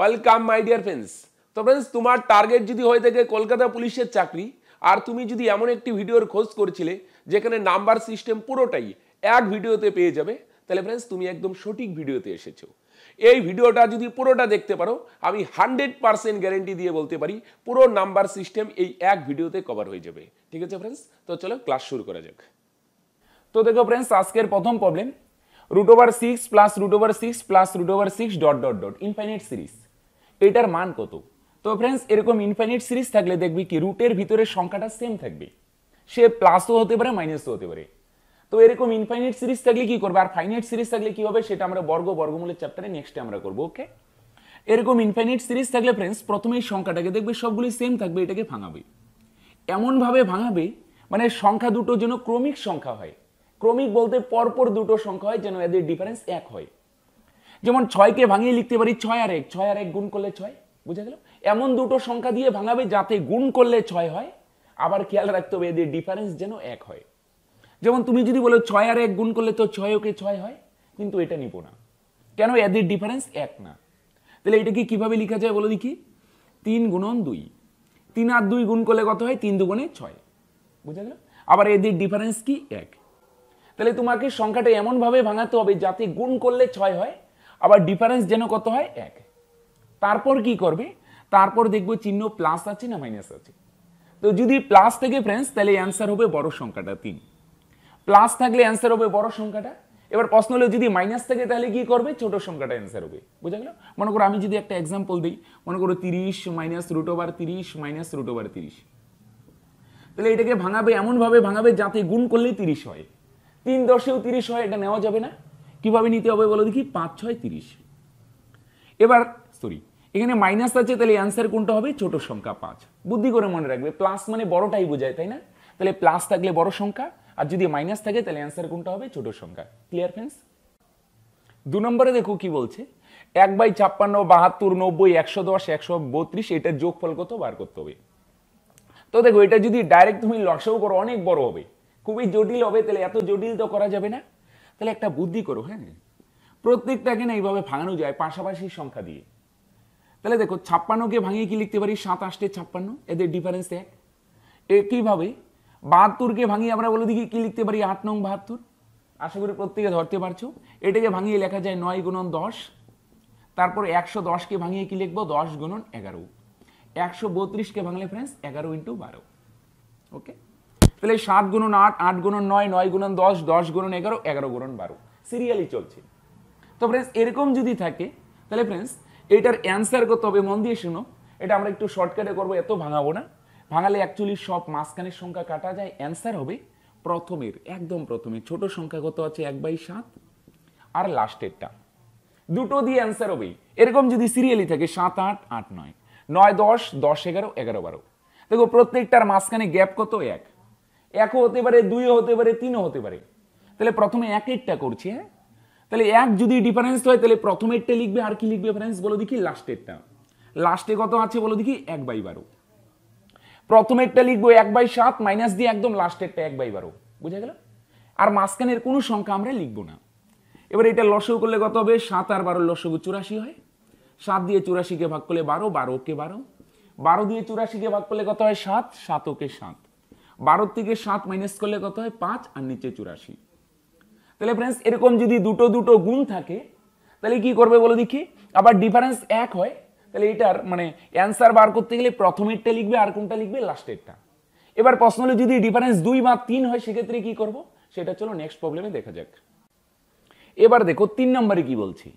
Welcome my dear friends তো friends তোমার target যদি হয়ে থাকে কলকাতা পুলিশের চাকরি আর তুমি যদি এমন একটি ভিডিওর খোঁজ করছিলে যেখানে নাম্বার সিস্টেম পুরোটাই এক ভিডিওতে পেয়ে যাবে তাহলে ফ্রেন্ডস তুমি একদম সঠিক ভিডিওতে এসেছো এই ভিডিওটা যদি পুরোটা দেখতে পারো আমি হান্ড্রেড পার্সেন্ট গ্যারেন্টি দিয়ে বলতে পারি পুরো নাম্বার সিস্টেম এই এক ভিডিওতে কভার হয়ে যাবে ঠিক আছে ফ্রেন্ডস তো চলো ক্লাস শুরু করা যাক তো দেখো ফ্রেন্ডস আজকের প্রথম problem root over six plus root over six plus root over six dot dot dot infinite series এটার মান কত তো ফ্রেন্ডস এরকম ইনফাইনিট সিরিজ থাকলে দেখবি কি রুটের ভিতরে সংখ্যাটা সেম থাকবে সে প্লাসও হতে পারে মাইনাসও হতে পারে তো এরকম ইনফাইনিট সিরিজ থাকলে কি করবে আর ফাইনাইট সিরিজ থাকলে কি হবে সেটা আমরা বর্গ বর্গমূলের চ্যাপ্টারে নেক্সটে আমরা করবো ওকে এরকম ইনফাইনিট সিরিজ থাকলে ফ্রেন্ডস প্রথমেই সংখ্যাটাকে দেখবে সবগুলি সেম থাকবে এটাকে ভাঙাবে এমনভাবে ভাঙাবে মানে সংখ্যা দুটো যেন ক্রমিক সংখ্যা হয় ক্রমিক বলতে পরপর দুটো সংখ্যা হয় যেন এদের ডিফারেন্স এক হয় যেমন ছয়কে ভাঙিয়ে লিখতে পারি ছয় আর এক ছয় আর এক গুণ করলে ছয় বুঝা গেল এমন দুটো সংখ্যা দিয়ে ভাঙাবে যাতে গুণ করলে ছয় হয় আবার খেয়াল রাখতে হবে এদের ডিফারেন্স যেন এক হয় যেমন তুমি যদি বলো ছয় আর এক গুণ করলে তো ছয় ওকে ছয় হয় কিন্তু এটা নিব না কেন এদের ডিফারেন্স এক না তাহলে এটাকে কিভাবে লেখা যায় বলো দেখি তিন গুণন দুই তিন আর দুই গুণ করলে কত হয় তিন দুগুণে ছয় বুঝা গেল আবার এদের ডিফারেন্স কি এক তাহলে তোমাকে সংখ্যাটা এমনভাবে ভাঙাতে হবে যাতে গুণ করলে ছয় হয় আবার ডিফারেন্স যেন কত হয় এক তারপর কি করবে তারপর দেখবো চিহ্ন প্লাস আছে না মাইনাস আছে তো যদি প্লাস থেকে ফ্রেন্ডস তাহলে অ্যান্সার হবে বড় সংখ্যাটা তিন প্লাস থাকলে অ্যান্সার হবে বড় সংখ্যাটা এবার প্রশ্ন হলো যদি মাইনাস থাকে তাহলে কি করবে ছোট সংখ্যাটা অ্যান্সার হবে বোঝা গেল মনে করো আমি যদি একটা এক্সাম্পল দিই মনে করো তিরিশ মাইনাস রুট ওভার তিরিশ মাইনাস রুট ওভার তিরিশ তাহলে এটাকে ভাঙাবে এমনভাবে ভাঙাবে যাতে গুণ করলেই তিরিশ হয় তিন দশেও তিরিশ হয় এটা নেওয়া যাবে না কিভাবে নিতে হবে বলো দেখি পাঁচ ছয় তিরিশ এবার সরি এখানে মাইনাস আছে তাহলে অ্যান্সার কোনটা হবে ছোট সংখ্যা পাঁচ বুদ্ধি করে মনে রাখবে প্লাস মানে বড়টাই বোঝায় তাই না তাহলে প্লাস থাকলে বড় সংখ্যা আর যদি মাইনাস থাকে তাহলে অ্যান্সার কোনটা হবে ছোট সংখ্যা ক্লিয়ার ফ্রেন্ডস দু নম্বরে দেখো কি বলছে এক বাই ছাপ্পান্ন বাহাত্তর নব্বই একশো দশ একশো বত্রিশ এটার যোগফল কত বার করতে হবে তো দেখো এটা যদি ডাইরেক্ট তুমি লসাও করো অনেক বড় হবে খুবই জটিল হবে তাহলে এত জটিল তো করা যাবে না তাহলে একটা বুদ্ধি করো হ্যাঁ প্রত্যেকটাকে না এইভাবে ভাঙানো যায় পাশাপাশি সংখ্যা দিয়ে তাহলে দেখো ছাপ্পান্নকে ভাঙিয়ে কি লিখতে পারি সাতাশটে ছাপ্পান্ন এদের ডিফারেন্স এক একইভাবে বাহাত্তরকে ভাঙিয়ে আমরা বলে দিকে কি লিখতে পারি আট নং বাহাত্তর আশা করি প্রত্যেকে ধরতে পারছো এটাকে ভাঙিয়ে লেখা যায় নয় গুণন দশ তারপর একশো দশকে ভাঙিয়ে কি লিখবো দশ গুণন এগারো একশো বত্রিশকে ভাঙলে ফ্রেন্ডস এগারো ইন্টু বারো ওকে তাহলে সাত গুণন আট আট গুণন নয় নয় গুণন দশ দশ গুণন এগারো এগারো গুণন বারো সিরিয়ালি চলছে তো ফ্রেন্ডস এরকম যদি থাকে তাহলে ফ্রেন্ডস এটার অ্যান্সার করতে হবে মন দিয়ে শুনো এটা আমরা একটু শর্টকাটে করবো এত ভাঙাবো না ভাঙালে অ্যাকচুয়ালি সব মাঝখানের সংখ্যা কাটা যায় অ্যান্সার হবে প্রথমের একদম প্রথমে ছোট সংখ্যা কত আছে এক বাই সাত আর লাস্টেরটা দুটো দিয়ে অ্যান্সার হবে এরকম যদি সিরিয়ালি থাকে সাত আট আট নয় নয় দশ দশ এগারো এগারো বারো দেখো প্রত্যেকটার মাঝখানে গ্যাপ কত এক একও হতে পারে দুইও হতে পারে তিনও হতে পারে তাহলে প্রথমে এক একটা করছি হ্যাঁ তাহলে এক যদি ডিফারেন্স হয় তাহলে প্রথমেরটা লিখবে আর কি লিখবে ফ্রেন্ডস বলো দেখি লাস্টেরটা লাস্টে কত আছে বলো দেখি এক বাই বারো প্রথমেরটা লিখবো এক বাই সাত মাইনাস দিয়ে একদম লাস্টেরটা এক বাই বারো বুঝা গেল আর মাঝখানের কোনো সংখ্যা আমরা লিখবো না এবার এটা লসও করলে কত হবে সাত আর বারো লসগু চুরাশি হয় সাত দিয়ে চুরাশিকে ভাগ করলে বারো বারো ওকে বারো বারো দিয়ে চুরাশিকে ভাগ করলে কত হয় সাত সাত ওকে সাত বারো থেকে সাত মাইনাস করলে কত হয় পাঁচ আর নিচে চুরাশি তাহলে ফ্রেন্ডস এরকম যদি দুটো দুটো গুণ থাকে তাহলে কি করবে বলো দেখি আবার ডিফারেন্স এক হয় তাহলে এটার মানে অ্যান্সার বার করতে গেলে প্রথমেরটা লিখবে আর কোনটা লিখবে লাস্টেরটা এবার প্রশ্ন হলে যদি ডিফারেন্স দুই বা তিন হয় সেক্ষেত্রে কি করব সেটা চলো নেক্সট প্রবলেমে দেখা যাক এবার দেখো তিন নম্বরে কি বলছি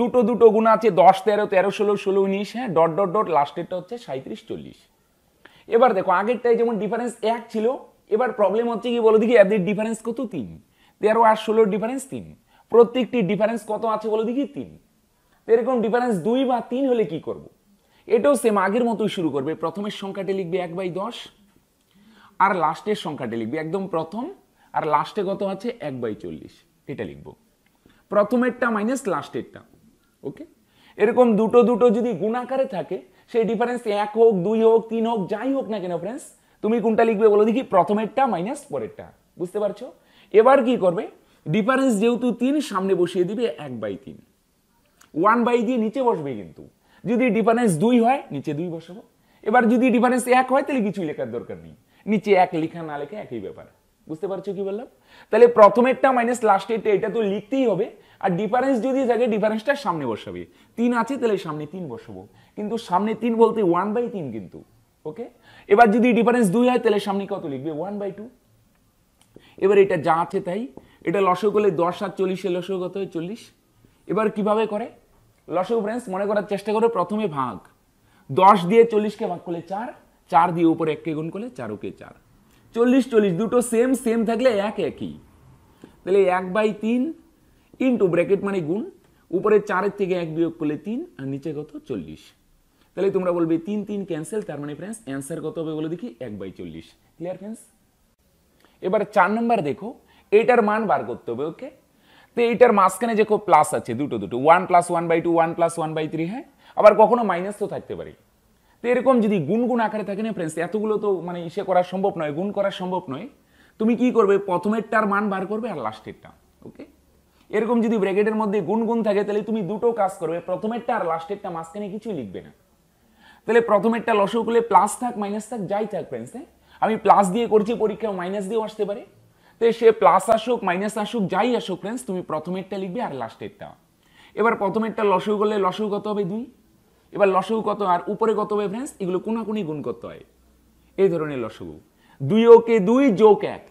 দুটো দুটো গুণ আছে দশ তেরো তেরো ষোলো ষোলো উনিশ হ্যাঁ ডট ডট ডট লাস্টেরটা হচ্ছে সাঁত্রিশ চল্লিশ এবার দেখো আগেরটাই যেমন ডিফারেন্স এক ছিল এবার প্রবলেম হচ্ছে কি বলো দেখি এদের ডিফারেন্স কত তিন তেরো আর ষোলোর ডিফারেন্স তিন প্রত্যেকটি ডিফারেন্স কত আছে বলো দেখি তিন এরকম ডিফারেন্স দুই বা তিন হলে কি করব। এটাও সেম আগের মতোই শুরু করবে প্রথমের সংখ্যাটা লিখবে এক বাই দশ আর লাস্টের সংখ্যাটা লিখবে একদম প্রথম আর লাস্টে কত আছে এক বাই চল্লিশ এটা লিখবো প্রথমেরটা মাইনাস লাস্টেরটা ওকে এরকম দুটো দুটো যদি গুণাকারে থাকে সেই ডিফারেন্স এক হোক দুই হোক তিন হোক যাই হোক না কেন ফ্রেন্ডস তুমি কোনটা লিখবে বলো দেখি প্রথমেরটা মাইনাস পরেরটা বুঝতে পারছো এবার কি করবে ডিফারেন্স যেহেতু তিন সামনে বসিয়ে দিবে এক বাই তিন ওয়ান বাই দিয়ে নিচে বসবে কিন্তু যদি ডিফারেন্স দুই হয় নিচে দুই বসাবো এবার যদি ডিফারেন্স এক হয় তাহলে কিছুই লেখার দরকার নেই নিচে এক লেখা না লেখা একই ব্যাপার বুঝতে পারছো কি বললাম তাহলে প্রথমেরটা মাইনাস লাস্টেরটা এটা তো লিখতেই হবে আর ডিফারেন্স যদি থাকে ডিফারেন্সটা সামনে বসাবে তিন আছে তাহলে সামনে তিন বসাবো কিন্তু সামনে তিন বলতে ওয়ান বাই তিন কিন্তু ওকে এবার যদি ডিফারেন্স দুই হয় তাহলে সামনে কত লিখবে ওয়ান বাই টু এবার এটা যা আছে তাই এটা লসও করলে দশ আর চল্লিশে লসও কত হয় চল্লিশ এবার কিভাবে করে লসও ফ্রেন্স মনে করার চেষ্টা করো প্রথমে ভাগ দশ দিয়ে চল্লিশকে ভাগ করলে চার চার দিয়ে উপরে এককে গুণ করলে চার ওকে চার চল্লিশ চল্লিশ দুটো সেম সেম থাকলে এক একই তাহলে এক বাই তিন ইন্টু ব্র্যাকেট মানে গুণ উপরে চারের থেকে এক বিয়োগ করলে তিন আর নিচে কত চল্লিশ তাহলে তোমরা বলবে তিন তিন ক্যান্সেল তার মানে ফ্রেন্ডস অ্যান্সার কত হবে বলে দেখি এক বাই চল্লিশ ক্লিয়ার ফ্রেন্ডস এবার চার নাম্বার দেখো এটার মান বার করতে হবে ওকে তো এইটার মাঝখানে যে প্লাস আছে দুটো দুটো one plus one by two one plus one by three হ্যাঁ আবার কখনো মাইনাস তো থাকতে পারে তো এরকম যদি গুণ গুণ আকারে থাকে না ফ্রেন্ডস এতগুলো তো মানে ইসে করা সম্ভব নয় গুণ করা সম্ভব নয় তুমি কি করবে প্রথমেরটার মান বার করবে আর লাস্টেরটা ওকে এরকম যদি ব্র্যাকেটের মধ্যে গুণ গুণ থাকে তাহলে তুমি দুটো কাজ করবে প্রথমেরটা আর লাস্টেরটা মাঝখানে কিছুই লিখবে না তাহলে প্রথমেরটা লসও করলে প্লাস থাক মাইনাস থাক যাই থাক ফ্রেন্ডস হ্যাঁ আমি প্লাস দিয়ে করছি পরীক্ষা মাইনাস দিয়েও আসতে পারে তো সে প্লাস আসুক মাইনাস আসুক যাই আসুক ফ্রেন্ডস তুমি প্রথমেরটা লিখবে আর লাস্টেরটা এবার প্রথমেরটা লসেও করলে লসেও কত হবে দুই এবার লসেও কত আর উপরে কত হবে ফ্রেন্ডস এগুলো কোনাকুনি গুণ করতে হয় এই ধরনের লসগু দুই ওকে দুই যোগ এক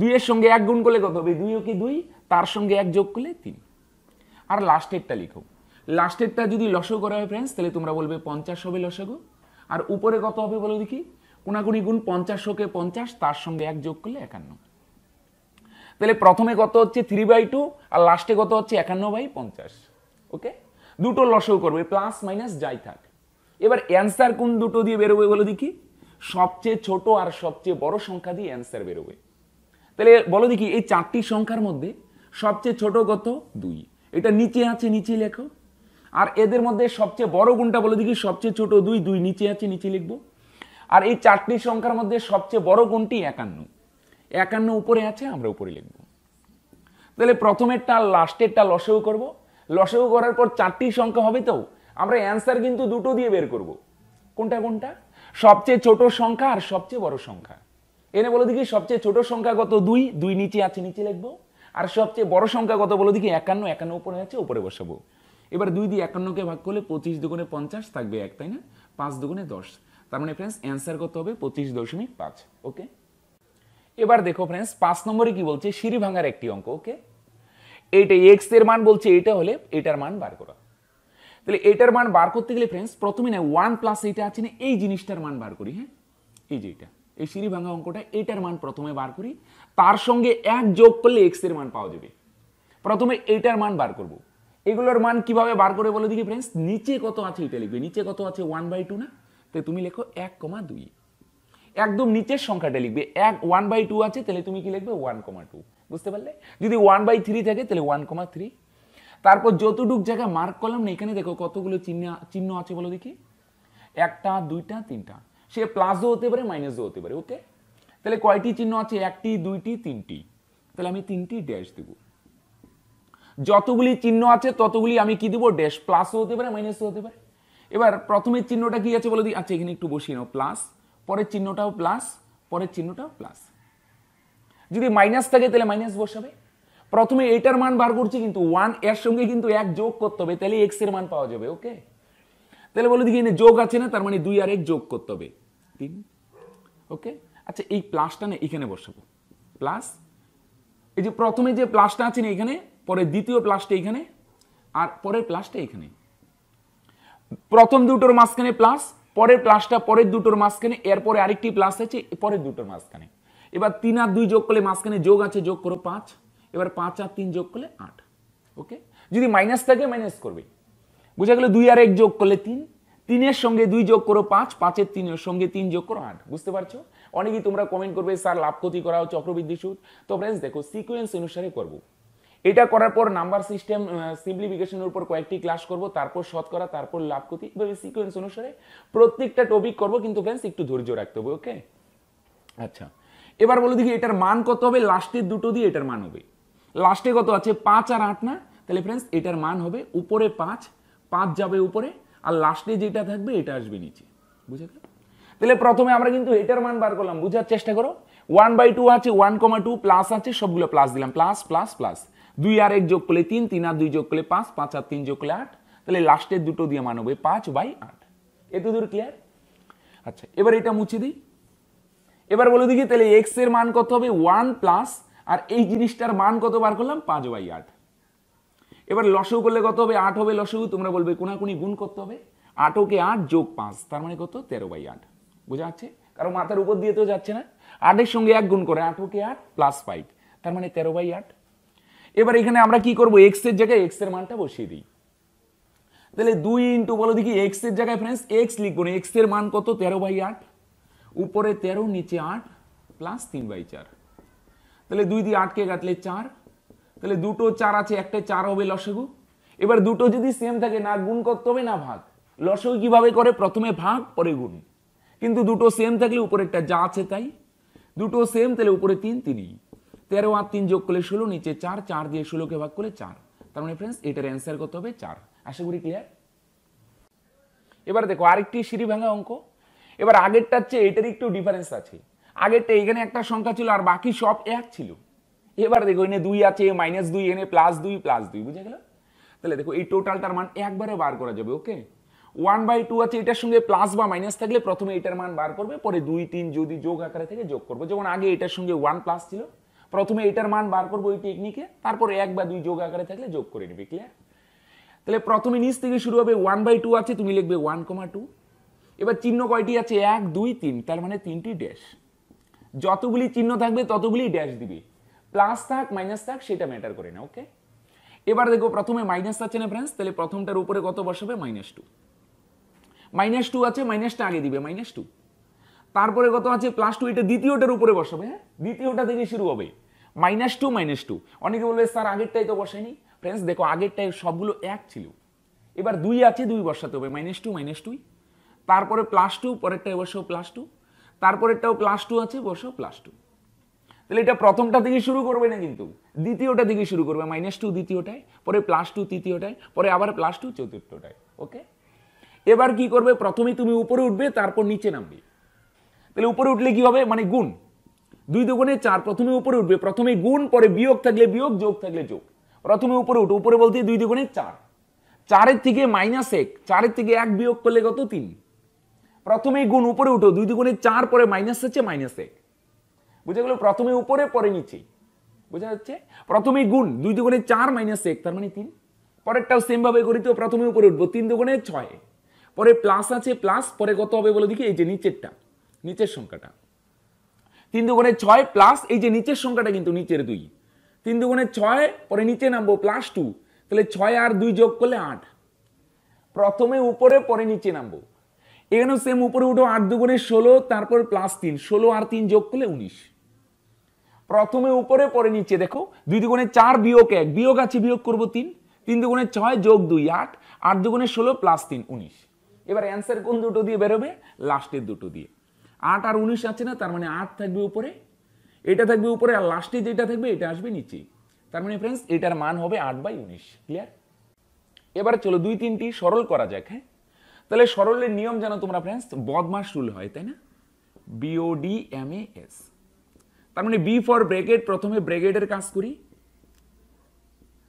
দুইয়ের সঙ্গে এক গুণ করলে কত হবে দুই ওকে দুই তার সঙ্গে এক যোগ করলে তিন আর লাস্টেরটা লিখো লাস্টেরটা যদি লসও করা হয় ফ্রেন্ডস তাহলে তোমরা বলবে পঞ্চাশ হবে লসগো আর উপরে কত হবে বলো দেখি কোনাকুনি গুণ পঞ্চাশ হোকে পঞ্চাশ তার সঙ্গে এক যোগ করলে একান্ন তাহলে প্রথমে কত হচ্ছে থ্রি বাই টু আর লাস্টে কত হচ্ছে একান্ন বাই পঞ্চাশ ওকে দুটো লসও করবে প্লাস মাইনাস যাই থাক এবার অ্যান্সার কোন দুটো দিয়ে বেরোবে বলো দেখি সবচেয়ে ছোট আর সবচেয়ে বড় সংখ্যা দিয়ে অ্যান্সার বেরোবে তাহলে বলো দেখি এই চারটি সংখ্যার মধ্যে সবচেয়ে ছোট কত দুই এটা নিচে আছে নিচে লেখো আর এদের মধ্যে সবচেয়ে বড় গুণটা বলে দেখি সবচেয়ে ছোট দুই দুই নিচে আছে নিচে লিখবো আর এই চারটি সংখ্যার মধ্যে সবচেয়ে বড় গুণটি একান্ন একান্ন উপরে আছে আমরা উপরে লিখব তাহলে প্রথমেরটা লাস্টেরটা লসেও করব লসেও করার পর চারটি সংখ্যা হবে তো আমরা অ্যান্সার কিন্তু দুটো দিয়ে বের করব কোনটা কোনটা সবচেয়ে ছোট সংখ্যা আর সবচেয়ে বড় সংখ্যা এনে বলে দেখি সবচেয়ে ছোট সংখ্যা কত দুই দুই নিচে আছে নিচে লিখবো আর সবচেয়ে বড় সংখ্যা কত বলো দেখি একান্ন একান্ন উপরে আছে উপরে বসাবো এবার দুই দিয়ে একান্নকে ভাগ করলে পঁচিশ দুগুণে পঞ্চাশ থাকবে এক তাই না পাঁচ দুগুণে দশ তার মানে ফ্রেন্ডস অ্যান্সার কত হবে পঁচিশ দশমিক পাঁচ ওকে এবার দেখো ফ্রেন্ডস পাঁচ নম্বরে কি বলছে সিঁড়ি ভাঙার একটি অঙ্ক ওকে এইটা এক্স এর মান বলছে এটা হলে এটার মান বার করা তাহলে এটার মান বার করতে গেলে ফ্রেন্ডস প্রথমে না ওয়ান প্লাস এইটা আছে না এই জিনিসটার মান বার করি হ্যাঁ এই যে এটা এই সিঁড়ি ভাঙা অঙ্কটা এটার মান প্রথমে বার করি তার সঙ্গে এক যোগ করলে এক্স এর মান পাওয়া যাবে প্রথমে এইটার মান বার করব এগুলোর মান কিভাবে বার করে বলে দেখি ফ্রেন্ডস নিচে কত আছে এটা লিখবে নিচে কত আছে ওয়ান বাই টু না তো তুমি লেখো এক কমা দুই একদম নিচের সংখ্যাটা লিখবে এক ওয়ান বাই টু আছে তাহলে তুমি কি লিখবে ওয়ান কমা টু বুঝতে পারলে যদি ওয়ান বাই থ্রি থাকে তাহলে ওয়ান কমা থ্রি তারপর যতটুক জায়গা মার্ক করলাম না এখানে দেখো কতগুলো চিহ্ন চিহ্ন আছে বলো দেখি একটা দুইটা তিনটা সে প্লাসও হতে পারে মাইনাসও হতে পারে ওকে তাহলে কয়টি চিহ্ন আছে একটি দুইটি তিনটি তাহলে আমি তিনটি ড্যাশ দেব যতগুলি চিহ্ন আছে ততগুলি আমি কি দেবো ড্যাশ প্লাসও হতে পারে মাইনাসও হতে পারে এবার প্রথমের চিহ্নটা কি আছে বলে দিই আচ্ছা এখানে একটু বসিয়ে নাও প্লাস পরের চিহ্নটাও প্লাস পরের চিহ্নটাও প্লাস যদি মাইনাস থাকে তাহলে মাইনাস বসাবে প্রথমে এটার মান বার করছি কিন্তু ওয়ান এর সঙ্গে কিন্তু এক যোগ করতে হবে তাহলে এক্স এর মান পাওয়া যাবে ওকে তাহলে বলে দিকে যোগ আছে না তার মানে দুই আর এক যোগ করতে হবে তিন ওকে আচ্ছা এই প্লাসটা না এখানে বসাবো প্লাস এই যে প্রথমে যে প্লাসটা আছে না এখানে পরে দ্বিতীয় প্লাসটা এখানে আর পরের প্লাসটা এখানে প্রথম দুটোর মাঝখানে প্লাস পরের প্লাসটা পরের দুটোর মাঝখানে এরপরে আরেকটি প্লাস আছে পরের দুটোর মাঝখানে এবার তিন আর দুই যোগ করলে মাঝখানে যোগ আছে যোগ করো পাঁচ এবার পাঁচ আর তিন যোগ করলে আট ওকে যদি মাইনাস থাকে মাইনাস করবে বুঝা গেল দুই আর এক যোগ করলে তিন তিনের সঙ্গে দুই যোগ করো পাঁচ পাঁচের তিনের সঙ্গে তিন যোগ করো আট বুঝতে পারছো অনেকেই তোমরা কমেন্ট করবে স্যার লাভ ক্ষতি করা চক্রবৃদ্ধি সুদ তো ফ্রেন্ডস দেখো সিকোয়েন্স অনুসারে করব এটা করার পর নাম্বার সিস্টেম সিম্পলিফিকেশনের উপর কয়েকটি ক্লাস করব তারপর শতকরা তারপর লাভ ক্ষতি এভাবে সিকোয়েন্স অনুসারে প্রত্যেকটা টপিক করব কিন্তু ফ্রেন্ডস একটু ধৈর্য রাখতে হবে ওকে আচ্ছা এবার বলো দেখি এটার মান কত হবে লাস্টের দুটো দিয়ে এটার মান হবে লাস্টে কত আছে পাঁচ আর আট না তাহলে ফ্রেন্ডস এটার মান হবে উপরে পাঁচ পাঁচ যাবে উপরে আর লাস্টে যেটা থাকবে এটা আসবে নিচে বুঝে গেল তাহলে প্রথমে আমরা কিন্তু এটার মান বার করলাম বুঝার চেষ্টা করো ওয়ান বাই টু আছে ওয়ান কমা টু প্লাস আছে সবগুলো প্লাস দিলাম প্লাস প্লাস প্লাস দুই আর এক যোগ করলে তিন তিন আর দুই যোগ করলে পাঁচ পাঁচ আর তিন যোগ করলে আট তাহলে লাস্টের দুটো দিয়ে মান হবে পাঁচ বাই আট এতদূর ক্লিয়ার আচ্ছা এবার এটা মুছে দিই এবার বলে দেখি তাহলে এক্স এর মান কত হবে ওয়ান প্লাস আর এই জিনিসটার মান কত বার করলাম পাঁচ বাই আট এবার লসও করলে কত হবে আট হবে লসও তোমরা বলবে কোনাকুনি গুণ করতে হবে আটও কে আট যোগ পাঁচ তার মানে কত তেরো বাই আট বোঝা যাচ্ছে কারণ মাথার উপর দিয়ে তো যাচ্ছে না আটের সঙ্গে এক গুণ করে আঠোকে আট প্লাস ফাইভ তার মানে তেরো বাই আট এবার এখানে আমরা কি করবো এক্স এর জায়গায় এক্স এর মানটা বসিয়ে দিই তাহলে দুই ইন্টু বলো দেখি এক্স এর জায়গায় ফ্রেন্ডস এক্স লিখবো না এক্স এর মান কত তেরো বাই আট উপরে তেরো নিচে আট প্লাস তিন বাই চার তাহলে দুই দিয়ে আটকে গাঁতলে চার তাহলে দুটো চার আছে একটা চার হবে লসগু এবার দুটো যদি সেম থাকে না গুণ করতে হবে না ভাগ লসগু কিভাবে করে প্রথমে ভাগ পরে গুণ কিন্তু দুটো সেম থাকলে উপরে একটা যা আছে তাই দুটো সেম তাহলে উপরে তিন তিনই তেরো আর তিন যোগ করলে ষোলো নিচে চার চার দিয়ে ষোলোকে ভাগ করলে চার তার মানে ফ্রেন্ডস এটার অ্যান্সার করতে হবে চার আশা করি ক্লিয়ার এবার দেখো আরেকটি সিঁড়ি ভাঙা অঙ্ক এবার আগেরটার চেয়ে এটার একটু ডিফারেন্স আছে আগেরটা এখানে একটা সংখ্যা ছিল আর বাকি সব এক ছিল এবার দেখো এনে দুই আছে মাইনাস দুই এনে প্লাস দুই প্লাস দুই বুঝে গেল তাহলে দেখো এই টোটালটার মান একবারে বার করা যাবে ওকে ওয়ান বাই টু আছে এটার সঙ্গে প্লাস বা মাইনাস থাকলে প্রথমে এটার মান বার করবে পরে দুই তিন যদি যোগ আকারে থেকে যোগ করবো যেমন আগে এটার সঙ্গে ওয়ান প্লাস ছিল প্রথমে এটার মান বার করবো ওই টেকনিকে তারপরে এক বা দুই যোগ আকারে থাকলে যোগ করে নেবে ক্লিয়ার তাহলে প্রথমে নিচ থেকে শুরু হবে ওয়ান বাই টু আছে তুমি লিখবে ওয়ান কমা টু এবার চিহ্ন কয়টি আছে এক দুই তিন তার মানে তিনটি ড্যাশ যতগুলি চিহ্ন থাকবে ততগুলি ড্যাশ দিবে প্লাস থাক মাইনাস থাক সেটা ম্যাটার করে না ওকে এবার দেখো প্রথমে মাইনাস আছে না ফ্রেন্ডস তাহলে প্রথমটার উপরে কত বসাবে মাইনাস টু মাইনাস টু আছে মাইনাসটা আগে দিবে মাইনাস টু তারপরে কত আছে প্লাস টু এটা দ্বিতীয়টার উপরে বসাবে হ্যাঁ দ্বিতীয়টা থেকে শুরু হবে মাইনাস টু মাইনাস টু অনেকে বলবে স্যার আগেরটাই তো বসায়নি ফ্রেন্ডস দেখো আগেরটাই সবগুলো এক ছিল এবার দুই আছে দুই বসাতে হবে মাইনাস টু মাইনাস টুই তারপরে প্লাস টু পরেরটায় বসাও প্লাস টু তারপরেরটাও প্লাস টু আছে বসাও প্লাস টু তাহলে এটা প্রথমটা থেকে শুরু করবে না কিন্তু দ্বিতীয়টা থেকে শুরু করবে মাইনাস টু দ্বিতীয়টায় পরে প্লাস টু তৃতীয়টায় পরে আবার প্লাস টু চতুর্থটায় ওকে এবার কি করবে প্রথমে তুমি উপরে উঠবে তারপর নিচে নামবে তাহলে উপরে উঠলে কি হবে মানে গুণ দুই দুগুণে চার প্রথমে উপরে উঠবে প্রথমে গুণ পরে বিয়োগ থাকলে বিয়োগ যোগ থাকলে যোগ প্রথমে উপরে উঠো উপরে বলতে দুই দুগুণে চার চারের থেকে মাইনাস এক চারের থেকে এক বিয়োগ করলে কত তিন প্রথমে গুণ উপরে উঠো দুই দুগুণে চার পরে মাইনাস হচ্ছে মাইনাস এক বুঝা গেল প্রথমে উপরে পরে নিচে বোঝা যাচ্ছে প্রথমে গুণ দুই দুগুণে চার মাইনাস এক তার মানে তিন পরেরটাও সেমভাবে করি তো প্রথমে উপরে উঠবো তিন দুগুণে ছয় পরে প্লাস আছে প্লাস পরে কত হবে বলে দেখি এই যে নিচেরটা নিচের সংখ্যাটা তিন দুগুণে ছয় প্লাস এই যে নিচের সংখ্যাটা কিন্তু নিচের দুই তিন দুগুণে ছয় পরে নিচে নামবো প্লাস টু তাহলে ছয় আর দুই যোগ করলে আট প্রথমে উপরে পরে নিচে নামবো এখানেও সেম উপরে উঠো আট দুগুণে ষোলো তারপর প্লাস তিন ষোলো আর তিন যোগ করলে উনিশ প্রথমে উপরে পরে নিচে দেখো দুই দুগুণে চার বিয়োগ এক বিয়োগ আছে বিয়োগ করবো তিন তিন দুগুণে ছয় যোগ দুই আট আট দুগুণে ষোলো প্লাস তিন উনিশ এবার অ্যান্সার কোন দুটো দিয়ে বেরোবে লাস্টের দুটো দিয়ে আট আর উনিশ আছে না তার মানে আট থাকবে উপরে এটা থাকবে উপরে আর লাস্টে যেটা থাকবে এটা আসবে নিচে তার মানে ফ্রেন্ডস এটার মান হবে আট বাই উনিশ ক্লিয়ার এবার চলো দুই তিনটি সরল করা যাক হ্যাঁ তাহলে সরলের নিয়ম জানো তোমরা ফ্রেন্ডস বদমাস রুল হয় তাই না বিওডি এম এস তার মানে বি ফর ব্রেকেট প্রথমে ব্রেকেটের কাজ করি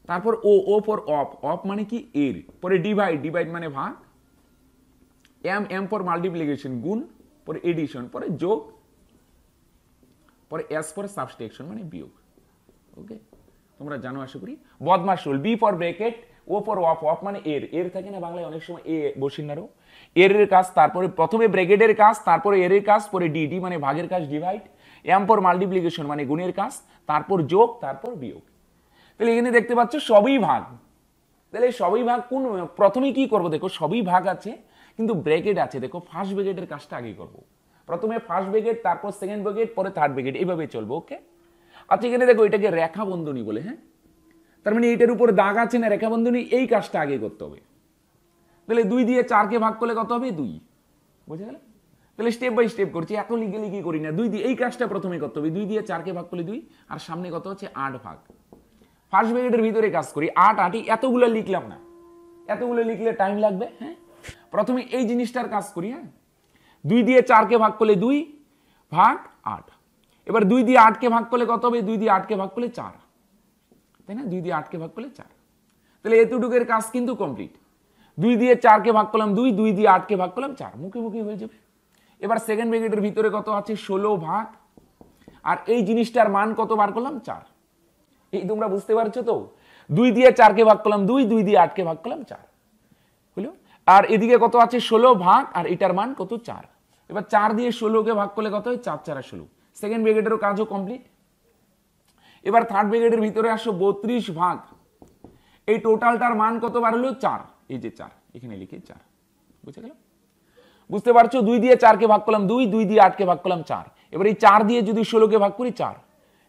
তারপর O O for of of মানে কি এর পরে ডিভাইড ডিভাইড মানে ভাগ এম এম পর মাল্টিপ্লিকেশন গুণ পরে এডিশন পরে যোগ পরে এস পর সাবস্ট্রেকশন মানে বিয়োগ ওকে তোমরা জানো আশা করি BODMAS rule B for bracket O for of of মানে এর এর থাকে না বাংলায় অনেক সময় এ বসিন না এর এর কাজ তারপরে প্রথমে ব্রেকেটের কাজ তারপরে এর এর কাজ পরে ডি ডি মানে ভাগের কাজ ডিভাইড এম পর মাল্টিপ্লিকেশন মানে গুণের কাজ তারপর যোগ তারপর বিয়োগ তাহলে এখানে দেখতে পাচ্ছ সবই ভাগ তাহলে সবই ভাগ কোন প্রথমে কি করবো দেখো সবই ভাগ আছে কিন্তু ব্রেকেট আছে দেখো ফার্স্ট ব্রিগেডের কাজটা আগে করব প্রথমে ফার্স্ট ব্রিগেড তারপর সেকেন্ড ব্রিগেড পরে থার্ড ব্রিগেড এইভাবে চলবো ওকে আচ্ছা এখানে দেখো এটাকে রেখা বন্ধনী বলে হ্যাঁ তার মানে এটার উপরে দাগ আছে না রেখা বন্ধনী এই কাজটা আগে করতে হবে তাহলে দুই দিয়ে চারকে ভাগ করলে কত হবে দুই বোঝা গেল তাহলে স্টেপ বাই স্টেপ করছি এত লিখে লিগে করি না দুই দিয়ে এই কাজটা প্রথমে করতে হবে দুই দিয়ে চারকে ভাগ করলে দুই আর সামনে কত হচ্ছে আট ভাগ ফার্স্ট ব্রিগেডের ভিতরে কাজ করি আট আটই এতগুলো লিখলাম না এতগুলো লিখলে টাইম লাগবে হ্যাঁ প্রথমে এই জিনিসটার কাজ করি হ্যাঁ দুই দিয়ে চারকে ভাগ করলে দুই ভাগ আট এবার দুই দিয়ে আটকে ভাগ করলে কত হবে দুই দিয়ে আটকে ভাগ করলে চার তাই না দুই দিয়ে আটকে ভাগ করলে চার তাহলে এতটুকের কাজ কিন্তু কমপ্লিট দুই দিয়ে চারকে ভাগ করলাম দুই দুই দিয়ে আটকে ভাগ করলাম চার মুখে মুখে হয়ে যাবে এবার সেকেন্ড ব্র্যাকেটের ভিতরে কত আছে ষোলো ভাগ আর এই জিনিসটার মান কত বার করলাম চার এই তোমরা বুঝতে পারছো তো দুই দিয়ে চারকে ভাগ করলাম দুই দুই দিয়ে আটকে ভাগ করলাম চার আর এদিকে কত আছে ষোলো ভাগ আর এটার মান কত চার এবার চার দিয়ে ষোলোকে ভাগ করলে কত হয় চার চার ষোলো সেকেন্ড ব্রিগেডেরও কাজও কমপ্লিট এবার থার্ড ব্রিগেডের ভিতরে আসো বত্রিশ ভাগ এই টোটালটার মান কত বার হলো চার এই যে চার এখানে লিখে চার বুঝে গেল বুঝতে পারছো দুই দিয়ে চারকে ভাগ করলাম দুই দুই দিয়ে আটকে ভাগ করলাম চার এবার এই চার দিয়ে যদি ষোলোকে ভাগ করি চার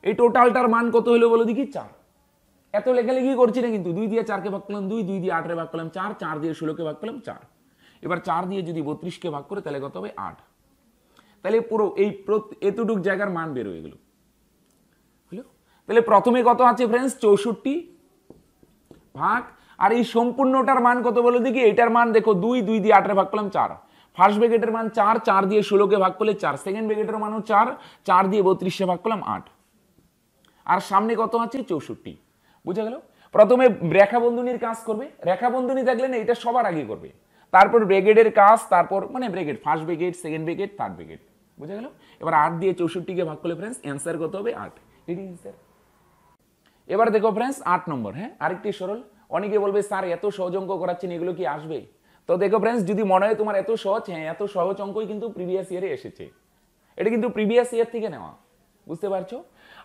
এই টোটালটার মান কত হলো বলো দেখি চার এত লেখালেখি করছি না কিন্তু দুই দিয়ে চারকে ভাগ করলাম দুই দুই দিয়ে আটের ভাগ করলাম চার চার দিয়ে ষোলোকে ভাগ করলাম চার এবার চার দিয়ে যদি বত্রিশকে ভাগ করে তাহলে কত হবে আট তাহলে পুরো এই এতটুক জায়গার মান বের হয়ে গেল হলো তাহলে প্রথমে কত আছে ফ্রেন্ডস চৌষট্টি ভাগ আর এই সম্পূর্ণটার মান কত বলে দেখি এটার মান দেখো দুই দুই দিয়ে আটের ভাগ করলাম চার ফার্স্ট ব্রেকেটের মান চার চার দিয়ে ষোলোকে ভাগ করলে চার সেকেন্ড ব্যাগেটের মানও চার চার দিয়ে বত্রিশে ভাগ করলাম আট আর সামনে কত আছে চৌষট্টি বুঝে গেল প্রথমে রেখা বন্ধুনির কাজ করবে রেখা বন্ধুনি থাকলে না এটা সবার আগে করবে তারপর ব্রেগেডের কাজ তারপর মানে bracket first bracket second bracket third bracket বুঝে গেল এবার আট দিয়ে চৌষট্টিকে ভাগ করলে ফ্রেন্ডস অ্যান্সার কত হবে আট এটি অ্যান্সার এবার দেখো ফ্রেন্ডস আট নম্বর হ্যাঁ আরেকটি সরল অনেকে বলবে স্যার এত সহজ অঙ্ক করাচ্ছেন এগুলো কি আসবে তো দেখো ফ্রেন্ডস যদি মনে হয় তোমার এত সহজ হ্যাঁ এত সহজ অঙ্কই কিন্তু প্রিভিয়াস ইয়ারে এসেছে এটা কিন্তু প্রিভিয়াস ইয়ার থেকে নেওয়া বুঝতে পারছো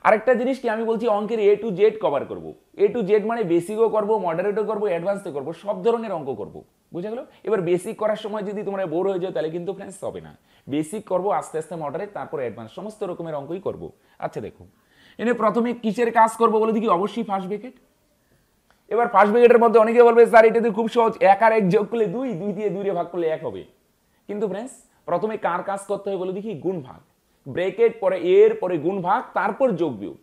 আরেকটা জিনিস কি আমি বলছি অঙ্কের এ টু জেড কভার করব এ টু জেড মানে বেসিকও করবো মডারেটও করবো অ্যাডভান্সও করবো সব ধরনের অঙ্ক করব বুঝে গেল এবার বেসিক করার সময় যদি তোমরা বোর হয়ে যাও তাহলে কিন্তু ফ্রেন্ডস হবে না বেসিক করবো আস্তে আস্তে মডারেট তারপর অ্যাডভান্স সমস্ত রকমের অঙ্কই করব আচ্ছা দেখো এনে প্রথমে কিসের কাজ করবো বলে দেখি অবশ্যই ফার্স্ট ব্রেকেট এবার ফার্স্ট ব্রেকেটের মধ্যে অনেকে বলবে স্যার এটা তো খুব সহজ এক আর এক যোগ করলে দুই দুই দিয়ে দুই ভাগ করলে এক হবে কিন্তু ফ্রেন্ডস প্রথমে কার কাজ করতে হবে বলে দেখি গুণ ভাগ ব্রেকেট পরে এর পরে গুণ ভাগ তারপর যোগ বিয়োগ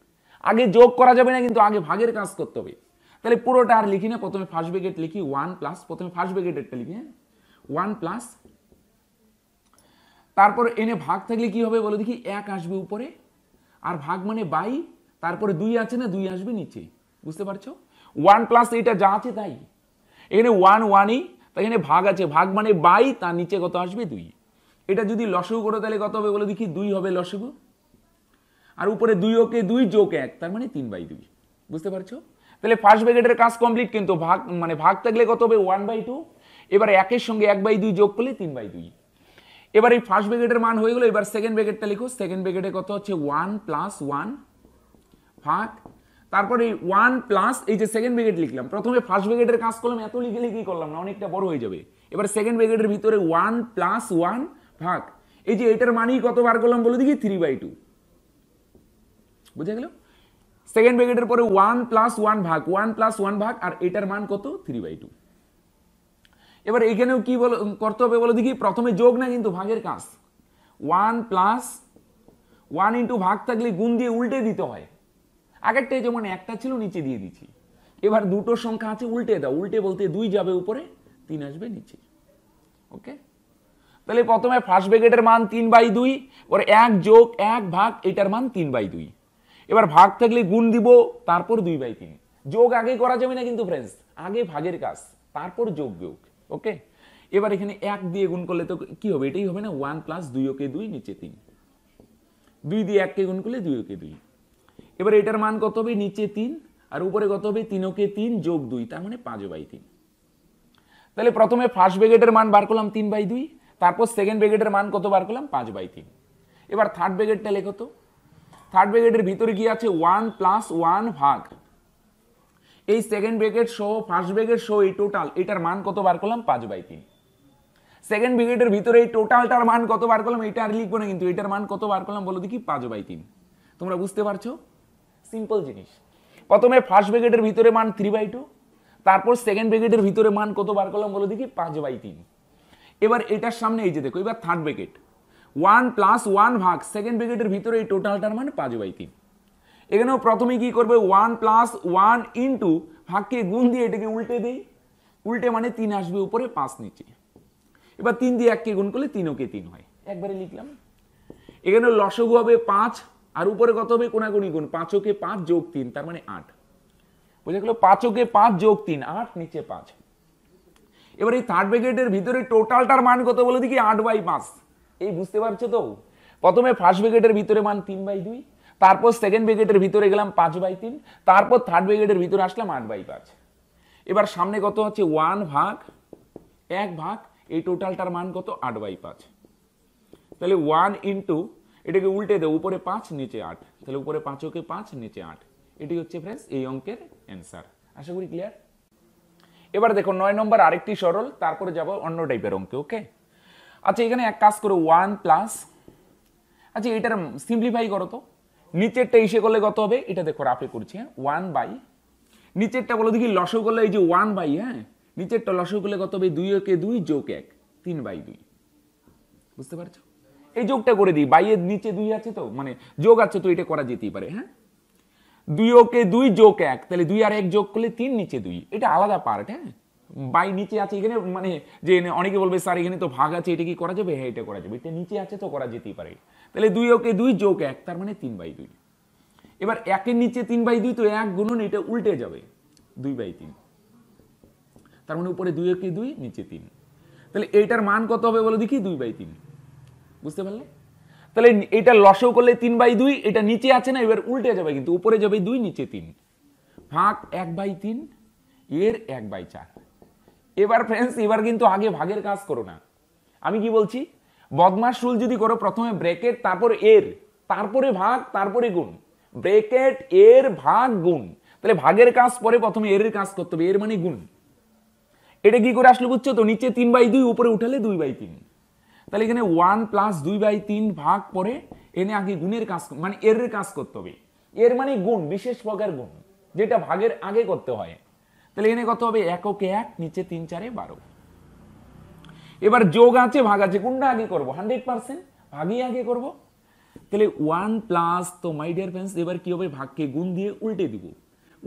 আগে যোগ করা যাবে না কিন্তু আগে ভাগের কাজ করতে হবে তাহলে পুরোটা আর লিখি না প্রথমে ফার্স্ট ব্রেকেট লিখি ওয়ান প্লাস প্রথমে ফার্স্ট ব্রেকেটেরটা লিখি হ্যাঁ ওয়ান প্লাস তারপর এনে ভাগ থাকলে কি হবে বলে দেখি এক আসবে উপরে আর ভাগ মানে বাই তারপরে দুই আছে না দুই আসবে নিচে বুঝতে পারছো ওয়ান প্লাস এইটা যা আছে তাই এখানে ওয়ান ওয়ানই তাই এখানে ভাগ আছে ভাগ মানে বাই তার নিচে কত আসবে দুই এটা যদি লসেও করো তাহলে কত হবে বলে দেখি দুই হবে লসেগু আর উপরে দুই ওকে দুই যোগ এক তার মানে তিন বাই দুই বুঝতে পারছো তাহলে ফার্স্ট ব্র্যাকেটের কাজ কমপ্লিট কিন্তু ভাগ মানে ভাগ থাকলে কত হবে ওয়ান বাই টু এবার একের সঙ্গে এক বাই দুই যোগ করলে তিন বাই দুই এবার এই ফার্স্ট ব্যাগেটের মান হয়ে গেলো এবার সেকেন্ড ব্র্যাকেটটা লিখো সেকেন্ড ব্র্যাকেটে কত হচ্ছে ওয়ান প্লাস ওয়ান ভাগ তারপরে ওয়ান প্লাস এই যে সেকেন্ড ব্রিগেড লিখলাম প্রথমে ফার্স্ট ব্রিগেডের কাজ করলাম এত লিখে লিখেই করলাম না অনেকটা বড় হয়ে যাবে এবার সেকেন্ড ব্রিগেডের ভিতরে ওয়ান প্লাস ওয়ান ভাগ এই যে এটার মানেই কত বার করলাম বলে দেখি থ্রি বাই টু বুঝে গেল সেকেন্ড ব্র্যাকেটের পরে ওয়ান প্লাস ওয়ান ভাগ ওয়ান প্লাস ওয়ান ভাগ আর এটার মান কত থ্রি বাই টু এবার এখানেও কি বল করতে হবে বলো দেখি প্রথমে যোগ না কিন্তু ভাগের কাজ ওয়ান প্লাস ওয়ান ইন্টু ভাগ থাকলে গুণ দিয়ে উল্টে দিতে হয় আগেরটাই যেমন একটা ছিল নিচে দিয়ে দিচ্ছি এবার দুটো সংখ্যা আছে উল্টে দাও উল্টে বলতে দুই যাবে উপরে তিন আসবে নিচে ওকে তাহলে প্রথমে ফার্স্ট ব্রেকেটের মান তিন বাই দুই পরে এক যোগ এক ভাগ এটার মান তিন বাই দুই এবার ভাগ থাকলে গুণ দিব তারপর দুই বাই তিন যোগ আগে করা যাবে না কিন্তু ফ্রেন্ডস আগে ভাগের কাজ তারপর যোগ যোগ ওকে এবার এখানে এক দিয়ে গুণ করলে তো কি হবে এটাই হবে না ওয়ান প্লাস দুই ওকে দুই নিচে তিন দুই দিয়ে এককে গুণ করলে দুই ওকে দুই এবার এটার মান কত হবে নিচে তিন আর উপরে কত হবে তিন ওকে তিন যোগ দুই তার মানে পাঁচ বাই তিন তাহলে প্রথমে ফার্স্ট ব্রেকেটের মান বার করলাম তিন বাই দুই তারপর সেকেন্ড ব্রিগেডের মান কত বার করলাম পাঁচ বাই তিন এবার থার্ড ব্রিগেডটা লেখো তো থার্ড ব্রিগেডের ভিতরে কি আছে ওয়ান প্লাস ওয়ান ভাগ এই সেকেন্ড ব্রিগেড সহ ফার্স্ট ব্রিগেড সহ এই টোটাল এটার মান কত বার করলাম পাঁচ বাই তিন সেকেন্ড ব্রিগেডের ভিতরে এই টোটালটার মান কত বার করলাম এটা আর লিখবো না কিন্তু এটার মান কত বার করলাম বলো দেখি পাঁচ বাই তিন তোমরা বুঝতে পারছো সিম্পল জিনিস প্রথমে ফার্স্ট ব্রিগেডের ভিতরে মান থ্রি বাই টু তারপর সেকেন্ড ব্রিগেডের ভিতরে মান কত বার করলাম বলো দেখি পাঁচ বাই তিন এবার এটার সামনে এই যে দেখো এবার third bracket one plus one ভাগ সেকেন্ড ব্রেকেটের ভিতরে এই টোটালটার মানে পাঁচ বাই তিন এখানেও প্রথমে কি করবে ওয়ান প্লাস ওয়ান ইন্টু ভাগকে গুণ দিয়ে এটাকে উল্টে দেই উল্টে মানে তিন আসবে উপরে পাঁচ নিচে এবার তিন দিয়ে এককে গুণ করলে তিন ওকে তিন হয় একবারে লিখলাম এখানে লসগু হবে পাঁচ আর উপরে কত হবে কোনাগুনি গুণ পাঁচ ওকে পাঁচ যোগ তিন তার মানে আট বোঝা গেল পাঁচ ওকে পাঁচ যোগ তিন আট নিচে পাঁচ এবার এই থার্ড ব্রিগেডের ভিতরে টোটালটার মান কত বলে দেখি আট বাই পাঁচ এই বুঝতে পারছো তো প্রথমে ফার্স্ট ব্রিগেডের ভিতরে মান তিন বাই দুই তারপর সেকেন্ড ব্রিগেডের ভিতরে গেলাম পাঁচ বাই তিন তারপর থার্ড ব্রিগেডের ভিতরে আসলাম আট বাই পাঁচ এবার সামনে কত হচ্ছে ওয়ান ভাগ এক ভাগ এই টোটালটার মান কত আট বাই পাঁচ তাহলে ওয়ান ইন্টু এটাকে উল্টে দেবো উপরে পাঁচ নিচে আট তাহলে উপরে পাঁচ ওকে পাঁচ নিচে আট এটি হচ্ছে ফ্রেন্ডস এই অঙ্কের অ্যান্সার আশা করি ক্লিয়ার এবার দেখো নয় নম্বর আরেকটি সরল তারপরে যাব অন্য টাইপের অঙ্কে ওকে আচ্ছা এখানে এক কাজ করো ওয়ান প্লাস আচ্ছা এটার সিম্পলিফাই করো তো নিচেরটা ইসে করলে কত হবে এটা দেখো রাফে করছি হ্যাঁ ওয়ান বাই নিচেরটা বলো দেখি লসও করলে এই যে ওয়ান বাই হ্যাঁ নিচেরটা লসও করলে কত হবে দুই একে দুই যোগ এক তিন বাই দুই বুঝতে পারছো এই যোগটা করে দিই বাইয়ের নিচে দুই আছে তো মানে যোগ আছে তো এটা করা যেতেই পারে হ্যাঁ দুই ওকে দুই যোগ এক তাহলে দুই আর এক যোগ করলে তিন নিচে দুই এটা আলাদা পার্ট হ্যাঁ বাই নিচে আছে এখানে মানে যে অনেকে বলবে স্যার এখানে তো ভাগ আছে এটা কি করা যাবে হ্যাঁ এটা করা যাবে এটা নিচে আছে তো করা যেতেই পারে তাহলে দুই ওকে দুই যোগ এক তার মানে তিন বাই দুই এবার একের নিচে তিন বাই দুই তো এক গুণন এটা উল্টে যাবে দুই বাই তিন তার মানে উপরে দুই ওকে দুই নিচে তিন তাহলে এইটার মান কত হবে বলো দেখি দুই বাই তিন বুঝতে পারলে তাহলে এটা লসেও করলে তিন বাই দুই এটা নিচে আছে না এবার উল্টে যাবে কিন্তু উপরে যাবে দুই নিচে তিন ভাগ এক বাই তিন এর এক বাই চার এবার ফ্রেন্ডস এবার কিন্তু আগে ভাগের কাজ করো না আমি কি বলছি বদমাস রুল যদি করো প্রথমে ব্রেকেট তারপর এর তারপরে ভাগ তারপরে গুণ ব্রেকেট এর ভাগ গুণ তাহলে ভাগের কাজ পরে প্রথমে এর কাজ করতে হবে এর মানে গুণ এটা কি করে আসলে বুঝছো তো নিচে তিন বাই দুই উপরে উঠালে দুই বাই তিন তাহলে এখানে ওয়ান প্লাস দুই বাই তিন ভাগ পরে এনে আগে গুণের কাজ মানে এর কাজ করতে হবে এর মানে গুণ বিশেষ প্রকার গুণ যেটা ভাগের আগে করতে হয় তাহলে এনে কত হবে এককে এক নিচে তিন চারে বারো এবার যোগ আছে ভাগ আছে কোনটা আগে করবো হান্ড্রেড পার্সেন্ট ভাগই আগে করব তাহলে ওয়ান প্লাস তো মাই ডিয়ার ফ্রেন্ডস এবার কি হবে ভাগকে গুণ দিয়ে উল্টে দিব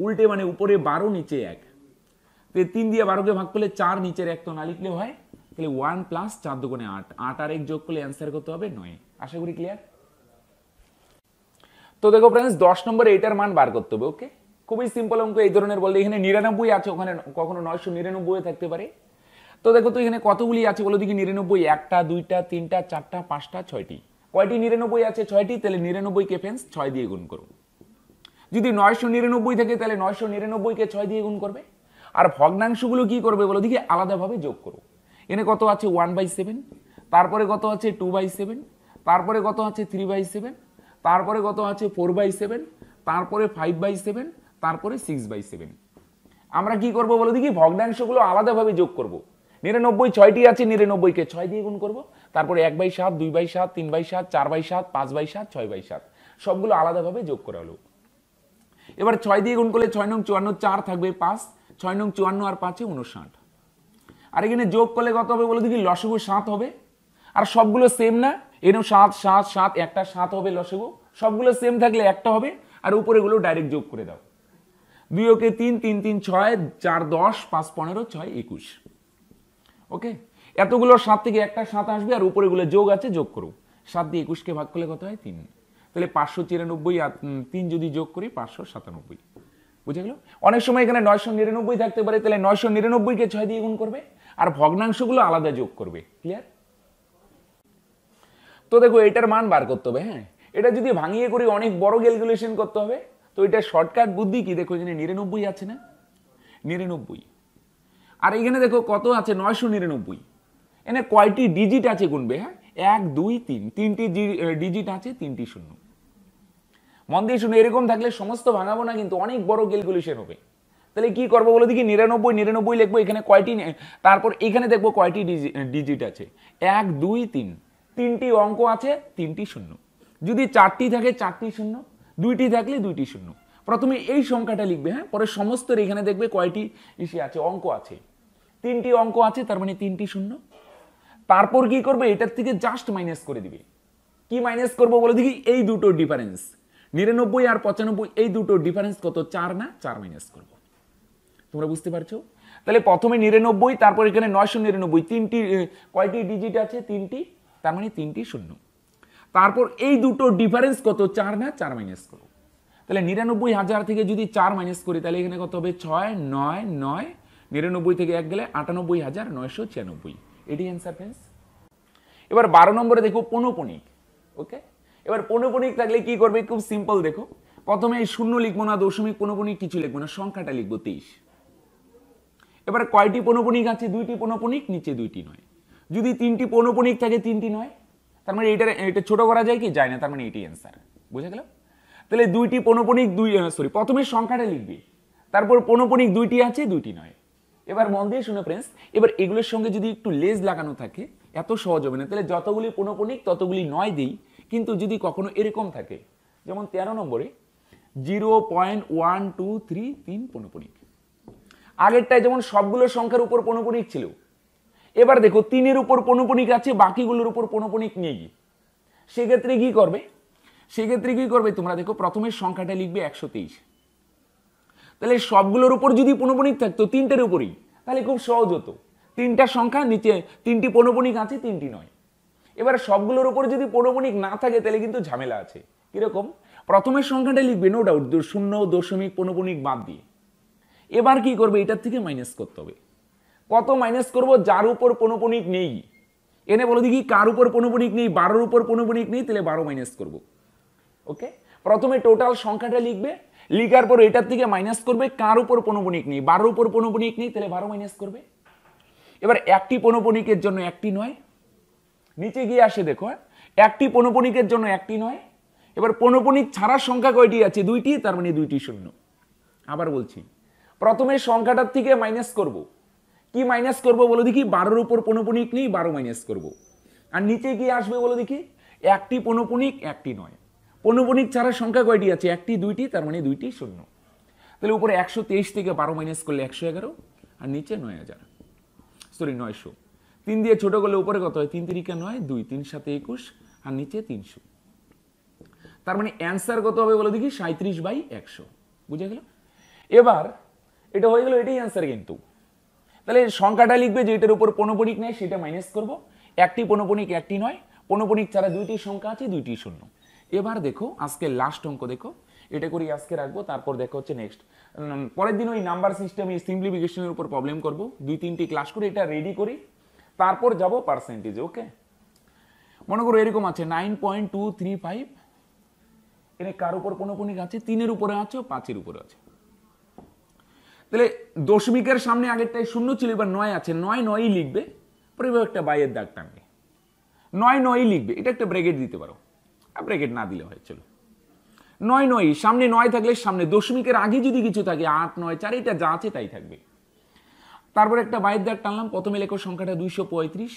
উল্টে মানে উপরে বারো নিচে এক তিন দিয়ে বারোকে ভাগ করলে চার নিচের এক তো না লিখলে হয় তাহলে ওয়ান প্লাস চার দুগুণে আট আট আর এক যোগ করলে অ্যান্সার করতে হবে নয় আশা করি ক্লিয়ার তো দেখো ফ্রেন্ডস দশ নম্বর এইটার মান বার করতে হবে ওকে খুবই সিম্পল অঙ্ক এই ধরনের বললে এখানে নিরানব্বই আছে ওখানে কখনো নয়শো নিরানব্বই থাকতে পারে তো দেখো তো এখানে কতগুলি আছে বলো দেখি নিরানব্বই একটা দুইটা তিনটা চারটা পাঁচটা ছয়টি কয়টি নিরানব্বই আছে ছয়টি তাহলে নিরানব্বই কে ফ্রেন্ডস ছয় দিয়ে গুণ করো যদি নয়শো নিরানব্বই থাকে তাহলে নয়শো নিরানব্বইকে ছয় দিয়ে গুণ করবে আর ভগ্নাংশগুলো কি করবে বলো দেখি আলাদাভাবে যোগ করো এনে কত আছে ওয়ান বাই সেভেন তারপরে কত আছে টু বাই সেভেন তারপরে কত আছে থ্রি বাই সেভেন তারপরে কত আছে ফোর বাই সেভেন তারপরে ফাইভ বাই সেভেন তারপরে সিক্স বাই সেভেন আমরা কি করব বলে দেখি ভগ্নাংশগুলো আলাদাভাবে যোগ করব নিরানব্বই ছয়টি আছে নিরানব্বইকে ছয় দিয়ে গুণ করব তারপরে এক বাই সাত দুই বাই সাত তিন বাই সাত চার বাই সাত পাঁচ বাই সাত ছয় বাই সাত সবগুলো আলাদাভাবে যোগ করা হলো এবার ছয় দিয়ে গুণ করলে ছয় নং চুয়ান্ন চার থাকবে পাঁচ ছয় নং চুয়ান্ন আর পাঁচে উনষাট আর এখানে যোগ করলে কত হবে বলে দেখি লসগু সাত হবে আর সবগুলো সেম না এরকম সাত সাত সাত একটা সাত হবে লসগু সবগুলো সেম থাকলে একটা হবে আর উপরেগুলো ডাইরেক্ট যোগ করে দাও দুই ওকে তিন তিন তিন ছয় চার দশ পাঁচ পনেরো ছয় একুশ ওকে এতগুলো সাত থেকে একটা সাত আসবে আর উপরেগুলো যোগ আছে যোগ করো সাত দিয়ে একুশকে ভাগ করলে কত হয় তিন তাহলে পাঁচশো চিরানব্বই আর তিন যদি যোগ করি পাঁচশো সাতানব্বই বুঝে গেল অনেক সময় এখানে নয়শো নিরানব্বই থাকতে পারে তাহলে নয়শো নিরানব্বইকে ছয় দিয়ে গুণ করবে আর ভগ্নাংশগুলো আলাদা যোগ করবে ক্লিয়ার তো দেখো এটার মান বার করতে হবে হ্যাঁ এটা যদি ভাঙিয়ে করি অনেক বড় ক্যালকুলেশন করতে হবে তো এটা শর্টকাট বুদ্ধি কি দেখো এখানে নিরানব্বই আছে না নিরানব্বই আর এখানে দেখো কত আছে নয়শো নিরানব্বই এনে কয়টি ডিজিট আছে গুনবে হ্যাঁ এক দুই তিন তিনটি ডিজিট আছে তিনটি শূন্য মন দিয়ে শুনে এরকম থাকলে সমস্ত ভাঙাবো না কিন্তু অনেক বড় ক্যালকুলেশন হবে তাহলে কি করবো বলে দেখি নিরানব্বই নিরানব্বই লিখবো এখানে কয়টি তারপর এখানে দেখবো কয়টি ডিজিট আছে এক দুই তিন তিনটি অঙ্ক আছে তিনটি শূন্য যদি চারটি থাকে চারটি শূন্য দুইটি থাকলে দুইটি শূন্য প্রথমে এই সংখ্যাটা লিখবে হ্যাঁ পরে সমস্ত এখানে দেখবে কয়টি ইসে আছে অঙ্ক আছে তিনটি অঙ্ক আছে তার মানে তিনটি শূন্য তারপর কি করবে এটার থেকে জাস্ট মাইনাস করে দিবে কি মাইনাস করব বলে দেখি এই দুটো ডিফারেন্স নিরানব্বই আর পঁচানব্বই এই দুটো ডিফারেন্স কত চার না চার মাইনাস করবো তোমরা বুঝতে পারছো তাহলে প্রথমে নিরানব্বই তারপর এখানে নয়শো নিরানব্বই তিনটি কয়টি ডিজিট আছে তিনটি তার মানে তিনটি শূন্য তারপর এই দুটো ডিফারেন্স কত চার না চার মাইনাস করো তাহলে নিরানব্বই হাজার থেকে যদি চার মাইনাস করি তাহলে এখানে কত হবে ছয় নয় নয় নিরানব্বই থেকে এক গেলে আটানব্বই হাজার নয়শো ছিয়ানব্বই এটি অ্যান্সার ফ্রেন্ডস এবার বারো নম্বরে দেখো পনপনিক ওকে এবার পনপনিক থাকলে কি করবে খুব সিম্পল দেখো প্রথমে শূন্য লিখবো না দশমিক পনপনিক কিছু লিখবো না সংখ্যাটা লিখবো তেইশ এবার কয়টি পনোপনিক আছে দুইটি পনোপনিক নিচে দুইটি নয় যদি তিনটি পনোপনিক থাকে তিনটি নয় তার মানে এটা এটা ছোটো করা যায় কি যায় না তার মানে এটি অ্যান্সার বুঝে গেল তাহলে দুইটি পনোপনিক দুই সরি প্রথমে সংখ্যাটা লিখবি তারপর পনোপনিক দুইটি আছে দুইটি নয় এবার মন দিয়ে শুনে ফ্রেন্ডস এবার এগুলোর সঙ্গে যদি একটু লেজ লাগানো থাকে এত সহজ হবে না তাহলে যতগুলি পনোপনিক ততগুলি নয় দিই কিন্তু যদি কখনো এরকম থাকে যেমন তেরো নম্বরে zero point one two three তিন পনোপনিক আগেরটায় যেমন সবগুলো সংখ্যার উপর পণপনিক ছিল এবার দেখো তিনের উপর পণপনিক আছে বাকিগুলোর উপর নিয়ে গিয়ে সেক্ষেত্রে কী করবে সেক্ষেত্রে কী করবে তোমরা দেখো প্রথমের সংখ্যাটা লিখবে একশো তেইশ তাহলে সবগুলোর উপর যদি পণপণিক থাকতো তিনটের উপরেই তাহলে খুব সহজ হতো তিনটা সংখ্যা নিচে তিনটি পণপনিক আছে তিনটি নয় এবার সবগুলোর উপর যদি পণপণিক না থাকে তাহলে কিন্তু ঝামেলা আছে কিরকম প্রথমের সংখ্যাটা লিখবে নো ডাউট শূন্য দশমিক পণপণিক বাদ দিয়ে এবার কি করবে এটার থেকে মাইনাস করতে হবে কত মাইনাস করব যার উপর পনপনিক নেই এনে বলো দেখি কার উপর পনপনিক নেই বারোর উপর পনপনিক নেই তাহলে বারো মাইনাস করব ওকে প্রথমে টোটাল সংখ্যাটা লিখবে লিখার পর এটার থেকে মাইনাস করবে কার উপর পনপনিক নেই বারোর উপর পনপনিক নেই তাহলে বারো মাইনাস করবে এবার একটি পনপনিকের জন্য একটি নয় নিচে গিয়ে আসে দেখো হ্যাঁ? একটি পনপনিকের জন্য একটি নয় এবার পনপনিক ছাড়ার সংখ্যা কয়টি আছে দুইটি তার মানে দুইটি শূন্য আবার বলছি প্রথমে সংখ্যাটার থেকে মাইনাস করব। কি মাইনাস করব বলে দেখি বারোর উপর পনপনিক নেই বারো মাইনাস করব। আর নিচে গিয়ে আসবে বলে দেখি একটি পনপনিক একটি নয় পনপনিক ছাড়া সংখ্যা কয়টি আছে একটি দুইটি তার মানে দুইটি শূন্য তাহলে উপরে একশো তেইশ থেকে বারো মাইনাস করলে একশো এগারো আর নিচে নয় হাজার সরি নয়শো তিন দিয়ে ছোটো করলে উপরে কত হয় তিন তিরিকে নয় দুই তিন সাথে একুশ আর নিচে তিনশো তার মানে অ্যান্সার কত হবে বলে দেখি সাঁত্রিশ বাই একশো বুঝে গেল এবার এটা হয়ে গেল এটাই অ্যান্সার কিন্তু তাহলে সংখ্যাটা লিখবে যে এটার উপর পনপনিক নেয় সেটা মাইনাস করব একটি পনপনিক একটি নয় পনপনিক ছাড়া দুইটি সংখ্যা আছে দুইটি শূন্য এবার দেখো আজকে লাস্ট অঙ্ক দেখো এটা করি আজকে রাখবো তারপর দেখা হচ্ছে নেক্সট পরের দিন ওই নাম্বার সিস্টেমে সিম্পলিফিকেশনের উপর প্রবলেম করব দুই তিনটি ক্লাস করে এটা রেডি করি তারপর যাব পার্সেন্টেজ ওকে মনে করো এরকম আছে nine point two three five এখানে কার উপর পনপনিক আছে তিনের উপরে আছে পাঁচের উপরে আছে তাহলে দশমিকের সামনে আগেরটাই শূন্য ছিল এবার নয় আছে নয় নয়ই লিখবে পরে এবার একটা বাইয়ের দাগ টানবে নয় নয়ই লিখবে এটা একটা ব্র্যাকেট দিতে পারো আর ব্র্যাকেট না দিলে হয় চলো নয় নয় সামনে নয় থাকলে সামনে দশমিকের আগে যদি কিছু থাকে আট নয় চার এটা যা আছে তাই থাকবে তারপর একটা বাইয়ের দাগ টানলাম প্রথমে লেখো সংখ্যাটা দুইশো পঁয়ত্রিশ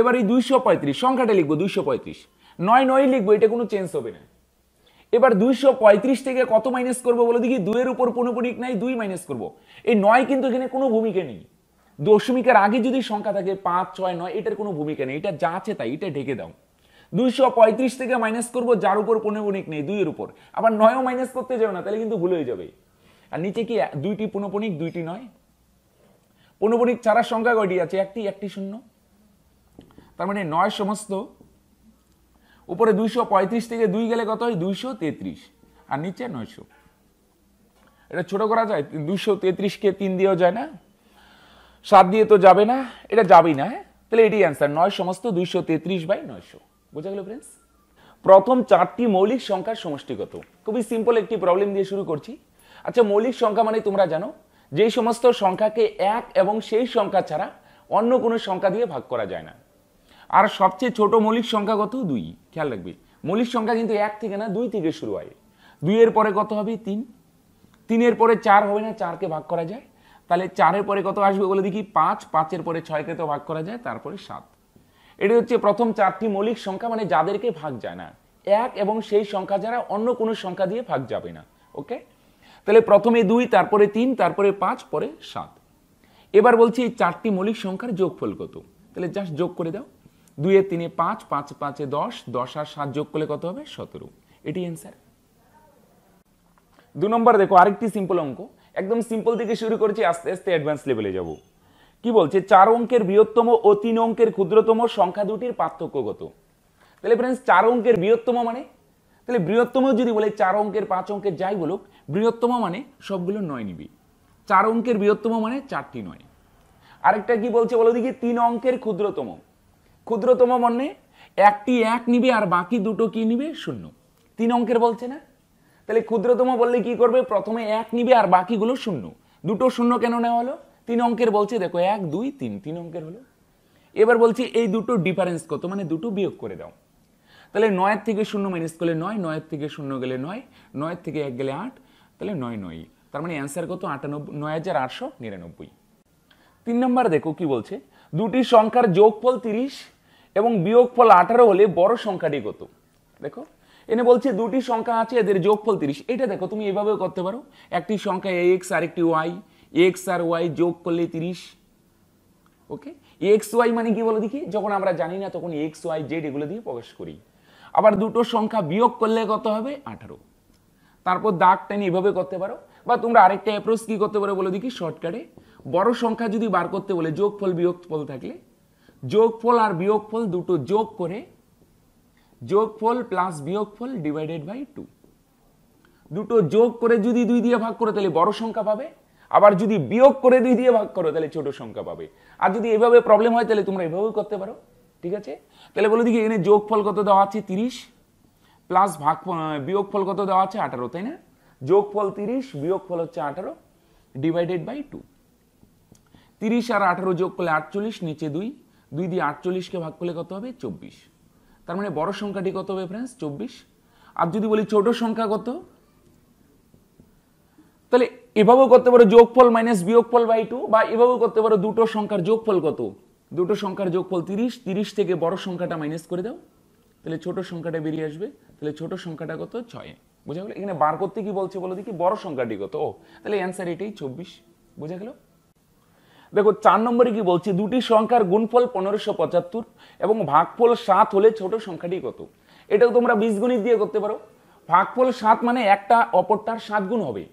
এবার এই দুইশো পঁয়ত্রিশ সংখ্যাটা লিখবো দুইশো পঁয়ত্রিশ নয় নয় লিখবো এটা কোনো চেঞ্জ হবে না এবার দুইশো পঁয়ত্রিশ থেকে কত মাইনাস করবো বলে দেখি দুয়ের উপর পনুপনিক নাই দুই মাইনাস করব। এই নয় কিন্তু এখানে কোনো ভূমিকা নেই দশমিকার আগে যদি সংখ্যা থাকে পাঁচ ছয় নয় এটার কোনো ভূমিকা নেই এটা যা আছে তাই এটা ঢেকে দাও দুইশো পঁয়ত্রিশ থেকে মাইনাস করবো যার উপর পনুপনিক নেই দুইয়ের উপর আবার নয়ও মাইনাস করতে যাও না তাহলে কিন্তু ভুল হয়ে যাবে আর নিচে কি দুইটি পনুপনিক দুইটি নয় পনুপনিক ছাড়ার সংখ্যা কয়টি আছে একটি একটি শূন্য তার মানে নয় সমস্ত উপরে দুইশো পঁয়ত্রিশ থেকে দুই গেলে কত হয় দুইশো তেত্রিশ আর নিচে নয়শো এটা ছোট করা যায় দুইশো তেত্রিশকে তিন দিয়েও যায় না সাত দিয়ে তো যাবে না এটা যাবেই না হ্যাঁ তাহলে এটি অ্যান্সার নয় সমস্ত দুইশো তেত্রিশ বাই নয়শো বোঝা গেল ফ্রেন্ডস প্রথম চারটি মৌলিক সংখ্যার সমষ্টিগত খুবই সিম্পল একটি প্রবলেম দিয়ে শুরু করছি আচ্ছা মৌলিক সংখ্যা মানে তোমরা জানো যেই সমস্ত সংখ্যাকে এক এবং সেই সংখ্যা ছাড়া অন্য কোনো সংখ্যা দিয়ে ভাগ করা যায় না আর সবচেয়ে ছোট মৌলিক সংখ্যা কত দুই খেয়াল রাখবে মৌলিক সংখ্যা কিন্তু এক থেকে না দুই থেকে শুরু হয় দুইয়ের পরে কত হবে তিন তিনের পরে চার হবে না চারকে ভাগ করা যায় তাহলে চারের পরে কত আসবে বলে দেখি পাঁচ পাঁচের পরে ছয়কে তো ভাগ করা যায় তারপরে সাত এটি হচ্ছে প্রথম চারটি মৌলিক সংখ্যা মানে যাদেরকে ভাগ যায় না এক এবং সেই সংখ্যা যারা অন্য কোনো সংখ্যা দিয়ে ভাগ যাবে না ওকে তাহলে প্রথমে দুই তারপরে তিন তারপরে পাঁচ পরে সাত এবার বলছি এই চারটি মৌলিক সংখ্যার যোগফল কত তাহলে জাস্ট যোগ করে দাও দুইয়ে তিনে পাঁচ পাঁচ পাঁচে দশ দশ আর সাত যোগ করলে কত হবে সতেরো এটি অ্যান্সার দু নম্বর দেখো আরেকটি সিম্পল অঙ্ক একদম সিম্পল থেকে শুরু করেছি আস্তে আস্তে অ্যাডভান্স লেভেলে যাব কি বলছে চার অঙ্কের বৃহত্তম ও তিন অঙ্কের ক্ষুদ্রতম সংখ্যা দুটির পার্থক্য কত তাহলে ফ্রেন্ডস চার অঙ্কের বৃহত্তম মানে তাহলে বৃহত্তম যদি বলে চার অঙ্কের পাঁচ অঙ্কের যাই বলুক বৃহত্তম মানে সবগুলো নয় নিবি চার অঙ্কের বৃহত্তম মানে চারটি নয় আরেকটা কি বলছে বলো দেখি তিন অঙ্কের ক্ষুদ্রতম ক্ষুদ্রতম বর্ণে একটি এক নিবে আর বাকি দুটো কি নিবে শূন্য তিন অঙ্কের বলছে না তাহলে ক্ষুদ্রতম বললে কি করবে প্রথমে এক নিবে আর বাকিগুলো শূন্য দুটো শূন্য কেন নেওয়া হলো তিন অঙ্কের বলছে দেখো এক দুই তিন তিন অঙ্কের হলো এবার বলছি এই দুটো ডিফারেন্স কত মানে দুটো বিয়োগ করে দাও তাহলে নয়ের থেকে শূন্য মাইনাস করলে নয় নয়ের থেকে শূন্য গেলে নয় নয়ের থেকে এক গেলে আট তাহলে নয় নয় তার মানে অ্যান্সার কত আটানব্বই নয় হাজার আটশো নিরানব্বই তিন নম্বর দেখো কি বলছে দুটি সংখ্যার যোগফল তিরিশ এবং বিয়োগফল আঠারো হলে বড় সংখ্যাটি কত দেখো এনে বলছে দুটি সংখ্যা আছে এদের যোগফল তিরিশ এটা দেখো তুমি এভাবেও করতে পারো একটি সংখ্যা এক্স আর একটি ওয়াই এক্স আর ওয়াই যোগ করলে তিরিশ ওকে এক্স ওয়াই মানে কি বলো দেখি যখন আমরা জানি না তখন এক্স ওয়াই জেড এগুলো দিয়ে প্রকাশ করি আবার দুটো সংখ্যা বিয়োগ করলে কত হবে আঠারো তারপর দাগ টেনে এভাবে করতে পারো বা তোমরা আরেকটা অ্যাপ্রোচ কী করতে পারো বলে দেখি শর্টকাটে বড় সংখ্যা যদি বার করতে বলে যোগফল বিয়োগফল থাকলে যোগফল আর বিয়োগফল দুটো যোগ করে যোগফল প্লাস বিয়োগফল ডিভাইডেড বাই টু দুটো যোগ করে যদি দুই দিয়ে ভাগ করো তাহলে বড় সংখ্যা পাবে আবার যদি বিয়োগ করে দুই দিয়ে ভাগ করো তাহলে ছোট সংখ্যা পাবে আর যদি এভাবে প্রবলেম হয় তাহলে তোমরা এভাবেও করতে পারো ঠিক আছে তাহলে বলে দিকে এখানে যোগফল কত দেওয়া আছে তিরিশ প্লাস ভাগ বিয়োগফল কত দেওয়া আছে আঠারো তাই না যোগফল তিরিশ বিয়োগফল হচ্ছে আঠারো ডিভাইডেড বাই টু তিরিশ আর আঠারো যোগ করলে আটচল্লিশ নিচে দুই দুই দিয়ে আটচল্লিশকে ভাগ করলে কত হবে চব্বিশ তার মানে বড় সংখ্যাটি কত হবে ফ্রেন্ডস চব্বিশ আর যদি বলি ছোট সংখ্যা কত তাহলে এভাবেও করতে পারো যোগফল মাইনাস বিয়োগফল বাই টু বা এভাবেও করতে পারো দুটো সংখ্যার যোগফল কত দুটো সংখ্যার যোগফল তিরিশ তিরিশ থেকে বড় সংখ্যাটা মাইনাস করে দাও তাহলে ছোট সংখ্যাটা বেরিয়ে আসবে তাহলে ছোট সংখ্যাটা কত ছয় বোঝা গেল এখানে বার করতে কি বলছে বলো দেখি বড় সংখ্যাটি কত ও তাহলে অ্যান্সার এটাই চব্বিশ বোঝা গেল দেখো চার নম্বরে কি বলছি দুটি সংখ্যার গুণফল পনেরোশো পঁচাত্তর এবং ভাগফল সাত হলে ছোট সংখ্যাটি কত এটাও তোমরা বীজগণিত দিয়ে করতে পারো ভাগফল সাত মানে একটা অপরটার সাত গুণ হবে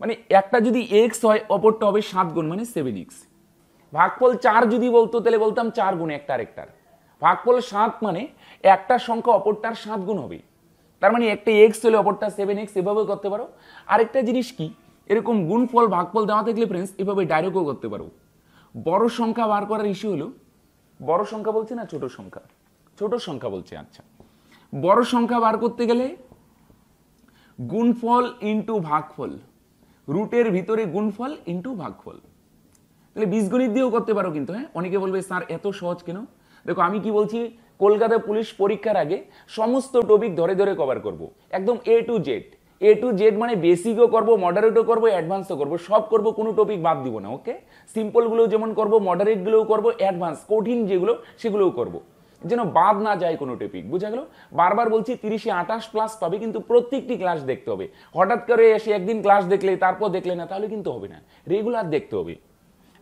মানে একটা যদি এক্স হয় অপরটা হবে সাত গুণ মানে সেভেন এক্স ভাগফল চার যদি বলতো তাহলে বলতাম চার গুণ একটা আরেকটার ভাগফল সাত মানে একটা সংখ্যা অপরটার সাত গুণ হবে তার মানে একটা এক্স হলে অপরটা সেভেন এক্স এভাবে করতে পারো আরেকটা জিনিস কি এরকম গুণফল ভাগফল দেওয়া থাকলে ফ্রেন্ডস এভাবে ডাইরেক্টও করতে পারো বড় সংখ্যা বার করার ইস্যু হলো বড় সংখ্যা বলছি না ছোট সংখ্যা ছোট সংখ্যা বলছি আচ্ছা বড় সংখ্যা বার করতে গেলে গুণফল ইন্টু ভাগফল রুটের ভিতরে গুণফল ইন্টু ভাগফল তাহলে বীজগণিত দিয়েও করতে পারো কিন্তু হ্যাঁ অনেকে বলবে স্যার এত সহজ কেন দেখো আমি কি বলছি কলকাতা পুলিশ পরীক্ষার আগে সমস্ত টপিক ধরে ধরে কভার করব একদম A to Z A to Z মানে বেসিকও করবো মডারেটও করবো অ্যাডভান্সও করবো সব করবো কোনো টপিক বাদ দিব না ওকে সিম্পলগুলো যেমন করবো মডারেটগুলোও করবো অ্যাডভান্স কঠিন যেগুলো সেগুলোও করবো যেন বাদ না যায় কোনো টপিক বোঝা গেল বারবার বলছি তিরিশে আঠাশ প্লাস পাবে কিন্তু প্রত্যেকটি ক্লাস দেখতে হবে হঠাৎ করে এসে একদিন ক্লাস দেখলে তারপর দেখলে না তাহলে কিন্তু হবে না রেগুলার দেখতে হবে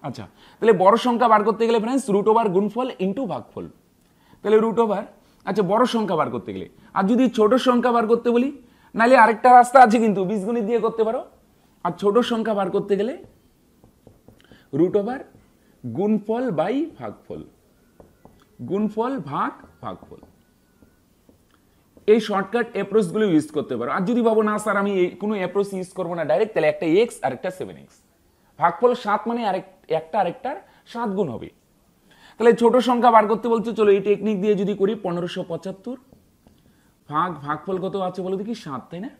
আচ্ছা তাহলে বড় সংখ্যা বার করতে গেলে ফ্রেন্ডস রুট ওভার গুণফল ইন্টু ভাগফল তাহলে রুট ওভার আচ্ছা বড় সংখ্যা বার করতে গেলে আর যদি ছোট সংখ্যা বার করতে বলি নাহলে আরেকটা রাস্তা আছে কিন্তু বীজগণিত দিয়ে করতে পারো আর ছোট সংখ্যা বার করতে গেলে রুট ওভার গুণফল বাই ভাগফল গুণফল ভাগ ভাগফল এই শর্টকাট অ্যাপ্রোচগুলো ইউজ করতে পারো আর যদি ভাবো না স্যার আমি কোনো অ্যাপ্রোচ ইউজ করবো না ডাইরেক্ট তাহলে একটা এক্স আর একটা সেভেন এক্স ভাগফল সাত মানে আরেক একটা আরেকটার সাত গুণ হবে তাহলে ছোট সংখ্যা বার করতে বলছে চলো এই টেকনিক দিয়ে যদি করি পনেরোশো পঁচাত্তর ভাগ ফল কত আছে বলে দেখি সাত তাই না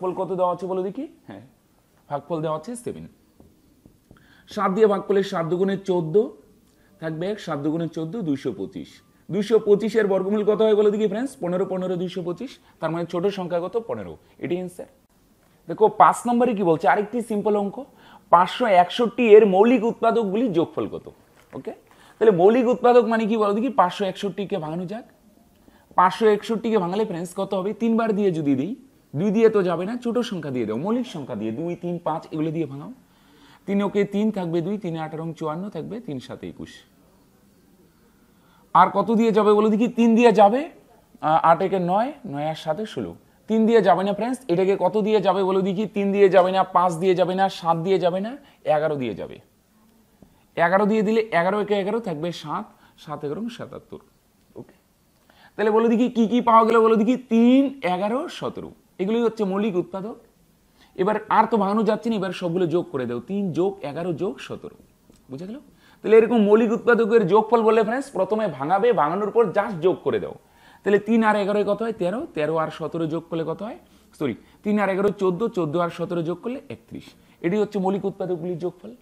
ফল কত দেওয়া আছে বলে দেখি হ্যাঁ ফল দেওয়া আছে সেভেন সাত দিয়ে ভাগ করলে সাত দুগুণের চোদ্দ থাকবে এক সাত দুগুণের চোদ্দ দুইশো পঁচিশ দুইশো পঁচিশের বর্গমূল কত হয় বলে দেখি ফ্রেন্ডস পনেরো পনেরো দুইশো পঁচিশ তার মানে ছোট সংখ্যা কত পনেরো এটি অ্যান্সার দেখো পাঁচ নম্বরে কি বলছে আরেকটি সিম্পল অঙ্ক পাঁচশো একষট্টি এর মৌলিক উৎপাদকগুলি যোগফল কত ওকে তাহলে মৌলিক উৎপাদক মানে কি বলো দেখি পাঁচশো একষট্টিকে ভাঙানো যাক পাঁচশো একষট্টিকে ভাঙালে ফ্রেন্স কত হবে তিনবার দিয়ে যদি দিই দুই দিয়ে তো যাবে না ছোট সংখ্যা দিয়ে দেবো মৌলিক সংখ্যা দিয়ে দুই তিন পাঁচ এগুলো দিয়ে ভাঙাও তিন ওকে তিন থাকবে দুই তিন আঠারো চুয়ান্ন থাকবে তিন সাথে একুশ আর কত দিয়ে যাবে বলে দেখি তিন দিয়ে যাবে আট একে নয় নয় আর সাথে ষোলো তিন দিয়ে যাবে না ফ্রেন্ডস এটাকে কত দিয়ে যাবে বলে দেখি তিন দিয়ে যাবে না পাঁচ দিয়ে যাবে না সাত দিয়ে যাবে না এগারো দিয়ে যাবে এগারো দিয়ে দিলে এগারো একে এগারো থাকবে সাত সাত এগারো সাতাত্তর তাহলে বলে দেখি কি কি পাওয়া গেল বলে দেখি তিন এগারো সতেরো এগুলোই হচ্ছে মৌলিক উৎপাদক এবার আর তো ভাঙানো যাচ্ছে না এবার সবগুলো যোগ করে দেও তিন যোগ এগারো যোগ সতেরো বুঝা গেল তাহলে এরকম মৌলিক উৎপাদকের যোগফল বলে ফ্রেন্ডস প্রথমে ভাঙাবে ভাঙানোর পর জাস্ট যোগ করে দাও তাহলে তিন আর এগারো কত হয় তেরো তেরো আর সতেরো যোগ করলে কত হয় সরি তিন আর এগারো চোদ্দো চোদ্দো আর সতেরো যোগ করলে একত্রিশ এটি হচ্ছে মৌলিক উৎপাদকগুলির যোগফল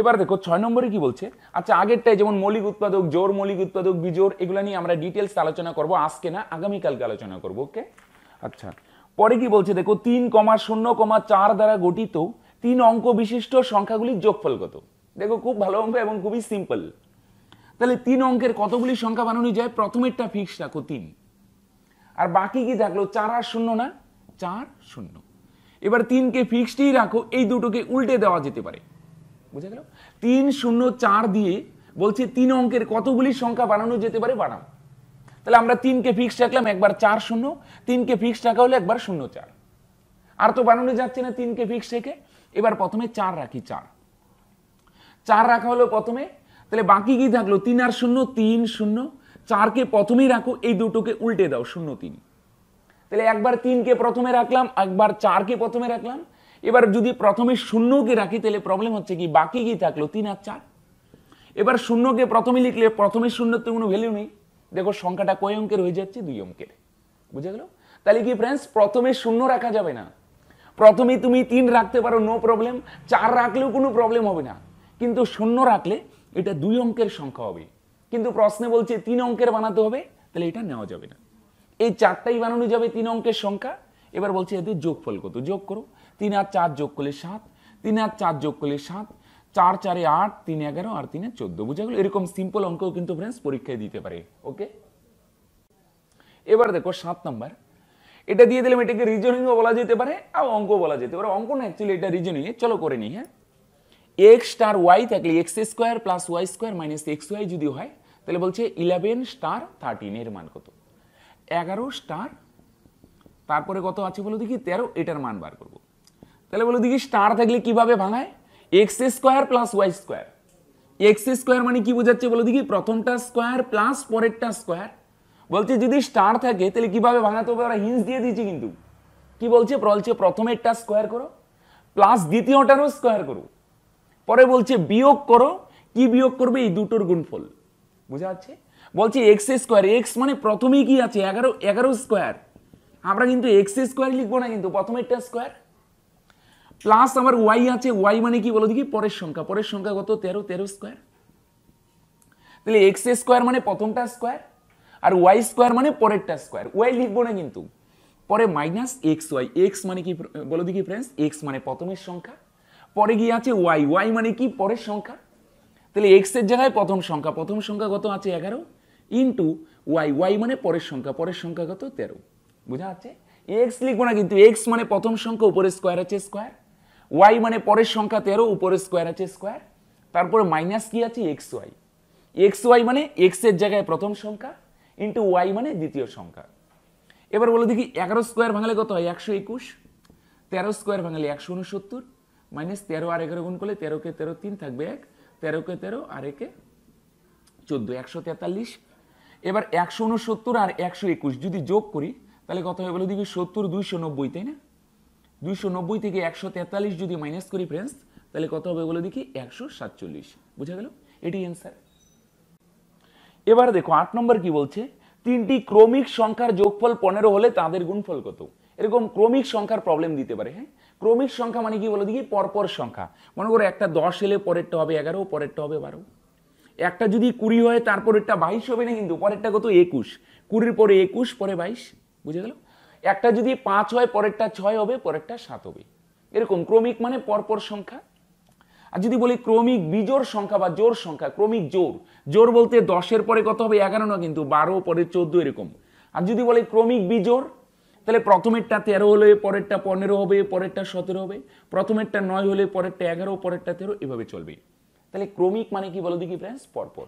এবার দেখো ছয় নম্বরে কি বলছে আচ্ছা আগেরটাই যেমন মৌলিক উৎপাদক জোর মৌলিক উৎপাদক বিজোর এগুলো নিয়ে আমরা ডিটেলস আলোচনা করব আজকে না আগামীকালকে আলোচনা করব ওকে আচ্ছা পরে কি বলছে দেখো তিন কমা শূন্য কমা চার দ্বারা গঠিত তিন অঙ্ক বিশিষ্ট সংখ্যাগুলির যোগফল কত দেখো খুব ভালো অঙ্ক এবং খুবই সিম্পল তাহলে তিন অঙ্কের কতগুলি সংখ্যা বানানো যায় প্রথমেরটা ফিক্স রাখো তিন আর বাকি কি থাকলো চার আর শূন্য না চার শূন্য এবার তিনকে ফিক্সডই রাখো এই দুটোকে উল্টে দেওয়া যেতে পারে বুঝে গেল তিন শূন্য চার দিয়ে বলছে তিন অঙ্কের কতগুলি সংখ্যা বানানো যেতে পারে বানাও তাহলে আমরা তিনকে ফিক্স রাখলাম একবার চার শূন্য তিনকে ফিক্স রাখা হলে একবার শূন্য চার আর তো বানানো যাচ্ছে না তিনকে ফিক্স রেখে এবার প্রথমে চার রাখি চার চার রাখা হলো প্রথমে তাহলে বাকি কি থাকলো তিন আর শূন্য তিন শূন্য চারকে প্রথমেই রাখো এই দুটোকে উল্টে দাও শূন্য তিন তাহলে একবার তিনকে প্রথমে রাখলাম একবার চারকে প্রথমে রাখলাম এবার যদি প্রথমে শূন্যকে রাখি তাহলে প্রবলেম হচ্ছে কি বাকি কি থাকলো তিন আর চার এবার শূন্যকে প্রথমে লিখলে প্রথমে শূন্যের তো কোনো ভ্যালু নেই দেখো সংখ্যাটা কয় অঙ্কের হয়ে যাচ্ছে দুই অঙ্কের বুঝে গেল তাহলে কি ফ্রেন্ডস প্রথমে শূন্য রাখা যাবে না প্রথমে তুমি তিন রাখতে পারো নো প্রবলেম চার রাখলেও কোনো প্রবলেম হবে না কিন্তু শূন্য রাখলে এটা দুই অঙ্কের সংখ্যা হবে কিন্তু প্রশ্নে বলছে তিন অঙ্কের বানাতে হবে তাহলে এটা নেওয়া যাবে না এই চারটাই বানানো যাবে তিন অঙ্কের সংখ্যা এবার বলছে এদের যোগফল কত যোগ করো তিন আর চার যোগ করলে সাত তিন আর চার যোগ করলে সাত চার চারে আট তিন এগারো আর তিনে চোদ্দ বুঝা গেল এরকম সিম্পল অঙ্কও কিন্তু ফ্রেন্ডস পরীক্ষায় দিতে পারে ওকে এবার দেখো সাত নাম্বার এটা দিয়ে দিলাম এটাকে রিজনিংও বলা যেতে পারে আর অঙ্ক বলা যেতে পারে অঙ্ক না অ্যাকচুয়ালি এটা রিজনিংয়ে চলো করে নিই হ্যাঁ এক্স স্টার ওয়াই থাকলে X square plus Y square minus X Y যদি হয় তাহলে বলছে ইলেভেন স্টার থার্টিন এর মান কত এগারো স্টার তারপরে কত আছে বলো দেখি তেরো এটার মান বার করবো তাহলে বলো দেখি স্টার থাকলে কিভাবে ভাঙায় X square plus Y square X square মানে কি বোঝাচ্ছে বলো দেখি প্রথমটা স্কোয়ার প্লাস পরেরটা স্কোয়ার বলছে যদি স্টার থাকে তাহলে কিভাবে ভাঙাতে হবে ওরা হিন্স দিয়ে দিচ্ছি কিন্তু কি বলছে বলছে প্রথমেরটা স্কোয়ার করো প্লাস দ্বিতীয়টারও স্কোয়ার করো পরে বলছে বিয়োগ করো কি বিয়োগ করবে এই দুটোর গুণফল বোঝা যাচ্ছে বলছে এক্স স্কোয়ার এক্স মানে প্রথমেই কি আছে এগারো এগারো স্কোয়ার আমরা কিন্তু এক্স স্কোয়ার লিখবো না কিন্তু প্রথমেরটা স্কোয়ার প্লাস আমার ওয়াই আছে ওয়াই মানে কি বলো দেখি পরের সংখ্যা পরের সংখ্যা কত তেরো তেরো স্কোয়ার তাহলে এক্স স্কোয়ার মানে প্রথমটা স্কোয়ার আর ওয়াই স্কোয়ার মানে পরেরটা স্কোয়ার ওয়াই লিখবো না কিন্তু পরে মাইনাস এক্স ওয়াই এক্স মানে কি বলো দেখি ফ্রেন্ডস এক্স মানে প্রথমের সংখ্যা পরে গিয়ে আছে ওয়াই ওয়াই মানে কি পরের সংখ্যা তাহলে এক্স এর জায়গায় প্রথম সংখ্যা প্রথম সংখ্যা কত আছে এগারো ইন্টু ওয়াই ওয়াই মানে পরের সংখ্যা পরের সংখ্যা কত তেরো বোঝা যাচ্ছে এক্স লিখবো না কিন্তু এক্স মানে প্রথম সংখ্যা উপরে স্কোয়ার আছে স্কোয়ার ওয়াই মানে পরের সংখ্যা তেরো উপরে স্কোয়ার আছে স্কোয়ার তারপরে মাইনাস কি আছে এক্স ওয়াই এক্স ওয়াই মানে এক্স এর জায়গায় প্রথম সংখ্যা ইন্টু ওয়াই মানে দ্বিতীয় সংখ্যা এবার বলে দেখি এগারো স্কোয়ার ভাঙালে কত হয় একশো একুশ তেরো স্কোয়ার ভাঙালে একশো উনসত্তর মাইনাস তেরো আর এগারো গুণ করলে তেরোকে তেরো তিন থাকবে এক তেরোকে তেরো আর একে চোদ্দো একশো তেতাল্লিশ এবার একশো উনসত্তর আর একশো একুশ যদি যোগ করি তাহলে কত হয় বলে দেখি সত্তর দুইশো নব্বই তাই না 290 থেকে 143 যদি মাইনাস করি ফ্রেন্ডস তাহলে কত হবে বলে দেখি 147 সাতচল্লিশ বুঝা গেল এটি आंसर এবারে দেখো 8 নম্বর কি বলছে তিনটি ক্রমিক সংখ্যার যোগফল 15 হলে তাদের গুণফল কত এরকম ক্রমিক সংখ্যার প্রবলেম দিতে পারে হ্যাঁ ক্রমিক সংখ্যা মানে কি বলে দেখি পরপর সংখ্যা মনে করো একটা 10 এলে পরেরটা হবে 11 পরেরটা হবে 12 একটা যদি 20 হয় তারপরেরটা 22 হবে না কিন্তু পরেরটা কত 21 20 এর পরে 21 পরে 22 বুঝা গেল একটা যদি পাঁচ হয় পরেরটা ছয় হবে পরেরটা সাত হবে এরকম ক্রমিক মানে পরপর সংখ্যা আর যদি বলি ক্রমিক বিজোর সংখ্যা বা জোর সংখ্যা ক্রমিক জোর জোর বলতে দশের পরে কত হবে এগারো না কিন্তু বারো পরে চোদ্দ এরকম আর যদি বলে ক্রমিক বিজোর তাহলে প্রথমেরটা তেরো হলে পরেরটা পনেরো হবে পরেরটা সতেরো হবে প্রথমেরটা নয় হলে পরেরটা এগারো পরেরটা তেরো এভাবে চলবে তাহলে ক্রমিক মানে কি বলো দেখি ফ্রেন্ডস পরপর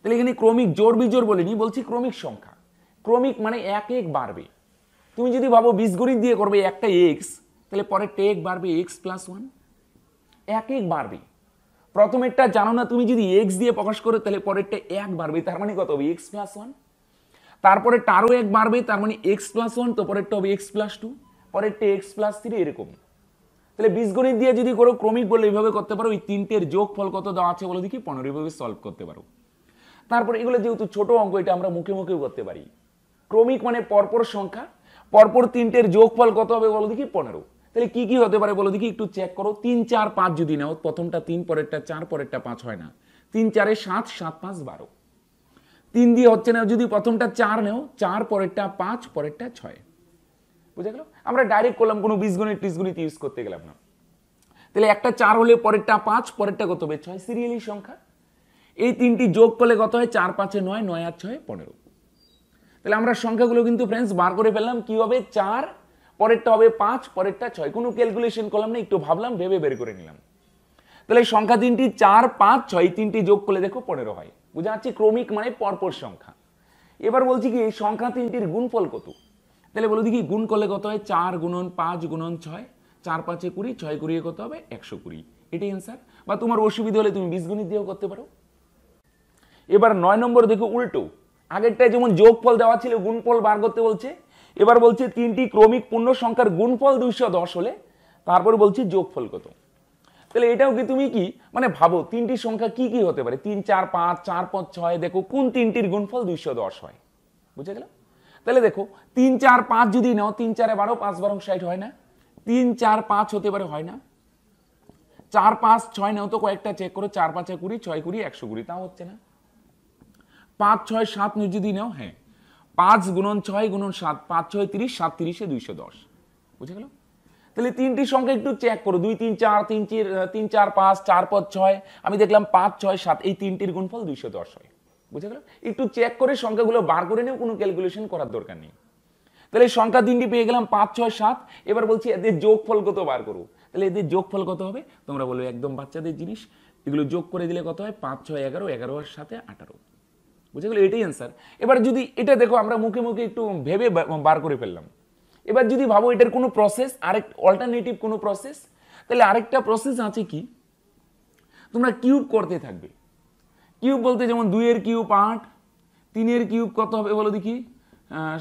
তাহলে এখানে ক্রমিক জোর বিজোর বলিনি বলছি ক্রমিক সংখ্যা ক্রমিক মানে এক এক বাড়বে তুমি যদি ভাবো বীজগণিত দিয়ে করবে একটা এক্স তাহলে পরে টেক বাড়বে এক্স প্লাস ওয়ান এক এক বাড়বে প্রথমেরটা জানো না তুমি যদি এক্স দিয়ে প্রকাশ করো তাহলে পরেরটা এক বাড়বে তার মানে কত হবে এক্স প্লাস ওয়ান তারপরে তারও এক বাড়বে তার মানে এক্স প্লাস ওয়ান তো পরেরটা হবে এক্স প্লাস টু পরেরটা এক্স প্লাস থ্রি এরকম তাহলে বীজগণিত দিয়ে যদি করো ক্রমিক বলে এইভাবে করতে পারো ওই তিনটের যোগ ফল কত দেওয়া আছে বলে দেখি পনেরো এইভাবে সলভ করতে পারো তারপরে এগুলো যেহেতু ছোট অঙ্ক এটা আমরা মুখে মুখেও করতে পারি ক্রমিক মানে পরপর সংখ্যা পরপর তিনটের যোগফল কত হবে বলো দেখি পনেরো তাহলে কি কি হতে পারে বলো দেখি একটু চেক করো তিন চার পাঁচ যদি নাও প্রথমটা তিন পরেরটা চার পরেরটা পাঁচ হয় না তিন চারে সাত সাত পাঁচ বারো তিন দিয়ে হচ্ছে না যদি প্রথমটা চার নেও চার পরেরটা পাঁচ পরেরটা ছয় বুঝে গেল আমরা ডাইরেক্ট করলাম কোনো বীজগণিত টিজগণিত ইউজ করতে গেলাম না তাহলে একটা চার হলে পরেরটা পাঁচ পরেরটা কত হবে ছয় সিরিয়ালি সংখ্যা এই তিনটি যোগ করলে কত হয় চার পাঁচে নয় নয় আর ছয় পনেরো তাহলে আমরা সংখ্যাগুলো কিন্তু ফ্রেন্ডস বার করে ফেললাম কি হবে চার পরেরটা হবে পাঁচ পরেরটা ছয় কোনো ক্যালকুলেশন করলাম না একটু ভাবলাম ভেবে বের করে নিলাম তাহলে সংখ্যা তিনটি চার পাঁচ ছয় তিনটি যোগ করলে দেখো পনেরো হয় বুঝা যাচ্ছে ক্রমিক মানে পরপর সংখ্যা এবার বলছি কি সংখ্যা তিনটির গুণফল কত তাহলে বলো দেখি গুণ করলে কত হয় চার গুণন পাঁচ গুণন ছয় চার পাঁচে কুড়ি ছয় কুড়িয়ে কত হবে একশো কুড়ি এটাই অ্যান্সার বা তোমার অসুবিধা হলে তুমি বীজগণিত দিয়েও করতে পারো এবার নয় নম্বর দেখো উল্টো আগেরটায় যেমন যোগফল দেওয়া ছিল গুণফল বার করতে বলছে এবার বলছে তিনটি ক্রমিক পূর্ণ সংখ্যার গুণফল দুইশো দশ হলে তারপর বলছে যোগফল কত তাহলে এটাও কি তুমি কি মানে ভাবো তিনটি সংখ্যা কি কি হতে পারে তিন চার পাঁচ চার পাঁচ ছয় দেখো কোন তিনটির গুণফল দুইশো দশ হয় বুঝে গেল তাহলে দেখো তিন চার পাঁচ যদি নাও তিন চারে বারো পাঁচ বারো সাইড হয় না তিন চার পাঁচ হতে পারে হয় না চার পাঁচ ছয় নাও তো কয়েকটা চেক করো চার পাঁচে কুড়ি ছয় কুড়ি একশো কুড়ি তাও হচ্ছে না পাঁচ ছয় সাত যদি নাও হ্যাঁ পাঁচ গুণন ছয় গুণন সাত পাঁচ ছয় তিরিশ সাত তিরিশে দুইশো দশ বুঝে গেল তাহলে তিনটি সংখ্যা একটু চেক করো দুই তিন চার তিন তিন চার পাঁচ চার পাঁচ ছয় আমি দেখলাম পাঁচ ছয় সাত এই তিনটির গুণফল দুইশো দশ হয় বুঝে গেল একটু চেক করে সংখ্যাগুলো বার করে নিয়েও কোনো ক্যালকুলেশন করার দরকার নেই তাহলে সংখ্যা তিনটি পেয়ে গেলাম পাঁচ ছয় সাত এবার বলছি এদের যোগফল কত বার করো তাহলে এদের যোগফল কত হবে তোমরা বলো একদম বাচ্চাদের জিনিস এগুলো যোগ করে দিলে কত হয় পাঁচ ছয় এগারো এগারো আর সাথে আঠারো বুঝে গেল এটাই অ্যান্সার এবার যদি এটা দেখো আমরা মুখে মুখে একটু ভেবে বার করে ফেললাম এবার যদি ভাবো এটার কোনো প্রসেস আরেক অল্টারনেটিভ কোনো প্রসেস তাহলে আরেকটা প্রসেস আছে কি তোমরা কিউব করতে থাকবে কিউব বলতে যেমন দুইয়ের কিউব আট তিনের কিউব কত হবে বলো দেখি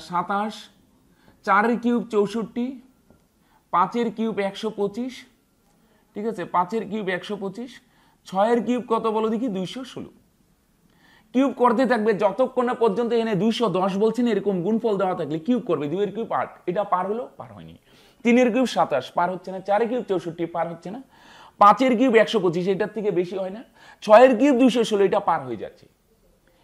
সাতাশ চারের কিউব চৌষট্টি পাঁচের কিউব একশো পঁচিশ ঠিক আছে পাঁচের কিউব একশো পঁচিশ ছয়ের কিউব কত বলো দেখি দুইশো ষোলো কিউব করতে থাকবে যতক্ষণ পর্যন্ত এখানে দুইশো দশ বলছেন এরকম গুণফল দেওয়া থাকলে কিউব করবে দুইয়ের কিউব আট এটা পার হলো পার হয়নি তিনের কিউব সাতাশ পার হচ্ছে না চারের কিউব চৌষট্টি পার হচ্ছে না পাঁচের কিউব একশো পঁচিশ এটার থেকে বেশি হয় না ছয়ের কিউব দুইশো ষোলো এটা পার হয়ে যাচ্ছে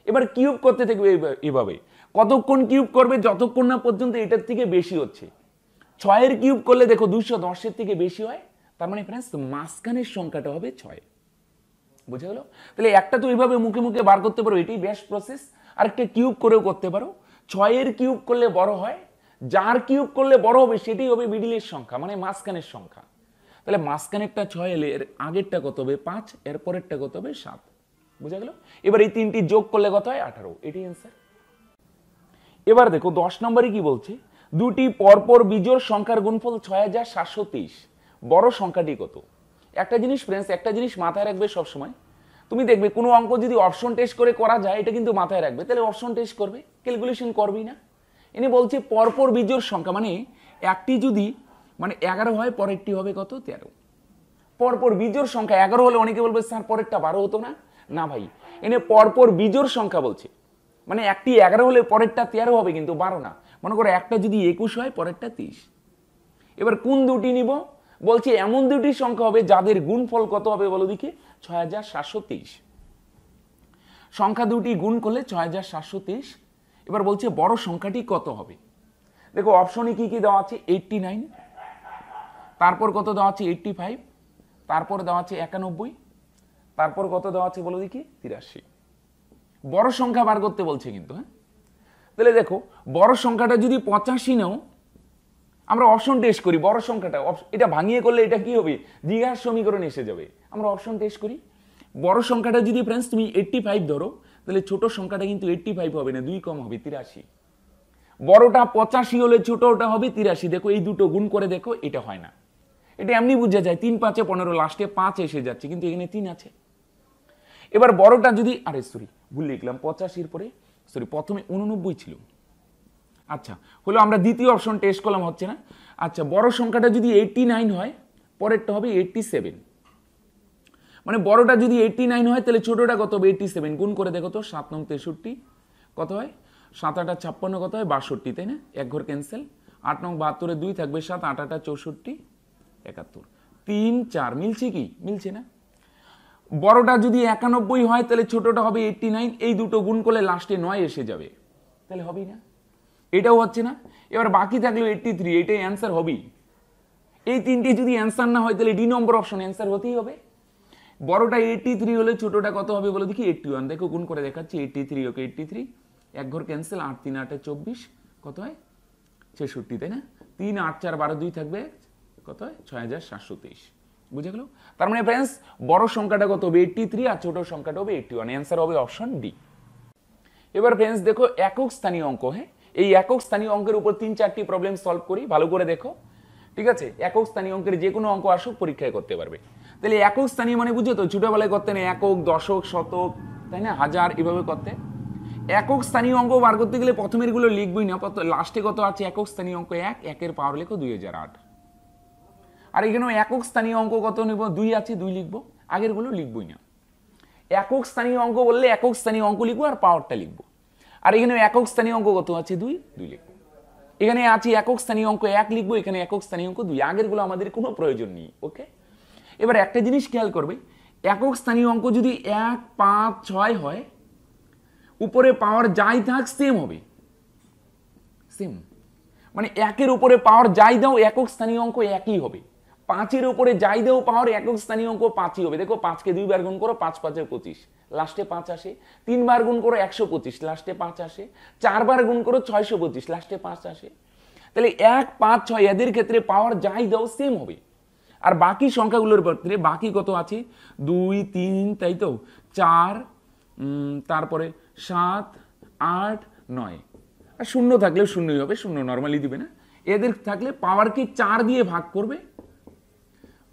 এবার কিউব করতে থাকবে এভাবে কতক্ষণ কিউব করবে যতক্ষণ না পর্যন্ত এটার থেকে বেশি হচ্ছে ছয়ের কিউব করলে দেখো দুশো দশের থেকে বেশি হয় তার মানে ফ্রেন্ডস মাঝখানের সংখ্যাটা হবে ছয় বুঝে গেল তাহলে একটা তো এইভাবে মুখে মুখে বার করতে পারো এটি বেস্ট প্রসেস আরেকটা কিউব করেও করতে পারো ছয়ের কিউব করলে বড় হয় যার কিউব করলে বড় হবে সেটাই হবে মিডিলের সংখ্যা মানে মাঝখানের সংখ্যা তাহলে মাঝখানেরটা ছয় এলে এর আগেরটা কত হবে পাঁচ এর পরেরটা কত হবে সাত বুঝে গেল এবার এই তিনটি যোগ করলে কত হয় আঠারো এটি অ্যান্সার এবার দেখো দশ নম্বরে কি বলছে দুটি পরপর বিজোর সংখ্যার গুণফল ছয় হাজার সাতশো তেইশ বড় সংখ্যাটি কত একটা জিনিস ফ্রেন্ডস একটা জিনিস মাথায় রাখবে সবসময় তুমি দেখবে কোনো অঙ্ক যদি অপশন টেস্ট করে করা যায় এটা কিন্তু মাথায় রাখবে তাহলে অপশন টেস্ট করবে ক্যালকুলেশন করবেই না এনে বলছে পরপর বিজোর সংখ্যা মানে একটি যদি মানে এগারো হয় পরেরটি হবে কত তেরো পরপর বিজোর সংখ্যা এগারো হলে অনেকে বলবে স্যার পরেরটা বারো হতো না না ভাই এনে পরপর বিজোর সংখ্যা বলছে মানে একটি এগারো হলে পরেরটা তেরো হবে কিন্তু বারো না মনে করো একটা যদি একুশ হয় পরেরটা তিরিশ এবার কোন দুটি নিব বলছে এমন দুটি সংখ্যা হবে যাদের গুণফল কত হবে বলো দেখি ছয় হাজার সাতশো তেইশ সংখ্যা দুটি গুণ করলে ছয় হাজার সাতশো তেইশ এবার বলছে বড় সংখ্যাটি কত হবে দেখো অপশনে কি কি দেওয়া আছে এইটটি নাইন তারপর কত দেওয়া আছে এইটটি ফাইভ তারপর দেওয়া আছে একানব্বই তারপর কত দেওয়া আছে বলো দেখি তিরাশি বড় সংখ্যা বার করতে বলছে কিন্তু হ্যাঁ তাহলে দেখো বড় সংখ্যাটা যদি পঁচাশি নেও আমরা অপশন টেস্ট করি বড় সংখ্যাটা এটা ভাঙিয়ে করলে এটা কি হবে দীঘার সমীকরণ এসে যাবে আমরা অপশন টেস্ট করি বড় সংখ্যাটা যদি ফ্রেন্ডস তুমি এইট্টি ফাইভ ধরো তাহলে ছোট সংখ্যাটা কিন্তু এইট্টি ফাইভ হবে না দুই কম হবে তিরাশি বড়টা পঁচাশি হলে ছোটটা হবে তিরাশি দেখো এই দুটো গুণ করে দেখো এটা হয় না এটা এমনি বোঝা যায় তিন পাঁচে পনেরো লাস্টে পাঁচ এসে যাচ্ছে কিন্তু এখানে তিন আছে এবার বড়টা যদি আরে সরি ভুল লিখলাম পঁচাশির পরে সরি প্রথমে উননব্বই ছিল আচ্ছা হলো আমরা দ্বিতীয় অপশন টেস্ট করলাম হচ্ছে না আচ্ছা বড় সংখ্যাটা যদি এইটি নাইন হয় পরেরটা হবে এইটটি সেভেন মানে বড়টা যদি এইটটি নাইন হয় তাহলে ছোটোটা কত হবে এইটটি সেভেন গুণ করে দেখো তো সাত নং তেষট্টি কত হয় সাত আটা ছাপ্পান্ন কত হয় বাষট্টি তাই না এক ঘর ক্যান্সেল আট নং বাহাত্তরে দুই থাকবে সাত আট আটা চৌষট্টি একাত্তর তিন চার মিলছে কি মিলছে না বড়টা যদি একানব্বই হয় তাহলে ছোটোটা হবে এইটটি নাইন এই দুটো গুণ করলে লাস্টে নয় এসে যাবে তাহলে হবেই না এটাও হচ্ছে না এবার বাকি থাকলো এইট্টি থ্রি এটাই অ্যান্সার হবেই এই তিনটি যদি অ্যান্সার না হয় তাহলে ডি নম্বর অপশন অ্যান্সার হতেই হবে বড়টা এইট্টি থ্রি হলে ছোটোটা কত হবে বলে দেখি এইটটি ওয়ান দেখো গুণ করে দেখাচ্ছি eighty three okay eighty three এক ঘর ক্যান্সেল আট তিন আটে চব্বিশ কত হয় ছেষট্টি তাই না তিন আট চার বারো দুই থাকবে কত হয় ছয় হাজার সাতশো তেইশ বুঝে গেল তার মানে ফ্রেন্ডস বড় সংখ্যাটা কত হবে এইটটি থ্রি আর ছোটো সংখ্যাটা হবে এইটটি ওয়ান অ্যান্সার হবে অপশন ডি এবার ফ্রেন্ডস দেখো একক স্থানীয় অঙ্ক হ্যাঁ এই একক স্থানীয় অঙ্কের উপর তিন চারটি প্রবলেম সলভ করি ভালো করে দেখো ঠিক আছে একক স্থানীয় অঙ্কের যে কোনো অঙ্ক আসুক পরীক্ষায় করতে পারবে তাহলে একক স্থানীয় মানে বুঝো তো ছোটোবেলায় করতেন একক দশক শতক তাই না হাজার এভাবে করতে একক স্থানীয় অঙ্ক বার করতে গেলে প্রথমের গুলো লিখবই না কত লাস্টে কত আছে একক স্থানীয় অঙ্ক এক একের পাওয়ার লেখো দুই হাজার আট আর এখানেও একক স্থানীয় অঙ্ক কত নেব দুই আছে দুই লিখবো আগেরগুলো লিখবই না একক স্থানীয় অঙ্ক বললে একক স্থানীয় অঙ্ক লিখবো আর পাওয়ারটা লিখবো আর এখানে একক স্থানীয় অঙ্ক কত আছে দুই দুই লিখবো এখানে আছে একক স্থানীয় অঙ্ক এক লিখবো এখানে একক স্থানীয় অঙ্ক দুই আগেরগুলো আমাদের কোনো প্রয়োজন নেই ওকে এবার একটা জিনিস খেয়াল করবে একক স্থানীয় অঙ্ক যদি এক পাঁচ ছয় হয় উপরে পাওয়ার যাই থাক সেম হবে সেম মানে একের উপরে পাওয়ার যাই দাও একক স্থানীয় অঙ্ক একই হবে পাঁচের উপরে যাই দেহ পাওয়ার একক স্থানীয় অঙ্ক পাঁচই হবে দেখো পাঁচকে দুইবার গুণ করো পাঁচ পাঁচে পঁচিশ লাস্টে পাঁচ আসে তিনবার গুণ করো একশো পঁচিশ লাস্টে পাঁচ আসে চারবার গুণ করো ছয়শো পঁচিশ লাস্টে পাঁচ আসে তাহলে এক পাঁচ ছয় এদের ক্ষেত্রে পাওয়ার যাই দেও সেম হবে আর বাকি সংখ্যাগুলোর ক্ষেত্রে বাকি কত আছে দুই তিন তাই তো চার তারপরে সাত আট নয় আর শূন্য থাকলেও শূন্যই হবে শূন্য নর্মালি দিবে না এদের থাকলে পাওয়ারকে চার দিয়ে ভাগ করবে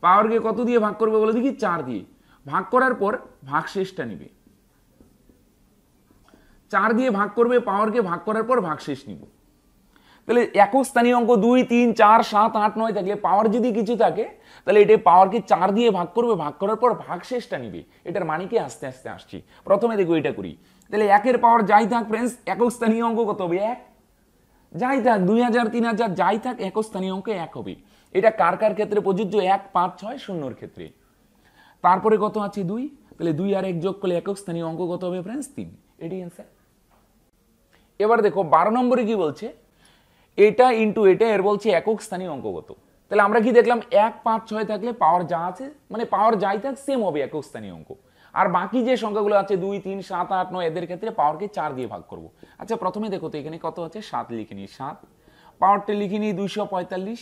পাওয়ারকে কত দিয়ে ভাগ করবে বলে দেখি চার দিয়ে ভাগ করার পর ভাগশেষটা নিবে চার দিয়ে ভাগ করবে পাওয়ারকে ভাগ করার পর ভাগশেষ নিব তাহলে একক স্থানীয় অঙ্ক দুই তিন চার সাত আট নয় থাকলে পাওয়ার যদি কিছু থাকে তাহলে এটা পাওয়ারকে চার দিয়ে ভাগ করবে ভাগ করার পর ভাগশেষটা নিবে এটার মানে আস্তে আস্তে আসছি প্রথমে দেখো এটা করি তাহলে একের পাওয়ার যাই থাক ফ্রেন্ডস একক স্থানীয় অঙ্ক কত হবে এক যাই থাক দুই হাজার তিন হাজার যাই থাক একক স্থানীয় অঙ্কে এক হবে এটা কার কার ক্ষেত্রে প্রযোজ্য এক পাঁচ ছয় শূন্যর ক্ষেত্রে তারপরে কত আছে দুই তাহলে দুই আর এক যোগ করলে একক স্থানীয় অঙ্ক কত হবে ফ্রেন্স তিন এটি অ্যান্সার এবার দেখো বারো নম্বরে কি বলছে এটা ইন্টু এটা এর বলছে একক স্থানীয় অঙ্ক কত তাহলে আমরা কি দেখলাম এক পাঁচ ছয় থাকলে পাওয়ার যা আছে মানে পাওয়ার যাই থাক সেম হবে একক স্থানীয় অঙ্ক আর বাকি যে সংখ্যাগুলো আছে দুই তিন সাত আট নয় এদের ক্ষেত্রে পাওয়ারকে চার দিয়ে ভাগ করব আচ্ছা প্রথমে দেখো তো এখানে কত আছে সাত লিখে নিই সাত পাওয়ারটা লিখে নিই দুইশো পঁয়তাল্লিশ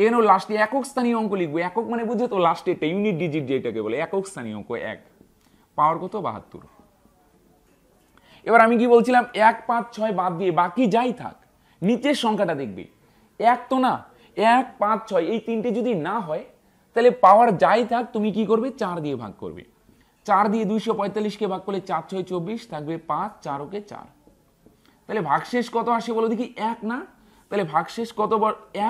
এখানেও লাস্টে একক স্থানীয় অঙ্ক লিখবো একক মানে বুঝে তো লাস্টে একটা ইউনিট ডিজিট যেটাকে বলে একক স্থানীয় অঙ্ক এক পাওয়ার কত বাহাত্তর এবার আমি কি বলছিলাম এক পাঁচ ছয় বাদ দিয়ে বাকি যাই থাক নিচের সংখ্যাটা দেখবে এক তো না এক পাঁচ ছয় এই তিনটে যদি না হয় তাহলে পাওয়ার যাই থাক তুমি কি করবে চার দিয়ে ভাগ করবে চার দিয়ে দুইশো পঁয়তাল্লিশকে ভাগ করলে চার ছয় চব্বিশ থাকবে পাঁচ চার ওকে চার তাহলে ভাগশেষ কত আসে বলো দেখি এক না তাহলে ভাগশেষ কত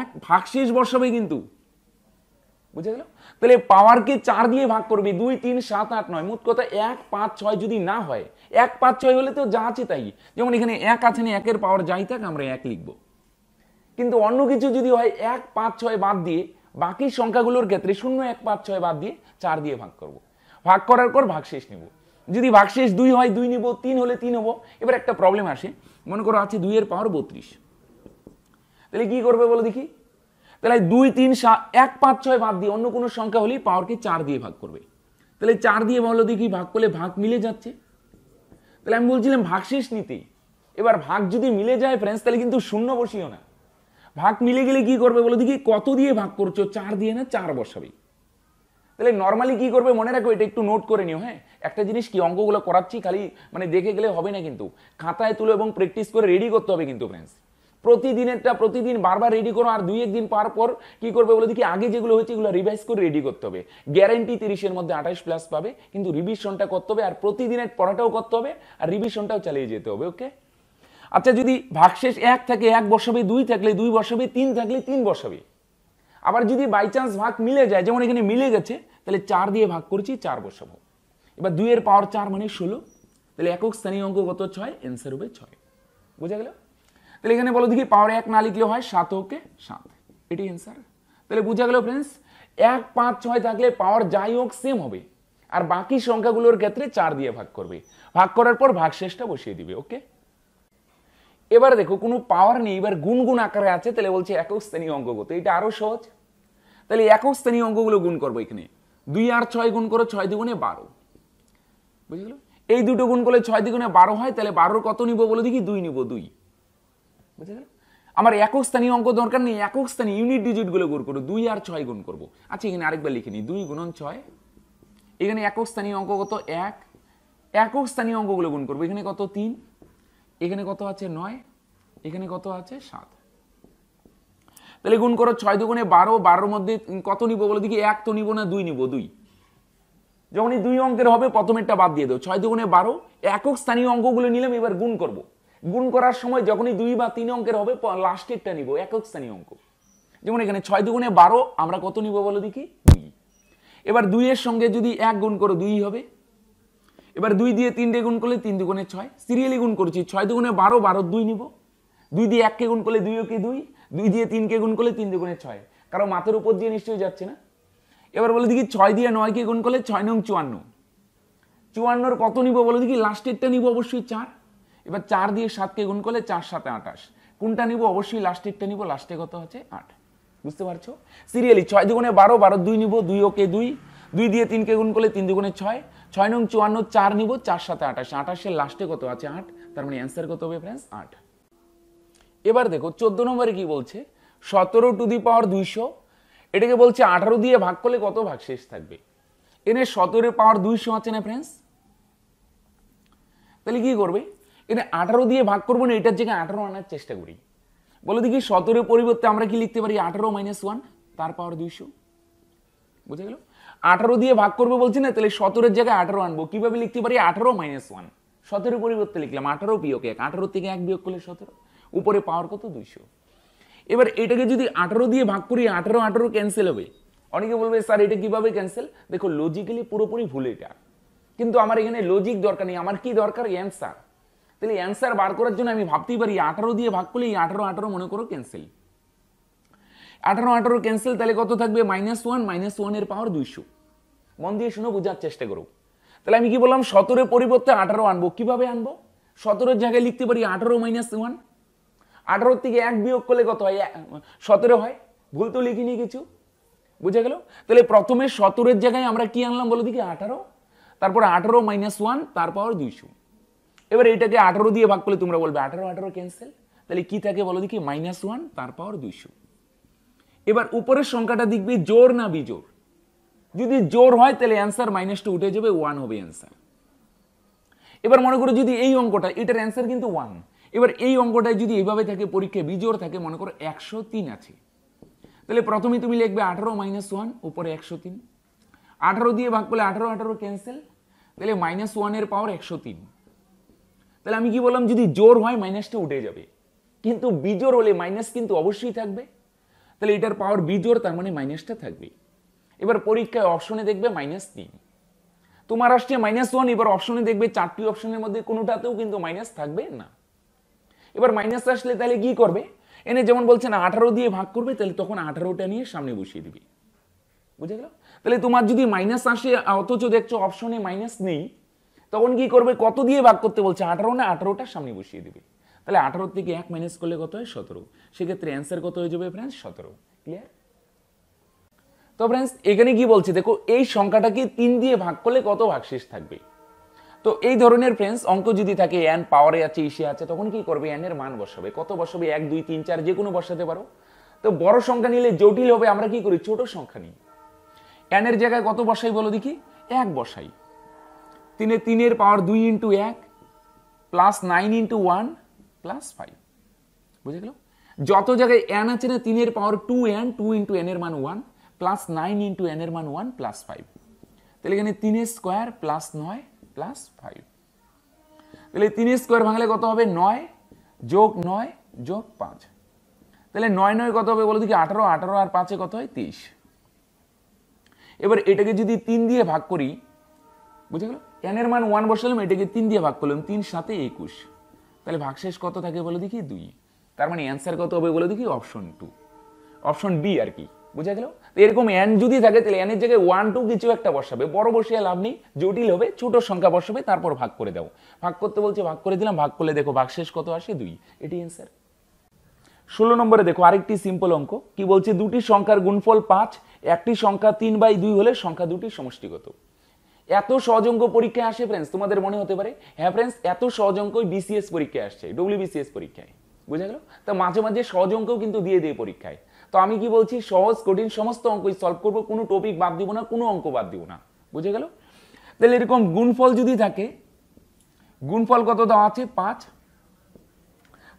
এক ভাগশেষ বসাবে কিন্তু বুঝে গেল তাহলে পাওয়ারকে চার দিয়ে ভাগ করবি দুই তিন সাত আট নয় মোট কথা এক পাঁচ ছয় যদি না হয় এক পাঁচ ছয় হলে তো যা আছে তাই যেমন এখানে এক আছে না একের পাওয়ার যাই থাক আমরা এক লিখব কিন্তু অন্য কিছু যদি হয় এক পাঁচ ছয় বাদ দিয়ে বাকি সংখ্যাগুলোর ক্ষেত্রে শূন্য এক পাঁচ ছয় বাদ দিয়ে চার দিয়ে ভাগ করব ভাগ করার পর ভাগশেষ নেব যদি ভাগশেষ দুই হয় দুই নিব তিন হলে তিন হবো এবার একটা প্রবলেম আসে মনে করো আছে দুইয়ের পাওয়ার বত্রিশ তাহলে কি করবে বলো দেখি তাহলে দুই তিন সাত এক পাঁচ ছয় বাদ দিয়ে অন্য কোনো সংখ্যা হলেই পাওয়ারকে চার দিয়ে ভাগ করবে তাহলে চার দিয়ে বলো দেখি ভাগ করলে ভাগ মিলে যাচ্ছে তাহলে আমি বলছিলাম ভাগশেষ নীতি এবার ভাগ যদি মিলে যায় ফ্রেন্ডস তাহলে কিন্তু শূন্য বসিও না ভাগ মিলে গেলে কি করবে বলো দেখি কত দিয়ে ভাগ করছো চার দিয়ে না চার বসাবে তাহলে নর্মালি কি করবে মনে রাখো এটা একটু নোট করে নিও হ্যাঁ একটা জিনিস কি অঙ্কগুলো করাচ্ছি খালি মানে দেখে গেলে হবে না কিন্তু খাতায় তুলো এবং প্র্যাকটিস করে রেডি করতে হবে কিন্তু ফ্রেন্ডস প্রতিদিনেরটা প্রতিদিন বারবার রেডি করো আর দুই একদিন পার পর কি করবে বলে দেখি আগে যেগুলো হয়েছে এগুলো রিভাইজ করে রেডি করতে হবে গ্যারেন্টি তিরিশের মধ্যে আঠাশ প্লাস পাবে কিন্তু রিভিশনটা করতে হবে আর প্রতিদিনের পড়াটাও করতে হবে আর রিভিশনটাও চালিয়ে যেতে হবে ওকে আচ্ছা যদি ভাগশেষ এক থাকে এক বসাবে দুই থাকলে দুই বসাবে তিন থাকলে তিন বসাবে আবার যদি বাই চান্স ভাগ মিলে যায় যেমন এখানে মিলে গেছে তাহলে চার দিয়ে ভাগ করছি চার বসাবো এবার দুইয়ের পাওয়ার চার মানে ষোলো তাহলে একক স্থানীয় অঙ্ক কত ছয় অ্যান্সার হবে ছয় বোঝা গেল তাহলে এখানে বলো দেখি পাওয়ার এক না লিখলে হয় সাত ওকে সাত এটি অ্যান্সার তাহলে বোঝা গেল ফ্রেন্ডস এক পাঁচ ছয় থাকলে পাওয়ার যাই হোক সেম হবে আর বাকি সংখ্যাগুলোর ক্ষেত্রে চার দিয়ে ভাগ করবে ভাগ করার পর ভাগ শেষটা বসিয়ে দিবে ওকে এবার দেখো কোনো পাওয়ার নেই এবার গুণগুণ আকারে আছে তাহলে বলছে একক শ্রেণী অঙ্ক করতে এটা আরও সহজ তাহলে একক শ্রেণী অঙ্কগুলো গুণ করবো এখানে দুই আর ছয় গুণ করো ছয় দুগুণে বারো বুঝলো এই দুটো গুণ করলে ছয় দুগুণে বারো হয় তাহলে বারোর কত নিব বলে দেখি দুই নিব দুই বুঝে গেল আমার একক স্থানীয় অঙ্ক দরকার নেই একক স্থানীয় ইউনিট ডিজিটগুলো গুণ করো দুই আর ছয় গুণ করবো আচ্ছা এখানে আরেকবার লিখে নিই দুই গুণন ছয় এখানে একক স্থানীয় অঙ্ক কত এক একক স্থানীয় অঙ্কগুলো গুণ করবো এখানে কত তিন এখানে কত আছে নয় এখানে কত আছে সাত তাহলে গুণ করো ছয় দুগুণে বারো বারোর মধ্যে কত নিব বলে দেখি এক তো নিব না দুই নিব দুই যখনই দুই অঙ্কের হবে প্রথমেরটা বাদ দিয়ে দেবো ছয় দুগুণে বারো একক স্থানীয় অঙ্কগুলো নিলাম এবার গুণ করবো গুণ করার সময় যখনই দুই বা তিন অঙ্কের হবে লাস্টেরটা নিব একক স্থানীয় অঙ্ক যেমন এখানে ছয় দুগুণে বারো আমরা কত নিব বলো দেখি দুই এবার দুইয়ের সঙ্গে যদি এক গুণ করো দুই হবে এবার দুই দিয়ে তিনটে গুণ করলে তিন দুগুণে ছয় সিরিয়ালি গুণ করছি ছয় দুগুণে বারো বারো দুই নিব দুই দিয়ে এককে গুণ করলে দুই ওকে দুই দুই দিয়ে তিনকে গুণ করলে তিন দুগুণে ছয় কারো মাথার উপর দিয়ে নিশ্চয়ই যাচ্ছে না এবার বলে দেখি ছয় দিয়ে নয়কে গুণ করলে ছয় নং চুয়ান্ন চুয়ান্নর কত নিব বলে দেখি লাস্টেরটা নিব অবশ্যই চার এবার চার দিয়ে সাতকে গুণ করলে চার সাথে আঠাশ কোনটা নিব অবশ্যই লাস্টেরটা নিব লাস্টে কত হচ্ছে আট বুঝতে পারছো সিরিয়ালি ছয় দুগুণে বারো বারো দুই নিব দুই ওকে দুই দুই দিয়ে তিনকে গুণ করলে তিন দুগুণে ছয় ছয় নং চুয়ান্ন চার নিব চার সাথে আঠাশ আঠাশের লাস্টে কত আছে আট তার মানে অ্যান্সার কত হবে ফ্রেন্ডস আট এবার দেখো চোদ্দ নম্বরে কি বলছে সতেরো টু দি পাওয়ার দুইশো এটাকে বলছে আঠারো দিয়ে ভাগ করলে কত ভাগ শেষ থাকবে এনে সতেরো পাওয়ার দুইশো আছে না ফ্রেন্ডস তাহলে কি করবে এটা আঠারো দিয়ে ভাগ করবো না এটার জায়গায় আঠারো আনার চেষ্টা করি বলে দেখি সতেরোর পরিবর্তে আমরা কি লিখতে পারি আঠারো মাইনাস ওয়ান তার পাওয়ার দুইশো বুঝে গেল আঠারো দিয়ে ভাগ করবো বলছি না তাহলে সতেরোর জায়গায় আঠারো আনবো কিভাবে লিখতে পারি আঠারো মাইনাস ওয়ান সতেরো পরিবর্তে লিখলাম আঠারো বিয়োগ এক আঠারো থেকে এক বিয়োগ করলে সতেরো উপরে পাওয়ার কত দুইশো এবার এটাকে যদি আঠারো দিয়ে ভাগ করি আঠারো আঠারো ক্যান্সেল হবে অনেকে বলবে স্যার এটা কিভাবে ক্যান্সেল দেখো লজিক্যালি পুরোপুরি ভুল এটা কিন্তু আমার এখানে লজিক দরকার নেই আমার কি দরকার অ্যান্সার তাহলে অ্যান্সার বার করার জন্য আমি ভাবতেই পারি আঠারো দিয়ে ভাগ করলে এই আঠারো আঠারো মনে করো ক্যান্সেল আঠারো আঠারো ক্যান্সেল তাহলে কত থাকবে মাইনাস ওয়ান মাইনাস ওয়ানের পাওয়ার দুইশো মন দিয়ে শুনে বোঝার চেষ্টা করো তাহলে আমি কি বললাম সতেরোর পরিবর্তে আঠারো আনবো কিভাবে আনবো সতেরোর জায়গায় লিখতে পারি আঠারো মাইনাস ওয়ান আঠারোর থেকে এক বিয়োগ করলে কত হয় সতেরো হয় ভুল তো লিখিনি কিছু বুঝে গেল তাহলে প্রথমে সতেরোর জায়গায় আমরা কি আনলাম বলো দেখি আঠারো তারপর আঠারো মাইনাস ওয়ান তারপর দুইশো এবার এটাকে আঠারো দিয়ে ভাগ করলে তোমরা বলবে আঠারো আঠারো ক্যান্সেল তাহলে কি থাকে বলো দেখি মাইনাস ওয়ান তার পাওয়ার দুইশো এবার উপরের সংখ্যাটা দেখবে জোর না বিজোর যদি জোর হয় তাহলে অ্যান্সার মাইনাসটা উঠে যাবে ওয়ান হবে অ্যান্সার এবার মনে করো যদি এই অঙ্কটা এটার অ্যান্সার কিন্তু ওয়ান এবার এই অঙ্কটায় যদি এইভাবে থাকে পরীক্ষায় বিজোর থাকে মনে করো একশো তিন আছে তাহলে প্রথমে তুমি লিখবে আঠারো মাইনাস ওয়ান উপরে একশো তিন আঠারো দিয়ে ভাগ করলে আঠারো আঠারো ক্যান্সেল তাহলে মাইনাস ওয়ানের পাওয়ার একশো তিন তাহলে আমি কি বললাম যদি জোর হয় মাইনাসটা উঠে যাবে কিন্তু বিজোর হলে মাইনাস কিন্তু অবশ্যই থাকবে তাহলে এটার পাওয়ার বিজোর তার মানে মাইনাসটা থাকবে এবার পরীক্ষায় অপশনে দেখবে মাইনাস তিন তোমার আসছে মাইনাস ওয়ান এবার অপশনে দেখবে চারটি অপশনের মধ্যে কোনোটাতেও কিন্তু মাইনাস থাকবে না এবার মাইনাস আসলে তাহলে কি করবে এনে যেমন বলছেন আঠারো দিয়ে ভাগ করবে তাহলে তখন আঠারোটা নিয়ে সামনে বসিয়ে দিবি বুঝে গেল তাহলে তোমার যদি মাইনাস আসে অথচ দেখছো অপশনে মাইনাস নেই তখন কি করবে কত দিয়ে ভাগ করতে বলছে আঠারো না আঠারোটার সামনে বসিয়ে দেবে তাহলে আঠারোর থেকে এক মাইনাস করলে কত হয় সতেরো সেক্ষেত্রে অ্যান্সার কত হয়ে যাবে ফ্রেন্ডস সতেরো ক্লিয়ার তো ফ্রেন্ডস এখানে কি বলছে দেখো এই সংখ্যাটাকে তিন দিয়ে ভাগ করলে কত ভাগশেষ থাকবে তো এই ধরনের ফ্রেন্ডস অঙ্ক যদি থাকে অ্যান পাওয়ারে আছে ইসে আছে তখন কি করবে অ্যানের মান বসাবে কত বসাবে এক দুই তিন চার যে কোনো বসাতে পারো তো বড় সংখ্যা নিলে জটিল হবে আমরা কি করি ছোট সংখ্যা নিই অ্যানের জায়গায় কত বসাই বলো দেখি এক বসাই তিনে তিনের পাওয়ার দুই ইন্টু এক plus nine into one plus five বুঝে গেল যত জায়গায় এন আছে না তিনের power two N two into N এর মান one plus nine into N এর মান ওয়ান প্লাস ফাইভ তাহলে এখানে তিনের স্কোয়ার প্লাস নয় প্লাস ফাইভ তাহলে তিনের স্কোয়ার ভাঙলে কত হবে নয় যোগ নয় যোগ পাঁচ তাহলে নয় নয় কত হবে বলো দেখি আঠারো আঠারো আর পাঁচে কত হয় তেইশ এবার এটাকে যদি তিন দিয়ে ভাগ করি বুঝে গেল এনের মান ওয়ান বসালাম এটাকে তিন দিয়ে ভাগ করলাম তিন সাথে একুশ তাহলে ভাগশেষ কত থাকে বলে দেখি দুই তার মানে অ্যান্সার কত হবে বলে দেখি অপশন টু অপশন বি আর কি বুঝা গেল এরকম এন যদি থাকে তাহলে এনের জায়গায় ওয়ান টু কিছু একটা বসাবে বড় বসিয়ে লাভ নেই জটিল হবে ছোট সংখ্যা বসাবে তারপর ভাগ করে দাও ভাগ করতে বলছে ভাগ করে দিলাম ভাগ করলে দেখো ভাগশেষ কত আসে দুই এটি অ্যান্সার ষোলো নম্বরে দেখো আরেকটি সিম্পল অঙ্ক কি বলছে দুটি সংখ্যার গুণফল পাঁচ একটি সংখ্যা তিন বাই দুই হলে সংখ্যা দুটি সমষ্টিগত এত সহজঙ্ক পরীক্ষায় আসে ফ্রেন্ডস তোমাদের মনে হতে পারে হ্যাঁ ফ্রেন্ডস এত সহজঙ্ক বিসিএস পরীক্ষায় আসছে ডব্লিউ বিসিএস পরীক্ষায় বুঝা গেল তো মাঝে মাঝে সহজঙ্কও কিন্তু দিয়ে দেয় পরীক্ষায় তো আমি কি বলছি সহজ কঠিন সমস্ত অঙ্কই সলভ করবো কোনো টপিক বাদ দিব না কোনো অঙ্ক বাদ দিব না বুঝে গেল তাহলে এরকম গুণফল যদি থাকে গুণফল কত দেওয়া আছে পাঁচ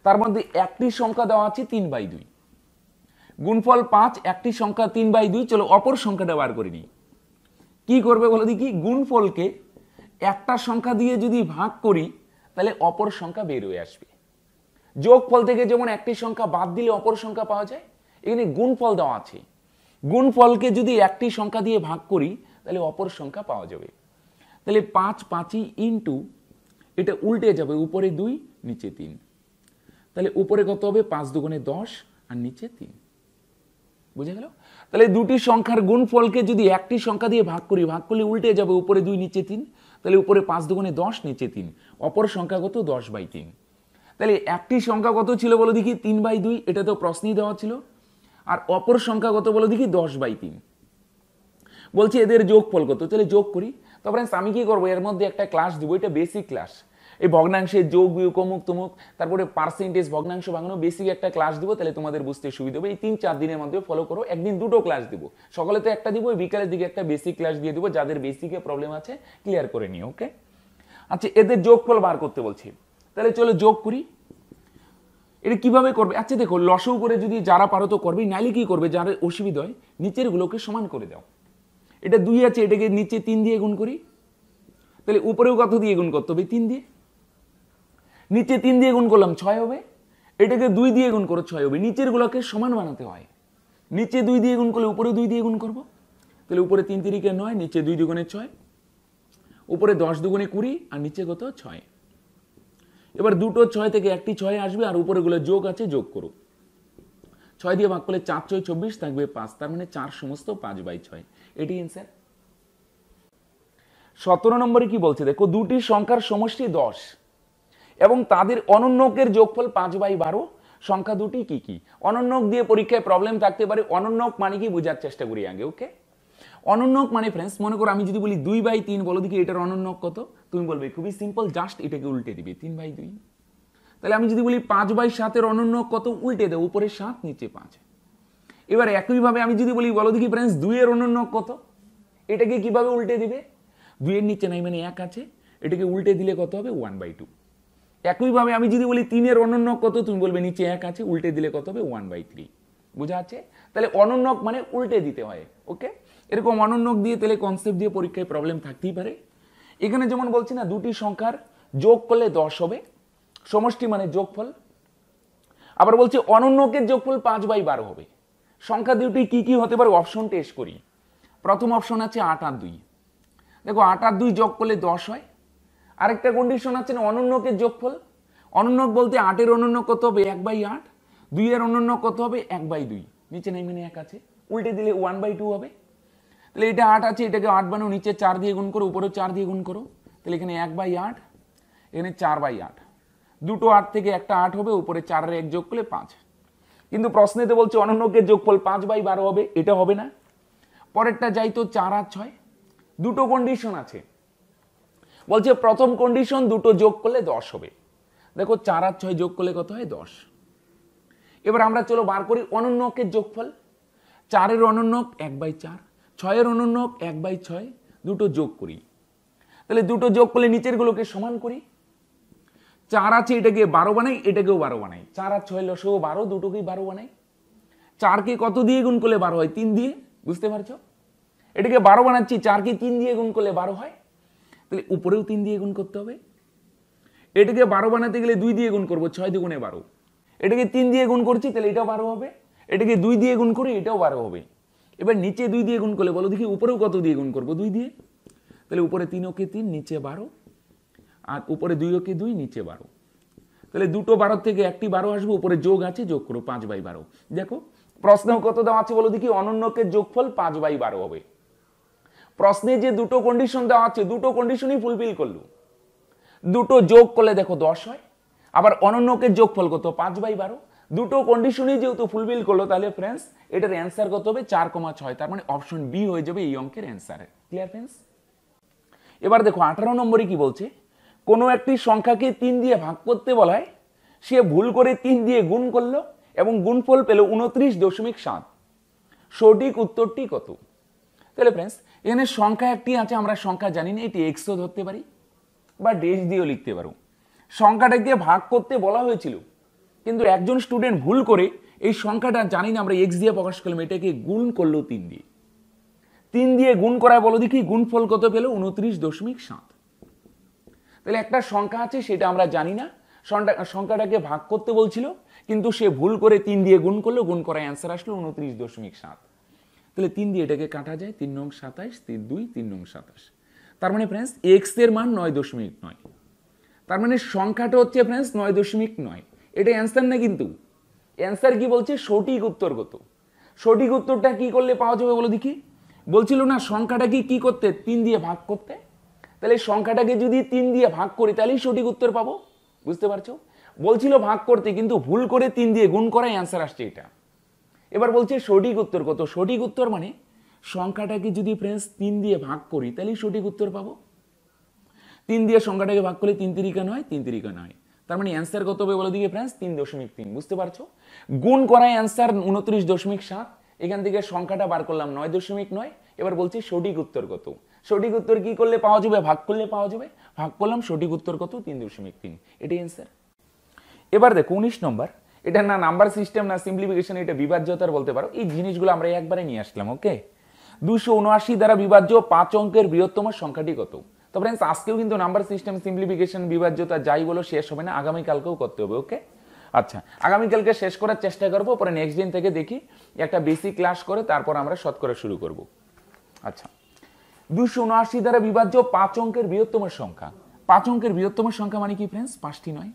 তার মধ্যে একটি সংখ্যা দেওয়া আছে তিন বাই দুই গুণফল পাঁচ একটি সংখ্যা তিন বাই দুই চলো অপর সংখ্যাটা বার করে নিই কি করবে বলে দেখি গুণফলকে একটা সংখ্যা দিয়ে যদি ভাগ করি তাহলে অপর সংখ্যা বের হয়ে আসবে যোগফল থেকে যেমন একটি সংখ্যা বাদ দিলে অপর সংখ্যা পাওয়া যায় এখানে গুণফল দেওয়া আছে গুণফলকে যদি একটি সংখ্যা দিয়ে ভাগ করি তাহলে অপর সংখ্যা পাওয়া যাবে তাহলে পাঁচ পাঁচই ইন্টু এটা উল্টে যাবে উপরে দুই নিচে তিন তাহলে উপরে কত হবে পাঁচ দুগুণে দশ আর নিচে তিন বুঝে গেল তাহলে দুটি সংখ্যার গুণফলকে যদি একটি সংখ্যা দিয়ে ভাগ করি ভাগ করলে উল্টে যাবে উপরে দুই নিচে তিন তাহলে উপরে পাঁচ দুগুণে দশ নিচে তিন অপর সংখ্যাগত দশ বাই তিন তাহলে একটি সংখ্যা কত ছিল বলো দেখি তিন বাই দুই এটা তো প্রশ্নেই দেওয়া ছিল আর অপর সংখ্যাগত বলো দেখি দশ বাই তিন বলছি এদের যোগফল কত তাহলে যোগ করি তারপরে আমি কি করবো এর মধ্যে একটা ক্লাস দেবো এটা বেসিক ক্লাস এই ভগ্নাংশে যোগ বিয়োগ অমুক তমুক তারপরে পার্সেন্টেজ ভগ্নাংশ ভাঙানো বেসিক একটা ক্লাস দিব তাহলে তোমাদের বুঝতে সুবিধা হবে এই তিন চার দিনের মধ্যে ফলো করো একদিন দুটো ক্লাস দিব সকালে তো একটা দিব বিকালের দিকে একটা বেসিক ক্লাস দিয়ে দিব যাদের বেসিকে প্রবলেম আছে ক্লিয়ার করে নিও ওকে আচ্ছা এদের যোগফল বার করতে বলছি তাহলে চলো যোগ করি এটা কিভাবে করবে আচ্ছা দেখো লসও করে যদি যারা পারো তো করবে নাইলে কি করবে যারা অসুবিধা হয় নিচেরগুলোকে সমান করে দাও এটা দুই আছে এটাকে নিচে তিন দিয়ে গুণ করি তাহলে উপরেও কত দিয়ে গুণ করতে হবে তিন দিয়ে নিচে তিন দিয়ে গুণ করলাম ছয় হবে এটাকে দুই দিয়ে গুণ করো ছয় হবে নিচের গুলোকে সমান বানাতে হয় নিচে দুই দিয়ে গুণ করলে উপরে দুই দিয়ে গুণ করবো তাহলে উপরে তিন তিরিকে নয় নিচে দুই দুগুণে ছয় উপরে দশ দুগুণে কুড়ি আর নিচে কত ছয় এবার দুটো ছয় থেকে একটি ছয় আসবে আর উপরেগুলো যোগ আছে যোগ করো ছয় দিয়ে ভাগ করলে চার ছয় চব্বিশ থাকবে পাঁচ তার মানে চার সমস্ত পাঁচ বাই ছয় এটি অ্যান্সার সতেরো নম্বরে কি বলছে দেখো দুটি সংখ্যার সমষ্টি দশ এবং তাদের অনন্যকের যোগফল পাঁচ বাই বারো সংখ্যা দুটি কি কি অনন্যক দিয়ে পরীক্ষায় প্রবলেম থাকতে পারে অনন্যক মানে কি বোঝার চেষ্টা করি আগে ওকে অনন্যক মানে ফ্রেন্ডস মনে করো আমি যদি বলি দুই বাই তিন বলো দেখি এটার অনন্যক কত তুমি বলবে খুবই সিম্পল জাস্ট এটাকে উল্টে দিবে তিন বাই দুই তাহলে আমি যদি বলি পাঁচ বাই সাতের অনন্যক কত উল্টে দেবো উপরে সাত নিচে পাঁচ এবার একইভাবে আমি যদি বলি বলো দেখি ফ্রেন্ডস দুইয়ের অনন্যক কত এটাকে কিভাবে উল্টে দিবে দুইয়ের নিচে নাই মানে এক আছে এটাকে উল্টে দিলে কত হবে ওয়ান বাই টু একইভাবে আমি যদি বলি তিনের অনন্যক কত তুমি বলবে নিচে এক আছে উল্টে দিলে কত হবে ওয়ান বাই থ্রি বোঝা আছে তাহলে অনন্যক মানে উল্টে দিতে হয় ওকে এরকম অনন্যক দিয়ে তাহলে কনসেপ্ট দিয়ে পরীক্ষায় প্রবলেম থাকতেই পারে এখানে যেমন বলছি না দুটি সংখ্যার যোগ করলে দশ হবে সমষ্টি মানে যোগফল আবার বলছে অনন্যকের যোগফল পাঁচ বাই বারো হবে সংখ্যা দুটি কি কি হতে পারে অপশন টেস্ট করি প্রথম অপশন আছে আট আর দুই দেখো আট আর দুই যোগ করলে দশ হয় আরেকটা কন্ডিশন আছে অনন্যকের যোগফল অনন্যক বলতে আটের অনন্য কত হবে এক বাই আট দুইয়ের অনন্য কত হবে এক বাই দুই নিচে নেই মানে এক আছে উল্টে দিলে ওয়ান বাই টু হবে তাহলে এটা আট আছে এটাকে আট বানো নিচে চার দিয়ে গুণ করো উপরেও চার দিয়ে গুণ করো তাহলে এখানে এক বাই আট এখানে চার বাই আট দুটো আট থেকে একটা আট হবে উপরে চারের এক যোগ করলে পাঁচ কিন্তু প্রশ্নেতে বলছে অনন্যকে যোগফল পাঁচ বাই বারো হবে এটা হবে না পরেরটা যাই তো চার আর ছয় দুটো কন্ডিশন আছে বলছে প্রথম কন্ডিশন দুটো যোগ করলে দশ হবে দেখো চার আর ছয় যোগ করলে কত হয় দশ এবার আমরা চলো বার করি অনন্যকের যোগফল চারের অনন্যক এক বাই চার ছয়ের অনন্যক এক বাই ছয় দুটো যোগ করি তাহলে দুটো যোগ করলে নিচেরগুলোকে সমান করি চার আছে এটাকে বারো বানাই এটাকেও বারো বানাই চার আর ছয় লসও বারো দুটোকেই বারো বানাই চারকে কত দিয়ে গুণ করলে বারো হয় তিন দিয়ে বুঝতে পারছো এটাকে বারো বানাচ্ছি চারকে তিন দিয়ে গুণ করলে বারো হয় তাহলে উপরেও তিন দিয়ে গুণ করতে হবে এটাকে বারো বানাতে গেলে দুই দিয়ে গুণ করবো ছয় দুগুণে বারো এটাকে তিন দিয়ে গুণ করছি তাহলে এটাও বারো হবে এটাকে দুই দিয়ে গুণ করি এটাও বারো হবে এবার নিচে দুই দিয়ে গুণ করলে বলো দেখি উপরেও কত দিয়ে গুণ করবো দুই দিয়ে তাহলে উপরে তিন ওকে তিন নিচে বারো আর উপরে দুই ওকে দুই নিচে বারো তাহলে দুটো বারোর থেকে একটি বারো আসবে উপরে যোগ আছে যোগ করো পাঁচ বাই বারো দেখো প্রশ্ন কত দেওয়া আছে বলো দেখি অনন্যকে যোগফল পাঁচ বাই বারো হবে প্রশ্নে যে দুটো কন্ডিশন দেওয়া আছে দুটো কন্ডিশনই ফুলফিল করলো দুটো যোগ করলে দেখো দশ হয় আবার অনন্যকে যোগ ফল কত পাঁচ বাই বারো দুটো কন্ডিশনই যেহেতু ফুলফিল করলো তাহলে ফ্রেন্ডস এটার অ্যান্সার কত হবে চার কমা ছয় তার মানে অপশন বি হয়ে যাবে এই অঙ্কের অ্যান্সার ক্লিয়ার ফ্রেন্ডস এবার দেখো আঠারো নম্বরে কি বলছে কোনো একটি সংখ্যাকে তিন দিয়ে ভাগ করতে বলায় সে ভুল করে তিন দিয়ে গুণ করলো এবং গুণফল পেল উনত্রিশ দশমিক সাত সঠিক উত্তরটি কত তাহলে ফ্রেন্ডস এখানে সংখ্যা একটি আছে আমরা সংখ্যা জানি না এটি এক্সও ধরতে পারি বা ডেস দিয়েও লিখতে পারো সংখ্যাটা দিয়ে ভাগ করতে বলা হয়েছিল কিন্তু একজন স্টুডেন্ট ভুল করে এই সংখ্যাটা জানি না আমরা এক্স দিয়ে প্রকাশ করলাম এটাকে গুণ করলো তিন দিয়ে তিন দিয়ে গুণ করায় বলো দেখি গুণফল কত পেলো উনত্রিশ দশমিক সাত তাহলে একটা সংখ্যা আছে সেটা আমরা জানি না সংখ্যাটাকে ভাগ করতে বলছিল কিন্তু সে ভুল করে তিন দিয়ে গুণ করলো গুণ করায় অ্যান্সার আসলো উনত্রিশ দশমিক সাত তাহলে তিন দিয়ে এটাকে কাটা যায় তিন নং সাতাশ তিন দুই তিন নং সাতাশ তার মানে ফ্রেন্ডস এক্স এর মান নয় দশমিক নয় তার মানে সংখ্যাটা হচ্ছে ফ্রেন্ডস নয় দশমিক নয় এটা অ্যান্সার না কিন্তু অ্যান্সার কি বলছে সঠিক উত্তর কত সঠিক উত্তরটা কি করলে পাওয়া যাবে বলো দেখি বলছিল না সংখ্যাটাকে কি করতে তিন দিয়ে ভাগ করতে তাহলে সংখ্যাটাকে যদি তিন দিয়ে ভাগ করি তাহলেই সঠিক উত্তর পাবো বুঝতে পারছো বলছিল ভাগ করতে কিন্তু ভুল করে তিন দিয়ে গুণ করাই অ্যান্সার আসছে এটা এবার বলছে সঠিক উত্তর কত সঠিক উত্তর মানে সংখ্যাটাকে যদি ফ্রেন্ডস তিন দিয়ে ভাগ করি তাহলে সঠিক উত্তর পাবো তিন দিয়ে সংখ্যাটাকে ভাগ করলে তিন তিরিকা নয় তিন তিরিকা নয় তার মানে অ্যান্সার কত হবে বলে দিকে ফ্রেন্ডস তিন দশমিক তিন বুঝতে পারছো গুণ করায় অ্যান্সার উনত্রিশ দশমিক সাত এখান থেকে সংখ্যাটা বার করলাম নয় দশমিক নয় এবার বলছি সঠিক উত্তর কত সঠিক উত্তর কি করলে পাওয়া যাবে ভাগ করলে পাওয়া যাবে ভাগ করলাম সঠিক উত্তর কত তিন দশমিক তিন এটাই অ্যান্সার এবার দেখো উনিশ নম্বর এটা না নাম্বার সিস্টেম না সিম্পলিফিকেশন এটা বিভাজ্যতার বলতে পারো এই জিনিসগুলো আমরা একবারে নিয়ে আসলাম ওকে দুশো উনআশি দ্বারা বিভাজ্য পাঁচ অঙ্কের বৃহত্তম সংখ্যাটি কত তো ফ্রেন্ডস আজকেও কিন্তু নাম্বার সিস্টেম সিম্পলিফিকেশন বিভাজ্যতা যাই বলো শেষ হবে না আগামীকালকেও করতে হবে ওকে আচ্ছা আগামীকালকে শেষ করার চেষ্টা করবো পরে নেক্সট দিন থেকে দেখি একটা বেসিক ক্লাস করে তারপর আমরা শতকরা শুরু করব আচ্ছা দুশো উনআশি দ্বারা বিভাজ্য পাঁচ অঙ্কের বৃহত্তম সংখ্যা পাঁচ অঙ্কের বৃহত্তম সংখ্যা মানে কি ফ্রেন্ডস পাঁচটি নয়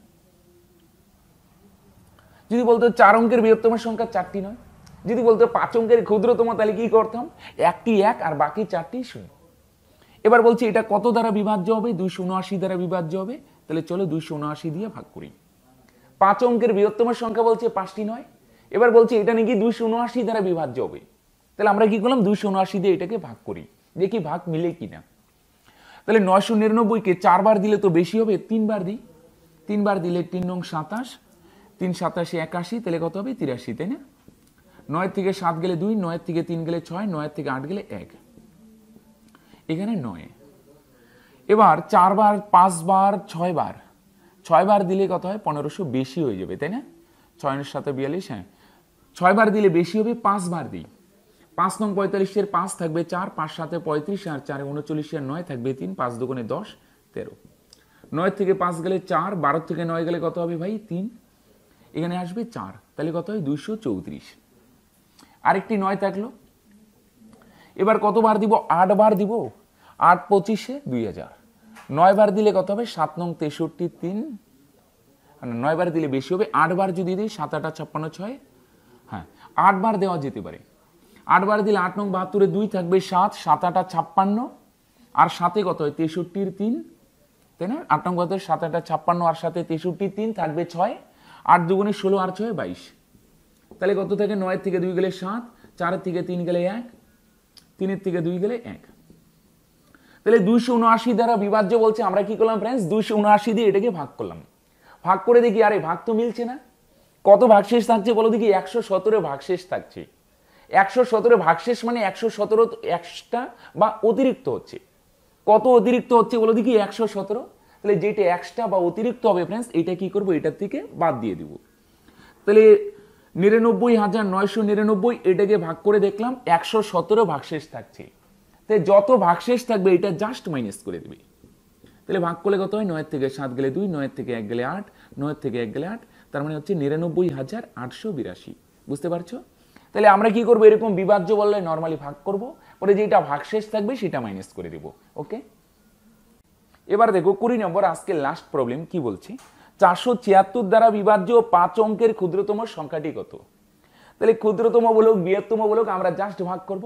যদি বলতো চার অঙ্কের বৃহত্তম সংখ্যা চারটি নয় যদি বলতো পাঁচ অঙ্কের ক্ষুদ্রতম তাহলে কি করতাম একটি এক আর বাকি চারটি শূন্য এবার বলছি এটা কত দ্বারা বিভাজ্য হবে দুইশো উনআশি দ্বারা বিভাজ্য হবে তাহলে চলো দুইশো উনআশি দিয়ে ভাগ করি পাঁচ অঙ্কের বৃহত্তম সংখ্যা বলছে পাঁচটি নয় এবার বলছি এটা নাকি দুইশো উনআশি দ্বারা বিভাজ্য হবে তাহলে আমরা কি করলাম দুইশো উনআশি দিয়ে এটাকে ভাগ করি দেখি ভাগ মিলে কিনা তাহলে নয়শো নিরানব্বইকে চারবার দিলে তো বেশি হবে তিনবার দিই তিনবার দিলে তিন নং সাতাশ তিন সাতাশি একাশি তাহলে কত হবে তিরাশি তাই না নয়ের থেকে সাত গেলে দুই নয়ের থেকে তিন গেলে ছয় নয়ের থেকে আট গেলে এক এখানে নয় এবার চারবার পাঁচবার ছয়বার ছয়বার দিলে কত হয় পনেরোশো বেশি হয়ে যাবে তাই না ছয় সাথে বিয়াল্লিশ হ্যাঁ ছয়বার দিলে বেশি হবে পাঁচবার দিই পাঁচ নং পঁয়তাল্লিশের পাঁচ থাকবে চার পাঁচ সাথে পঁয়ত্রিশ আর উনচল্লিশ উনচল্লিশের নয় থাকবে তিন পাঁচ দোকানে দশ তেরো নয় থেকে পাঁচ গেলে চার বারো থেকে নয় গেলে কত হবে ভাই তিন এখানে আসবে চার তাহলে কত হয় দুইশো চৌত্রিশ আরেকটি নয় থাকলো এবার কতবার দিব আট বার দিব আট পঁচিশে দুই হাজার নয় বার দিলে কত হবে সাত নং তেষট্টি তিন নয় বার দিলে বেশি হবে আট বার যদি দিই সাত আটা ছাপ্পান্ন ছয় হ্যাঁ আট বার দেওয়া যেতে পারে আট বার দিলে আট নং বাহাত্তরে দুই থাকবে সাত সাত আটা ছাপ্পান্ন আর সাথে কত হয় তেষট্টির তিন তাই না আট নং বাহাত্তর সাত আটা ছাপ্পান্ন আর সাথে তেষট্টির তিন থাকবে ছয় আট দুগুণে ষোলো আর ছয় বাইশ তাহলে কত থেকে নয়ের থেকে দুই গেলে সাত চারের থেকে তিন গেলে এক তিনের থেকে দুই গেলে এক তাহলে দুইশো উনআশি দ্বারা বিভাজ্য বলছে আমরা কি করলাম ফ্রেন্ডস দুইশো উনআশি দিয়ে এটাকে ভাগ করলাম ভাগ করে দেখি আরে ভাগ তো মিলছে না কত ভাগশেষ থাকছে বলো দেখি একশো সতেরো ভাগশেষ থাকছে একশো সতেরো ভাগশেষ মানে একশো সতেরো একশটা বা অতিরিক্ত হচ্ছে কত অতিরিক্ত হচ্ছে বলো দেখি একশো সতেরো তাহলে যেটা এক্সট্রা বা অতিরিক্ত হবে ফ্রেন্ডস এটা কি করব এটার থেকে বাদ দিয়ে দিব তাহলে নিরানব্বই হাজার নয়শো নিরানব্বই এটাকে ভাগ করে দেখলাম একশো সতেরো ভাগশেষ থাকছে তাই যত ভাগশেষ থাকবে এটা জাস্ট মাইনাস করে দেবে তাহলে ভাগ করলে কত হয় নয়ের থেকে সাত গেলে দুই নয়ের থেকে এক গেলে আট নয়ের থেকে এক গেলে আট তার মানে হচ্ছে নিরানব্বই হাজার আটশো বিরাশি বুঝতে পারছো তাহলে আমরা কি করবো এরকম বিভাজ্য বললে নর্মালি ভাগ করব পরে যেটা ভাগশেষ থাকবে সেটা মাইনাস করে দেব ওকে এবার দেখো কুড়ি নম্বর আজকে লাস্ট প্রবলেম কি বলছি চারশো ছিয়াত্তর দ্বারা বিভাজ্য পাঁচ অঙ্কের ক্ষুদ্রতম সংখ্যাটি কত তাহলে ক্ষুদ্রতম বলুক বৃহত্তম বলুক আমরা জাস্ট ভাগ করব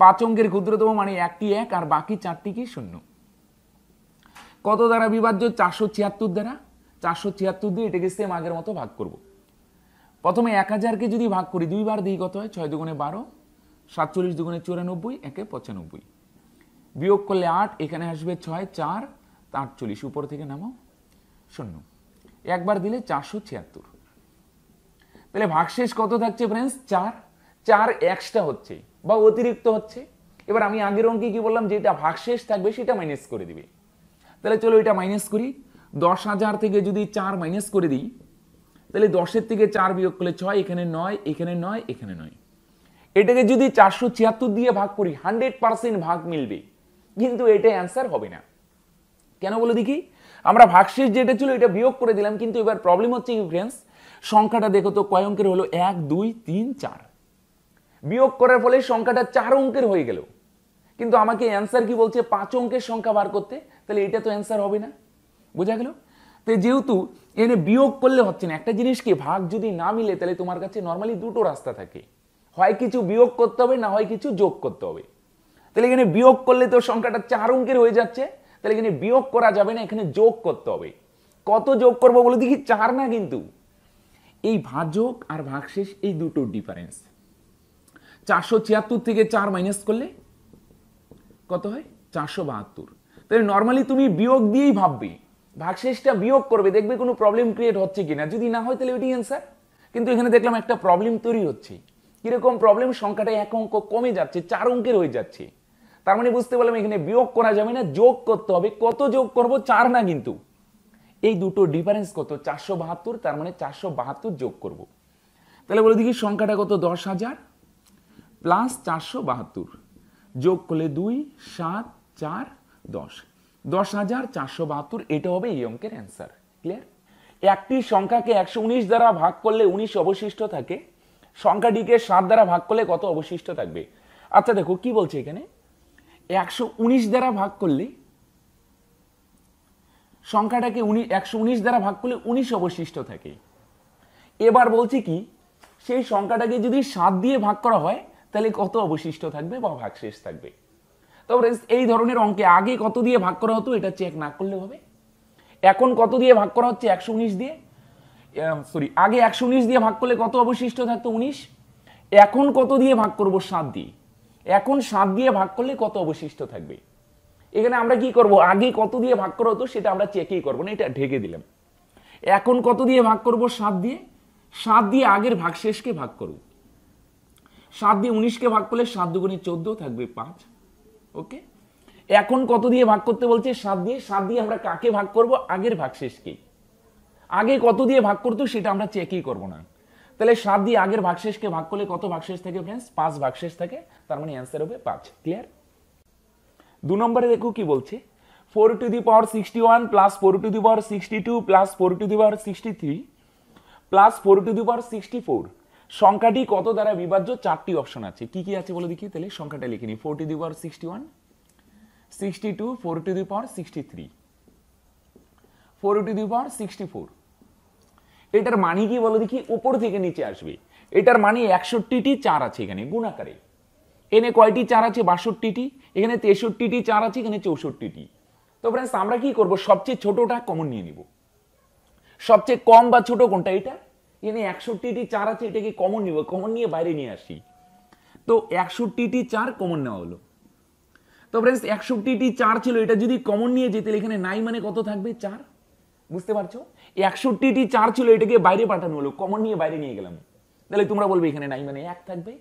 পাঁচ অঙ্কের ক্ষুদ্রতম মানে একটি এক আর বাকি চারটি কি শূন্য কত দ্বারা বিভাজ্য চারশো ছিয়াত্তর দ্বারা চারশো ছিয়াত্তর দিয়ে এটাকে সেম আগের মতো ভাগ করব প্রথমে এক হাজারকে যদি ভাগ করি দুইবার দিই কত হয় ছয় দুগুণে বারো সাতচল্লিশ দুগুণে চুরানব্বই একে পঁচানব্বই বিয়োগ করলে আট এখানে আসবে ছয় চার আটচল্লিশ উপর থেকে নামাও শূন্য একবার দিলে চারশো ছিয়াত্তর তাহলে ভাগশেষ কত থাকছে ফ্রেন্ডস চার চার এক্সট্রা হচ্ছে বা অতিরিক্ত হচ্ছে এবার আমি আগের অঙ্কে কি বললাম যেটা ভাগশেষ থাকবে সেটা মাইনাস করে দিবে তাহলে চলো এটা মাইনাস করি দশ হাজার থেকে যদি চার মাইনাস করে দিই তাহলে দশের থেকে চার বিয়োগ করলে ছয় এখানে নয় এখানে নয় এখানে নয় এটাকে যদি চারশো ছিয়াত্তর দিয়ে ভাগ করি হান্ড্রেড পার্সেন্ট ভাগ মিলবে কিন্তু এটা অ্যান্সার হবে না কেন বলে দেখি আমরা ভাগশেষ যেটা ছিল এটা বিয়োগ করে দিলাম কিন্তু এবার প্রবলেম হচ্ছে ইউক্রেন্স সংখ্যাটা দেখো তো কয় অঙ্কের হলো এক দুই তিন চার বিয়োগ করার ফলে সংখ্যাটা চার অঙ্কের হয়ে গেল কিন্তু আমাকে অ্যান্সার কি বলছে পাঁচ অঙ্কের সংখ্যা বার করতে তাহলে এটা তো অ্যান্সার হবে না বোঝা গেল তো যেহেতু এনে বিয়োগ করলে হচ্ছে না একটা জিনিসকে ভাগ যদি না মিলে তাহলে তোমার কাছে নর্মালি দুটো রাস্তা থাকে হয় কিছু বিয়োগ করতে হবে না হয় কিছু যোগ করতে হবে তাহলে এখানে বিয়োগ করলে তো সংখ্যাটা চার অঙ্কের হয়ে যাচ্ছে তাহলে এখানে বিয়োগ করা যাবে না এখানে যোগ করতে হবে কত যোগ করবো বলে দেখি চার না কিন্তু এই ভাজক আর ভাগশেষ এই দুটোর ডিফারেন্স চারশো ছিয়াত্তর থেকে চার মাইনাস করলে কত হয় চারশো বাহাত্তর তাহলে নর্মালি তুমি বিয়োগ দিয়েই ভাববে ভাগশেষটা বিয়োগ করবে দেখবে কোনো প্রবলেম ক্রিয়েট হচ্ছে কি না যদি না হয় তাহলে ওইটি অ্যান্সার কিন্তু এখানে দেখলাম একটা প্রবলেম তৈরি হচ্ছে কিরকম প্রবলেম সংখ্যাটা এক অঙ্ক কমে যাচ্ছে চার অঙ্কের হয়ে যাচ্ছে তার মানে বুঝতে পারলাম এখানে বিয়োগ করা যাবে না যোগ করতে হবে কত যোগ করব চার না কিন্তু এই দুটো ডিফারেন্স কত চারশো বাহাত্তর তার মানে চারশো বাহাত্তর যোগ করব তাহলে বলে দেখি সংখ্যাটা কত দশ হাজার প্লাস চারশো বাহাত্তর যোগ করলে দুই সাত চার দশ দশ হাজার চারশো বাহাত্তর এটা হবে এই অঙ্কের অ্যান্সার ক্লিয়ার একটি সংখ্যাকে একশো উনিশ দ্বারা ভাগ করলে উনিশ অবশিষ্ট থাকে সংখ্যাটিকে সাত দ্বারা ভাগ করলে কত অবশিষ্ট থাকবে আচ্ছা দেখো কি বলছে এখানে একশো উনিশ দ্বারা ভাগ করলে সংখ্যাটাকে উনি একশো উনিশ দ্বারা ভাগ করলে উনিশ অবশিষ্ট থাকে এবার বলছি কি সেই সংখ্যাটাকে যদি সাত দিয়ে ভাগ করা হয় তাহলে কত অবশিষ্ট থাকবে বা ভাগ শেষ থাকবে তারপরে এই ধরনের অঙ্কে আগে কত দিয়ে ভাগ করা হতো এটা চেক না করলে হবে এখন কত দিয়ে ভাগ করা হচ্ছে একশো উনিশ দিয়ে সরি আগে একশো উনিশ দিয়ে ভাগ করলে কত অবশিষ্ট থাকতো উনিশ এখন কত দিয়ে ভাগ করবো সাত দিয়ে এখন সাত দিয়ে ভাগ করলে কত অবশিষ্ট থাকবে এখানে আমরা কি করব আগে কত দিয়ে ভাগ করা হতো সেটা আমরা চেকেই করবো না এটা ঢেকে দিলাম এখন কত দিয়ে ভাগ করব সাত দিয়ে সাত দিয়ে আগের শেষকে ভাগ করব সাত দিয়ে উনিশকে ভাগ করলে সাত দুগুণে চোদ্দ থাকবে পাঁচ ওকে এখন কত দিয়ে ভাগ করতে বলছে সাত দিয়ে সাত দিয়ে আমরা কাকে ভাগ করব আগের শেষকে আগে কত দিয়ে ভাগ করতো সেটা আমরা চেকই করব না তাহলে সাত দিয়ে আগের ভাগশেষকে ভাগ করলে কত ভাগশেষ থাকে ফ্রেন্ডস পাঁচ ভাগশেষ থাকে তার মানে অ্যান্সার হবে পাঁচ ক্লিয়ার দু নম্বরে দেখো কি বলছে four to the power sixty one plus four to the power sixty two plus four to the power sixty three plus four to the power sixty four সংখ্যাটি কত দ্বারা বিভাজ্য চারটি অপশন আছে কি কি আছে বলে দেখি তাহলে সংখ্যাটা লিখে নিই four to the power sixty one sixty two four to the power sixty three four to the power sixty four এটার মানে কি বলো দেখি উপর থেকে নিচে আসবে এটার মানে একষট্টিটি চার আছে এখানে গুণাকারে এনে কয়টি চার আছে বাষট্টিটি এখানে তেষট্টিটি চার আছে এখানে চৌষট্টিটি তো ফ্রেন্ডস আমরা কি করব সবচেয়ে ছোটটা কমন নিয়ে নিব সবচেয়ে কম বা ছোট কোনটা এটা এখানে একষট্টিটি চার আছে এটাকে কমন নিব কমন নিয়ে বাইরে নিয়ে আসি তো একষট্টিটি চার কমন নেওয়া হলো তো ফ্রেন্ডস একষট্টিটি চার ছিল এটা যদি কমন নিয়ে যেতে এখানে নাই মানে কত থাকবে চার বুঝতে পারছো একষট্টিটি চার ছিল এটাকে বাইরে পাঠানো হলো কমন নিয়ে বাইরে নিয়ে গেলাম তাহলে তোমরা বলবে এখানে নাই মানে এক থাকবে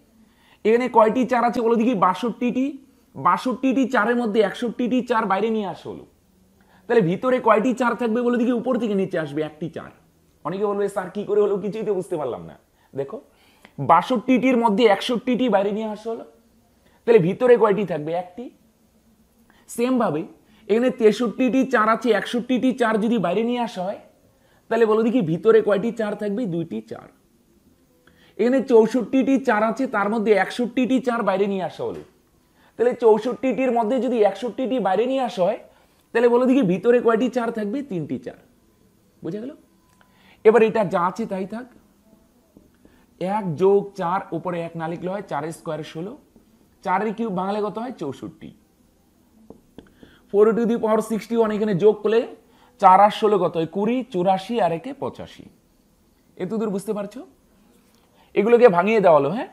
এখানে কয়টি চার আছে বলো দেখি বাষট্টিটি বাষট্টিটি চারের মধ্যে একষট্টিটি চার বাইরে নিয়ে আসা হলো তাহলে ভিতরে কয়টি চার থাকবে বলে দেখি উপর থেকে নিচে আসবে একটি চার অনেকে বলবে স্যার কি করে হলো কিছুই তো বুঝতে পারলাম না দেখো বাষট্টিটির মধ্যে একষট্টিটি বাইরে নিয়ে আসা হলো তাহলে ভিতরে কয়টি থাকবে একটি সেমভাবে এখানে তেষট্টিটি চার আছে একষট্টিটি চার যদি বাইরে নিয়ে আসা হয় তাহলে বলো দেখি ভিতরে কয়টি চার থাকবে দুইটি চার এখানে চৌষট্টিটি চার আছে তার মধ্যে একষট্টিটি চার বাইরে নিয়ে আসা হলো তাহলে চৌষট্টিটির মধ্যে যদি একষট্টিটি বাইরে নিয়ে আসা হয় তাহলে বলো দেখি ভিতরে কয়টি চার থাকবে তিনটি চার বুঝে গেল এবার এটা যা আছে তাই থাক এক যোগ চার উপরে এক না লিখলে হয় চারের স্কোয়ার ষোলো চারের কিউব বাংলায় কত হয় চৌষট্টি four to the power sixty one এখানে যোগ করলে চার আর ষোলো কত কুড়ি চুরাশি আর একে পঁচাশি এতদূর বুঝতে পারছো এগুলোকে ভাঙিয়ে দেওয়া হলো হ্যাঁ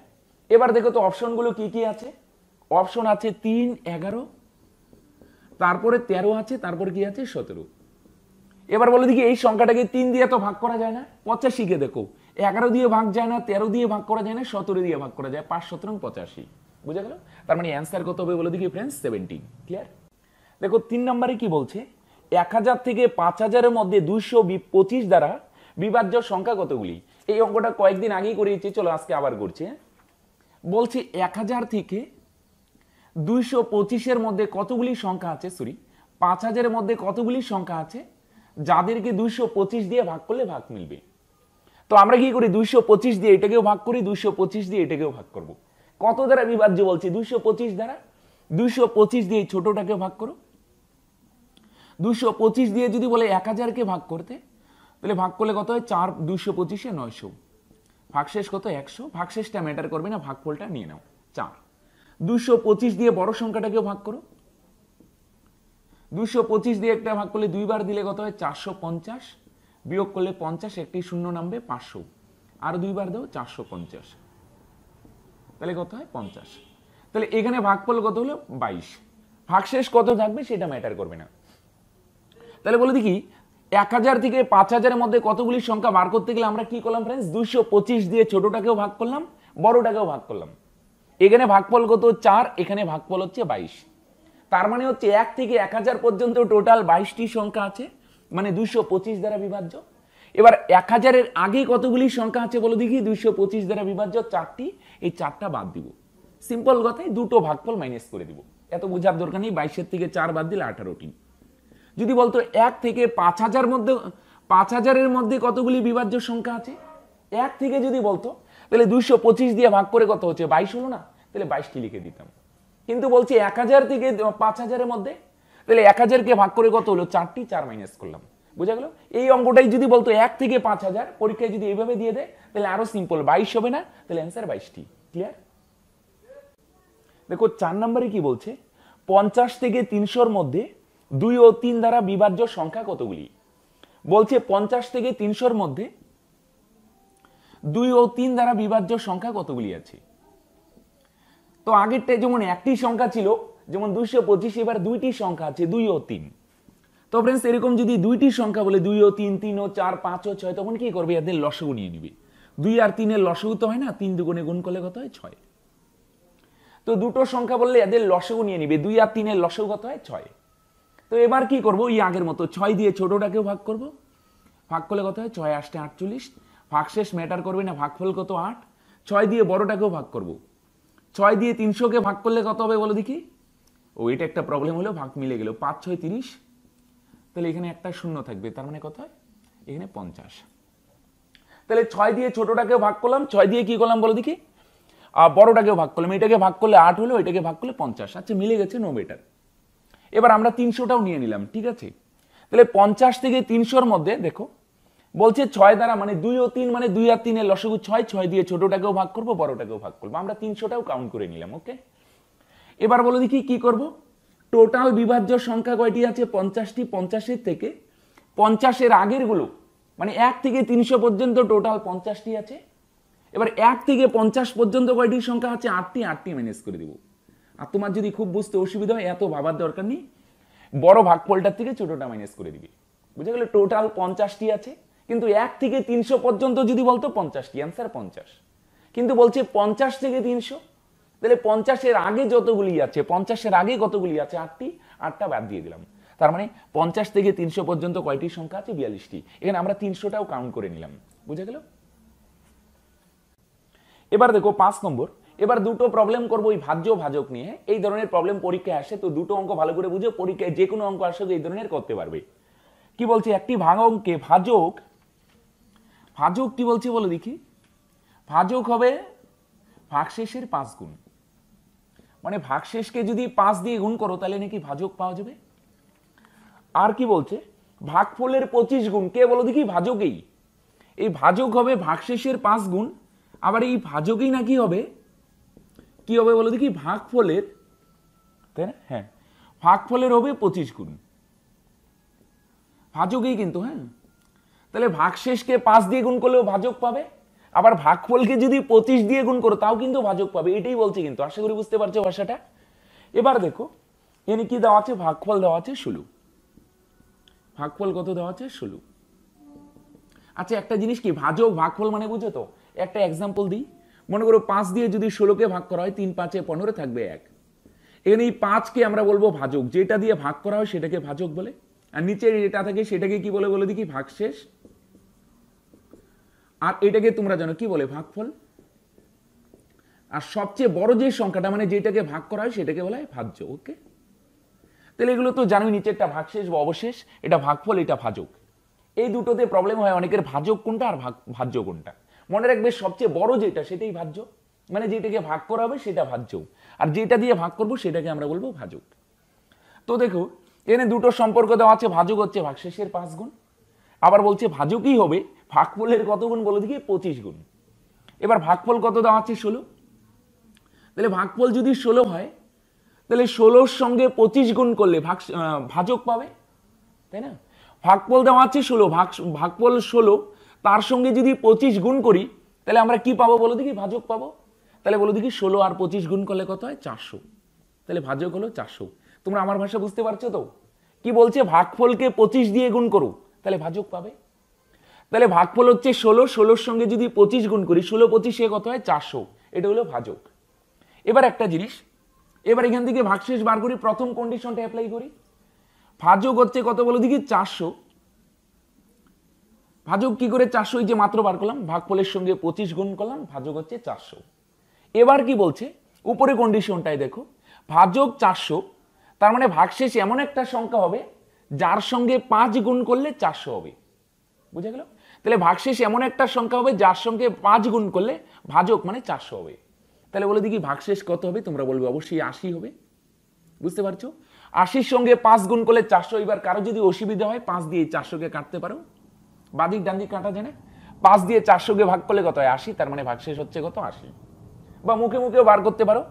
এবার দেখো তো অপশনগুলো কি কি আছে অপশন আছে তিন এগারো তারপরে তেরো আছে তারপর কি আছে সতেরো এবার বলে দেখি এই সংখ্যাটাকে তিন দিয়ে তো ভাগ করা যায় না পঁচাশিকে দেখো এগারো দিয়ে ভাগ যায় না তেরো দিয়ে ভাগ করা যায় না সতেরো দিয়ে ভাগ করা যায় পাঁচ সতেরো পঁচাশি বুঝে গেল তার মানে অ্যান্সার কত হবে বলে দেখি ফ্রেন্ডস সেভেন্টিন ক্লিয়ার দেখো তিন নম্বরে কি বলছে এক হাজার থেকে পাঁচ হাজারের মধ্যে দুইশো পঁচিশ দ্বারা বিভাজ্য সংখ্যা কতগুলি এই অঙ্কটা কয়েকদিন আগেই করিয়েছি চলো আজকে আবার করছে হ্যাঁ? বলছি এক হাজার থেকে দুইশো পঁচিশের মধ্যে কতগুলি সংখ্যা আছে সরি পাঁচ হাজারের মধ্যে কতগুলি সংখ্যা আছে যাদেরকে দুইশো পঁচিশ দিয়ে ভাগ করলে ভাগ মিলবে তো আমরা কি করি দুইশো পঁচিশ দিয়ে এটাকেও ভাগ করি দুইশো পঁচিশ দিয়ে এটাকেও ভাগ করব। কত দ্বারা বিভাজ্য বলছি দুইশো পঁচিশ দ্বারা দুইশো পঁচিশ দিয়ে ছোটটাকেও ভাগ করো দুশো পঁচিশ দিয়ে যদি বলে এক হাজারকে ভাগ করতে তাহলে ভাগ করলে কত হয় চার দুশো পঁচিশে নয়শো ভাগশেষ কত একশো ভাগশেষটা ম্যাটার করবে না ভাগফলটা নিয়ে নাও চার দুশো পঁচিশ দিয়ে বড় সংখ্যাটাকেও ভাগ করো দুশো পঁচিশ দিয়ে একটা ভাগ করলে দুইবার দিলে কত হয় চারশো পঞ্চাশ বিয়োগ করলে পঞ্চাশ একটি শূন্য নামবে পাঁচশো আর দুইবার দেবো চারশো পঞ্চাশ তাহলে কত হয় পঞ্চাশ তাহলে এখানে ভাগফল কত হলো বাইশ ভাগশেষ কত থাকবে সেটা ম্যাটার করবে না তাহলে বলে দেখি এক হাজার থেকে পাঁচ হাজারের মধ্যে কতগুলি সংখ্যা বার করতে গেলে আমরা কি করলাম ফ্রেন্ডস দুশো পঁচিশ দিয়ে ছোটটাকেও ভাগ করলাম বড়টাকেও ভাগ করলাম এখানে ভাগফল কত চার এখানে ভাগফল হচ্ছে বাইশ তার মানে হচ্ছে এক থেকে এক হাজার পর্যন্ত টোটাল বাইশটি সংখ্যা আছে মানে দুশো পঁচিশ দ্বারা বিভাজ্য এবার এক হাজারের আগে কতগুলি সংখ্যা আছে বলে দেখি দুশো পঁচিশ দ্বারা বিভাজ্য চারটি এই চারটা বাদ দিব সিম্পল কথায় দুটো ভাগফল মাইনাস করে দিব এত বোঝার দরকার নেই বাইশের থেকে চার বাদ দিলে আঠারোটি যদি বলতো এক থেকে পাঁচ হাজার মধ্যে পাঁচ হাজারের মধ্যে কতগুলি বিভাজ্য সংখ্যা আছে এক থেকে যদি বলতো তাহলে দুইশো পঁচিশ দিয়ে ভাগ করে কত হচ্ছে বাইশ হলো না তাহলে বাইশটি লিখে দিতাম কিন্তু বলছি এক হাজার থেকে পাঁচ হাজারের মধ্যে তাহলে এক হাজারকে ভাগ করে কত হলো চারটি চার মাইনাস করলাম বোঝা গেল এই অঙ্কটাই যদি বলতো এক থেকে পাঁচ হাজার পরীক্ষায় যদি এইভাবে দিয়ে দেয় তাহলে আরো সিম্পল বাইশ হবে না তাহলে অ্যান্সার বাইশটি ক্লিয়ার দেখো চার নম্বরে কি বলছে পঞ্চাশ থেকে তিনশোর মধ্যে দুই ও তিন দ্বারা বিভাজ্য সংখ্যা কতগুলি বলছে পঞ্চাশ থেকে তিনশোর মধ্যে দুই ও তিন দ্বারা বিভাজ্য সংখ্যা কতগুলি আছে তো আগেরটা যেমন একটি সংখ্যা ছিল যেমন দুইশো পঁচিশ এবার দুইটি সংখ্যা আছে দুই ও তিন তো ফ্রেন্ডস এরকম যদি দুইটি সংখ্যা বলে দুই ও তিন তিন ও চার পাঁচ ও ছয় তখন কি করবে এদের লসগু নিয়ে নিবে দুই আর তিনের লসগু তো হয় না তিন দুগুণে গুণ করলে কত হয় ছয় তো দুটো সংখ্যা বললে এদের লসগু নিয়ে নিবে দুই আর তিনের লসগু কত হয় ছয় তো এবার কি করব ওই আগের মতো ছয় দিয়ে ছোটোটাকেও ভাগ করব ভাগ করলে কত হয় ছয় আসতে আটচল্লিশ শেষ ম্যাটার করবে না ভাগ ফল কত আট ছয় দিয়ে বড়োটাকেও ভাগ করব ছয় দিয়ে তিনশোকে ভাগ করলে কত হবে বলো দেখি ও এটা একটা প্রবলেম হলো ভাগ মিলে গেল পাঁচ ছয় তিরিশ তাহলে এখানে একটা শূন্য থাকবে তার মানে কত হয় এখানে পঞ্চাশ তাহলে ছয় দিয়ে ছোটোটাকেও ভাগ করলাম ছয় দিয়ে কি করলাম বলো দেখি আর বড়োটাকেও ভাগ করলাম এটাকে ভাগ করলে আট হলো এটাকে ভাগ করলে পঞ্চাশ আচ্ছা মিলে গেছে নো বেটার এবার আমরা তিনশোটাও নিয়ে নিলাম ঠিক আছে তাহলে পঞ্চাশ থেকে তিনশোর মধ্যে দেখো বলছে ছয় দ্বারা মানে দুই ও তিন মানে দুই আর তিনের লসগু ছয় ছয় দিয়ে ছোটটাকেও ভাগ করবো বড়টাকেও ভাগ করবো আমরা তিনশোটাও কাউন্ট করে নিলাম ওকে এবার বলো দেখি কি করব টোটাল বিভাজ্য সংখ্যা কয়টি আছে পঞ্চাশটি পঞ্চাশের থেকে পঞ্চাশের আগেরগুলো মানে এক থেকে তিনশো পর্যন্ত টোটাল পঞ্চাশটি আছে এবার এক থেকে পঞ্চাশ পর্যন্ত কয়টি সংখ্যা আছে আটটি আটটি ম্যানেজ করে দেবো আর তোমার যদি খুব বুঝতে অসুবিধা হয় এত ভাবার দরকার নেই বড় ভাগ ভাগফলটার থেকে ছোটটা মাইনাস করে দিবে বুঝে গেলে টোটাল পঞ্চাশটি আছে কিন্তু এক থেকে তিনশো পর্যন্ত যদি বলতো পঞ্চাশটি অ্যান্সার পঞ্চাশ কিন্তু বলছে পঞ্চাশ থেকে তিনশো তাহলে পঞ্চাশের আগে যতগুলি আছে পঞ্চাশের আগে কতগুলি আছে আটটি আটটা বাদ দিয়ে দিলাম তার মানে পঞ্চাশ থেকে তিনশো পর্যন্ত কয়টি সংখ্যা আছে বিয়াল্লিশটি এখানে আমরা তিনশোটাও কাউন্ট করে নিলাম বুঝে গেল এবার দেখো পাঁচ নম্বর এবার দুটো প্রবলেম করবো ওই ভাজ্য ভাজক নিয়ে এই ধরনের প্রবলেম পরীক্ষায় আসে তো দুটো অঙ্ক ভালো করে বুঝে পরীক্ষায় যে কোনো অঙ্ক আসে এই ধরনের করতে পারবে কি বলছে একটি ভাঙ অঙ্কে ভাজক ভাজক কি বলছে বলে দেখি ভাজক হবে ভাগশেষের পাঁচ গুণ মানে ভাগশেষকে যদি পাঁচ দিয়ে গুণ করো তাহলে নাকি ভাজক পাওয়া যাবে আর কি বলছে ভাগফলের পঁচিশ গুণ কে বলো দেখি ভাজকেই এই ভাজক হবে ভাগশেষের পাঁচ গুণ আবার এই ভাজকেই নাকি হবে কী হবে বলো দেখি ভাগফলের তাই না হ্যাঁ ভাগফলের হবে পঁচিশ গুণ ভাজকেই কিন্তু হ্যাঁ তাহলে ভাগ শেষকে পাঁচ দিয়ে গুণ করলেও ভাজক পাবে আবার ভাগফলকে যদি পঁচিশ দিয়ে গুণ করো তাও কিন্তু ভাজক পাবে এটাই বলছে কিন্তু আশা করি বুঝতে পারছো ভাষাটা এবার দেখো এনে কি দেওয়া আছে ভাগফল দেওয়া আছে ষোলো ভাগফল কত দেওয়া আছে ষোলো আচ্ছা একটা জিনিস কি ভাজক ভাগফল মানে বুঝো তো একটা এক্সাম্পল দিই মনে করো পাঁচ দিয়ে যদি ষোলোকে ভাগ করা হয় তিন পাঁচে পনেরো থাকবে এক এখানে এই পাঁচকে আমরা বলবো ভাজক যেটা দিয়ে ভাগ করা হয় সেটাকে ভাজক বলে আর নিচে যেটা থাকে সেটাকে কি বলে বলে দেখি শেষ আর এটাকে তোমরা জানো কি বলে ভাগফল আর সবচেয়ে বড় যে সংখ্যাটা মানে যেটাকে ভাগ করা হয় সেটাকে বলা হয় ভাজ্য ওকে তাহলে এগুলো তো জানোই নিচে একটা ভাগশেষ বা অবশেষ এটা ভাগফল এটা ভাজক এই দুটোতে প্রবলেম হয় অনেকের ভাজক কোনটা আর ভাগ ভাজ্য কোনটা মনে রাখবে সবচেয়ে বড় যেটা সেটাই ভাজ্য মানে যেটাকে ভাগ করা হবে সেটা ভাজ্য আর যেটা দিয়ে ভাগ করবো সেটাকে আমরা বলবো ভাজক তো দেখো এখানে দুটো সম্পর্ক দেওয়া আছে ভাজক হচ্ছে ভাগশেষের পাঁচ গুণ আবার বলছে ভাজকই হবে ভাগফলের কত গুণ বলে দিকে পঁচিশ গুণ এবার ভাগফল কত দেওয়া আছে ষোলো তাহলে ভাগফল যদি ষোলো হয় তাহলে ষোলোর সঙ্গে পঁচিশ গুণ করলে ভাগ ভাজক পাবে তাই না ভাগফল দেওয়া আছে ষোলো ভাগ ভাগফল ষোলো তার সঙ্গে যদি পঁচিশ গুণ করি তাহলে আমরা কি পাবো বলো দেখি ভাজক পাবো তাহলে বলো দেখি ষোলো আর পঁচিশ গুণ করলে কত হয় চারশো তাহলে ভাজক হলো চারশো তোমরা আমার ভাষা বুঝতে পারছো তো কি বলছে ভাগফলকে পঁচিশ দিয়ে গুণ করো তাহলে ভাজক পাবে তাহলে ভাগফল হচ্ছে ষোলো ষোলোর সঙ্গে যদি পঁচিশ গুণ করি ষোলো পঁচিশে কত হয় চারশো এটা হলো ভাজক এবার একটা জিনিস এবার এখান থেকে ভাগশেষ বার করি প্রথম কন্ডিশনটা অ্যাপ্লাই করি ভাজক হচ্ছে কত বলো দেখি চারশো ভাজক কি করে চারশো যে মাত্র বার করলাম ভাগফলের সঙ্গে পঁচিশ গুণ করলাম ভাজক হচ্ছে চারশো এবার কি বলছে উপরে কন্ডিশনটাই দেখো ভাজক চারশো তার মানে ভাগশেষ এমন একটা সংখ্যা হবে যার সঙ্গে পাঁচ গুণ করলে চারশো হবে বুঝে গেল তাহলে ভাগশেষ এমন একটা সংখ্যা হবে যার সঙ্গে পাঁচ গুণ করলে ভাজক মানে চারশো হবে তাহলে বলে দেখি ভাগশেষ কত হবে তোমরা বলবে অবশ্যই আশি হবে বুঝতে পারছো আশির সঙ্গে পাঁচ গুণ করলে চারশো এবার কারো যদি অসুবিধা হয় পাঁচ দিয়ে চারশোকে কাটতে পারো বাদিক ডান দিক কাঁটা জেনে পাঁচ দিয়ে চারশোকে ভাগ করলে কত হয় আশি তার মানে ভাগশেষ হচ্ছে কত আশি বা মুখে মুখেও বার করতে পারো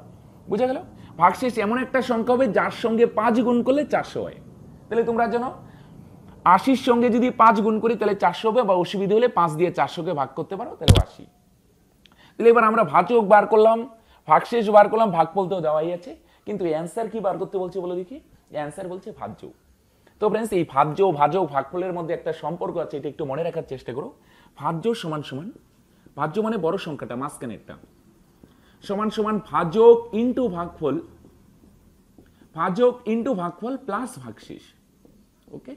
বুঝা গেল ভাগশেষ এমন একটা সংখ্যা হবে যার সঙ্গে পাঁচ গুণ করলে চারশো হয় তাহলে তোমরা জানো আশির সঙ্গে যদি পাঁচ গুণ করি তাহলে চারশো হবে বা অসুবিধা হলে পাঁচ দিয়ে চারশোকে ভাগ করতে পারো তাহলে আশি তাহলে এবার আমরা ভাজক বার করলাম ভাগশেষ বার করলাম ভাগ বলতেও দেওয়াই আছে কিন্তু অ্যান্সার কি বার করতে বলছে বলো দেখি অ্যান্সার বলছে ভাজ্যক তো ফ্রেন্ডস এই ভাজ্য ভাজ ভাগফলের মধ্যে একটা সম্পর্ক আছে এটা একটু মনে রাখার চেষ্টা করো ভাজ্য সমান সমান ভাজ্য মানে বড় সংখ্যাটা মাঝখানেরটা সমান সমান ভাজক ইন্টু ভাগফল ভাজক ইন্টু ভাগফল প্লাস ভাগশিস ওকে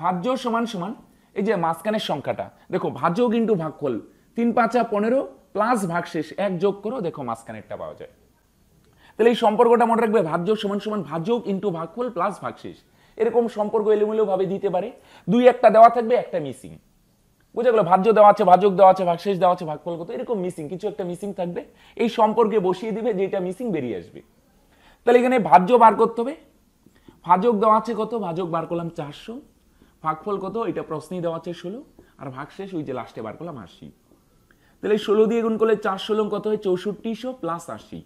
ভাজ্য সমান সমান এই যে মাঝখানের সংখ্যাটা দেখো ভাজক ইন্টু ভাগফল তিন পাঁচা পনেরো প্লাস ভাগশেষ এক যোগ করো দেখো মাঝখানেরটা পাওয়া যায় তাহলে এই সম্পর্কটা মনে রাখবে ভাজ্যোগ সমান সমান ভাজক ইন্টু ভাগফল প্লাস ভাগশেষ এরকম সম্পর্ক এলোমেলোভাবে দিতে পারে দুই একটা দেওয়া থাকবে একটা মিসিং বুঝা গেলো ভাজ্য দেওয়া আছে ভাজক দেওয়া আছে ভাগশেষ দেওয়া আছে ভাগফল কত এরকম মিসিং কিছু একটা মিসিং থাকবে এই সম্পর্কে বসিয়ে দিবে যেটা মিসিং বেরিয়ে আসবে তাহলে এখানে ভাজ্য বার করতে হবে ভাজক দেওয়া আছে কত ভাজক বার করলাম চারশো ভাগফল কত এটা প্রশ্নেই দেওয়া আছে ষোলো আর ভাগশেষ ওই যে লাস্টে বার করলাম আশি তাহলে ষোলো দিয়ে গুণ করলে চার ষোলো কত হয় চৌষট্টিশো প্লাস আশি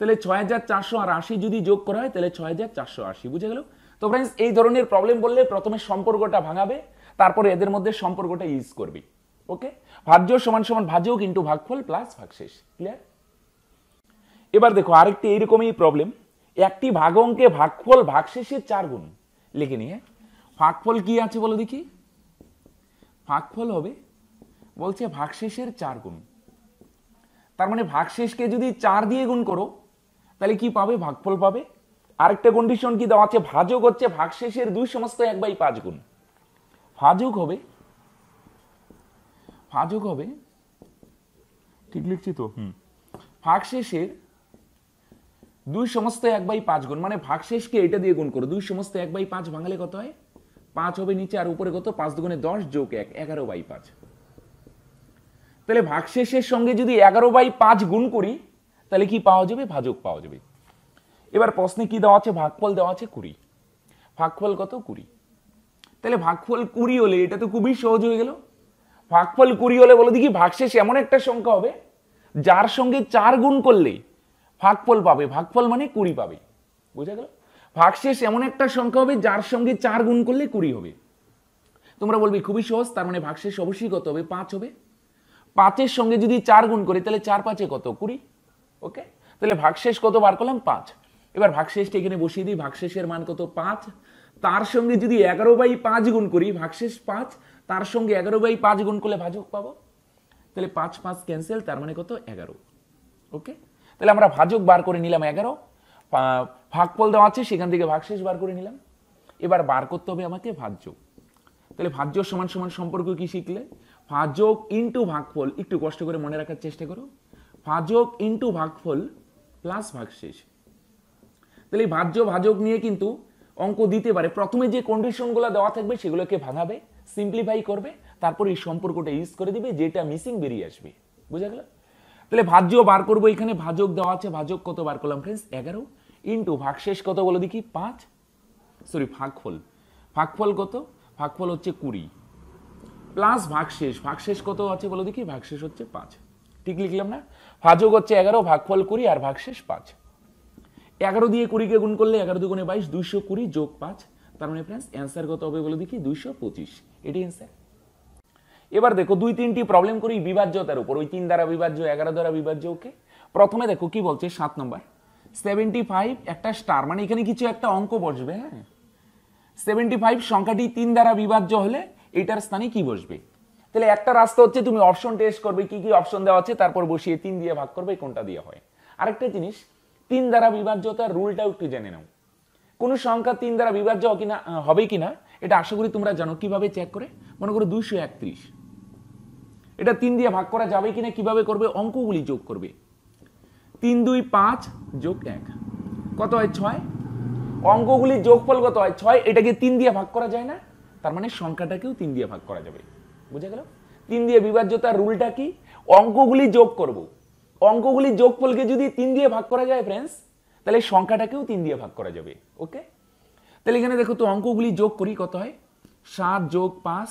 তাহলে ছয় হাজার চারশো আর আশি যদি যোগ করা হয় তাহলে ছয় হাজার চারশো আশি বুঝে গেল তো ফ্রেন্ডস এই ধরনের প্রবলেম বললে প্রথমে সম্পর্কটা ভাঙাবে তারপরে এদের মধ্যে সম্পর্কটা ইউজ করবি ওকে ভাজ্য সমান সমান ভাজেও কিন্তু ভাগফল প্লাস ভাগশেষ ক্লিয়ার এবার দেখো আরেকটি এইরকমই প্রবলেম একটি ভাগ অঙ্কে ভাগফল ভাগশেষের চার গুণ লিখে নিয়ে ভাগফল কি আছে বলো দেখি ভাগফল হবে বলছে ভাগশেষের চার গুণ তার মানে ভাগশেষকে যদি চার দিয়ে গুণ করো তাহলে কি পাবে ভাগফল পাবে আরেকটা কন্ডিশন কি দেওয়া আছে ভাজক হচ্ছে ভাগশেষের দুই সমস্ত এক বাই পাঁচ গুণ ভাজক হবে ভাজক হবে ঠিক লিখছি তো ভাগ ভাগশেষের দুই সমস্ত এক বাই পাঁচ গুণ মানে ভাগশেষকে এটা দিয়ে গুণ করো দুই সমস্ত এক বাই পাঁচ ভাঙালে কত হয় পাঁচ হবে নিচে আর উপরে কত পাঁচ দুগুণে দশ যোগ এক এগারো বাই পাঁচ তাহলে ভাগশেষের সঙ্গে যদি এগারো বাই পাঁচ গুণ করি তাহলে কি পাওয়া যাবে ভাজক পাওয়া যাবে এবার প্রশ্নে কি দেওয়া আছে ভাগফল দেওয়া আছে কুড়ি ভাগফল কত কুড়ি তাহলে ভাগফল কুড়ি হলে এটা তো খুবই সহজ হয়ে গেল ভাগফল কুড়ি হলে বলো দেখি ভাগশেষ এমন একটা সংখ্যা হবে যার সঙ্গে চার গুণ করলে ভাগফল পাবে ভাগফল মানে কুড়ি পাবে বুঝা গেল ভাগশেষ এমন একটা সংখ্যা হবে যার সঙ্গে চার গুণ করলে কুড়ি হবে তোমরা বলবে খুবই সহজ তার মানে ভাগশেষ অবশ্যই কত হবে পাঁচ হবে পাঁচের সঙ্গে যদি চার গুণ করি তাহলে চার পাঁচে কত কুড়ি ওকে তাহলে ভাগশেষ কত বার করলাম পাঁচ এবার ভাগশেষটা এখানে বসিয়ে দিই ভাগশেষের মান কত পাঁচ তার সঙ্গে যদি এগারো বাই পাঁচ গুণ করি ভাগশেষ পাঁচ তার সঙ্গে এগারো বাই পাঁচ গুণ করলে ভাজক পাবো তাহলে পাঁচ পাঁচ ক্যান্সেল তার মানে কত এগারো ওকে তাহলে আমরা ভাজক বার করে নিলাম এগারো ভাগফল দেওয়া আছে সেখান থেকে ভাগশেষ বার করে নিলাম এবার বার করতে হবে আমাকে ভাজ্য তাহলে ভাজ্য সমান সমান সম্পর্ক কি শিখলে ভাজক ইন্টু ভাগফল একটু কষ্ট করে মনে রাখার চেষ্টা করো ভাজক ইন্টু ভাগফল প্লাস ভাগশেষ তাহলে এই ভাজ্য ভাজক নিয়ে কিন্তু অঙ্ক দিতে পারে প্রথমে যে কন্ডিশনগুলো দেওয়া থাকবে সেগুলোকে ভাঙাবে সিম্পলিফাই করবে তারপর এই সম্পর্কটা ইউজ করে দিবে যেটা মিসিং বেরিয়ে আসবে বুঝা গেল তাহলে ভাজ্য বার করবো এখানে ভাজক দেওয়া আছে ভাজক কত বার করলাম ফ্রেন্ডস এগারো ইন্টু ভাগশেষ কত বলো দেখি পাঁচ সরি ভাগফল ভাগফল কত ভাগফল হচ্ছে কুড়ি প্লাস ভাগশেষ ভাগশেষ কত আছে বলো দেখি ভাগশেষ হচ্ছে পাঁচ ঠিক লিখলাম না ভাজক হচ্ছে এগারো ভাগফল কুড়ি আর ভাগশেষ পাঁচ এগারো দিয়ে কুড়িকে গুণ করলে এগারো দুগুণে বাইশ দুইশো কুড়ি যোগ পাঁচ তার মানে ফ্রেন্ডস অ্যান্সার কত হবে বলে দেখি দুইশো পঁচিশ এটি অ্যান্সার এবার দেখো দুই তিনটি প্রবলেম করি বিভাজ্যতার উপর ওই তিন দ্বারা বিভাজ্য এগারো দ্বারা বিভাজ্য ওকে প্রথমে দেখো কি বলছে সাত নম্বর সেভেন্টি ফাইভ একটা স্টার মানে এখানে কিছু একটা অঙ্ক বসবে হ্যাঁ সেভেন্টি ফাইভ সংখ্যাটি তিন দ্বারা বিভাজ্য হলে এটার স্থানে কি বসবে তাহলে একটা রাস্তা হচ্ছে তুমি অপশন টেস্ট করবে কি কি অপশন দেওয়া আছে তারপর বসিয়ে তিন দিয়ে ভাগ করবে কোনটা দিয়ে হয় আরেকটা জিনিস তিন দ্বারা বিভাজ্যতার রুলটাও একটু জেনে নাও কোনো সংখ্যা তিন দ্বারা বিভাজ্য কিনা হবে কিনা এটা আশা করি তোমরা জানো কিভাবে চেক করে মনে করো দুইশো একত্রিশ এটা তিন দিয়ে ভাগ করা যাবে কিনা কিভাবে করবে অঙ্কগুলি যোগ করবে তিন দুই পাঁচ যোগ এক কত হয় ছয় অঙ্কগুলির যোগফল কত হয় ছয় এটাকে তিন দিয়ে ভাগ করা যায় না তার মানে সংখ্যাটাকেও তিন দিয়ে ভাগ করা যাবে বুঝে গেল তিন দিয়ে বিভাজ্যতার রুলটা কি অঙ্কগুলি যোগ করব। অঙ্কগুলি যোগ যোগফলকে যদি তিন দিয়ে ভাগ করা যায় ফ্রেন্ডস তাহলে সংখ্যাটাকেও তিন দিয়ে ভাগ করা যাবে ওকে তাহলে এখানে দেখো তো অঙ্কগুলি যোগ করি কত হয় সাত যোগ পাঁচ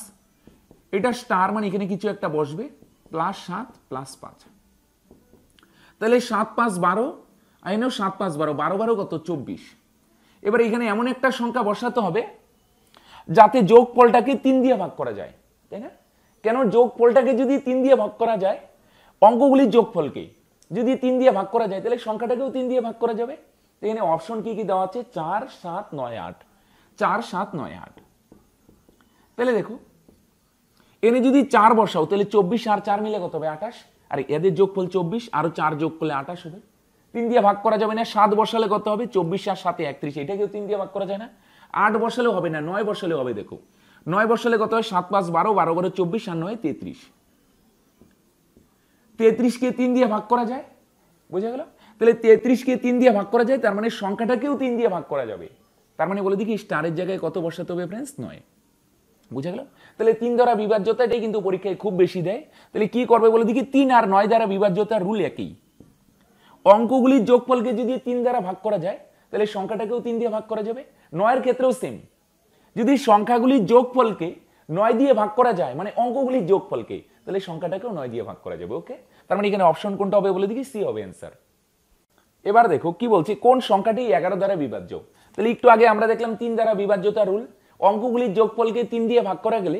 এটা স্টার মানে এখানে কিছু একটা বসবে প্লাস সাত প্লাস পাঁচ তাহলে সাত পাঁচ বারো আইনেও সাত পাঁচ বারো বারো বারো কত চব্বিশ এবার এখানে এমন একটা সংখ্যা বসাতে হবে যাতে যোগ ফলটাকে তিন দিয়ে ভাগ করা যায় তাই না কেন যোগফলটাকে যদি তিন দিয়ে ভাগ করা যায় অঙ্কগুলির যোগফলকে যদি তিন দিয়ে ভাগ করা যায় তাহলে সংখ্যাটাকেও তিন দিয়ে ভাগ করা যাবে এখানে অপশন কি কি দেওয়া আছে চার সাত নয় আট চার সাত নয় আট তাহলে দেখো এনে যদি চার বসাও তাহলে চব্বিশ আর চার মিলে কত হবে আঠাশ আর এদের যোগফল চব্বিশ আরও চার যোগ করলে আঠাশ হবে তিন দিয়ে ভাগ করা যাবে না সাত বসালে কত হবে চব্বিশ আর সাথে একত্রিশ এটাকেও তিন দিয়ে ভাগ করা যায় না আট বসালেও হবে না নয় বসালেও হবে দেখো নয় বসালে কত হয় সাত পাঁচ বারো বারো বারো চব্বিশ আর নয় তেত্রিশ তেত্রিশকে তিন দিয়ে ভাগ করা যায় বোঝা গেল তাহলে তেত্রিশকে তিন দিয়ে ভাগ করা যায় তার মানে সংখ্যাটাকেও তিন দিয়ে ভাগ করা যাবে তার মানে বলে দেখি স্টারের জায়গায় কত বসাতে হবে ফ্রেন্স নয় বুঝা গেল তাহলে তিন দ্বারা বিভাজ্যতা এটাই কিন্তু পরীক্ষায় খুব বেশি দেয় তাহলে কি করবে বলে দেখি তিন আর নয় দ্বারা বিভাজ্যতার রুল একই অঙ্কগুলির যোগফলকে যদি তিন দ্বারা ভাগ করা যায় তাহলে সংখ্যাটাকেও তিন দিয়ে ভাগ করা যাবে নয়ের ক্ষেত্রেও সেম যদি সংখ্যাগুলির যোগফলকে নয় দিয়ে ভাগ করা যায় মানে অঙ্কগুলির যোগফলকে তাহলে সংখ্যাটাকেও নয় দিয়ে ভাগ করা যাবে ওকে তার মানে এখানে অপশন কোনটা হবে বলে দেখি সি হবে অ্যান্সার এবার দেখো কি বলছে কোন সংখ্যাটি এগারো দ্বারা বিভাজ্য তাহলে একটু আগে আমরা দেখলাম তিন দ্বারা বিভাজ্যতা রুল অঙ্কগুলির যোগফলকে তিন দিয়ে ভাগ করা গেলে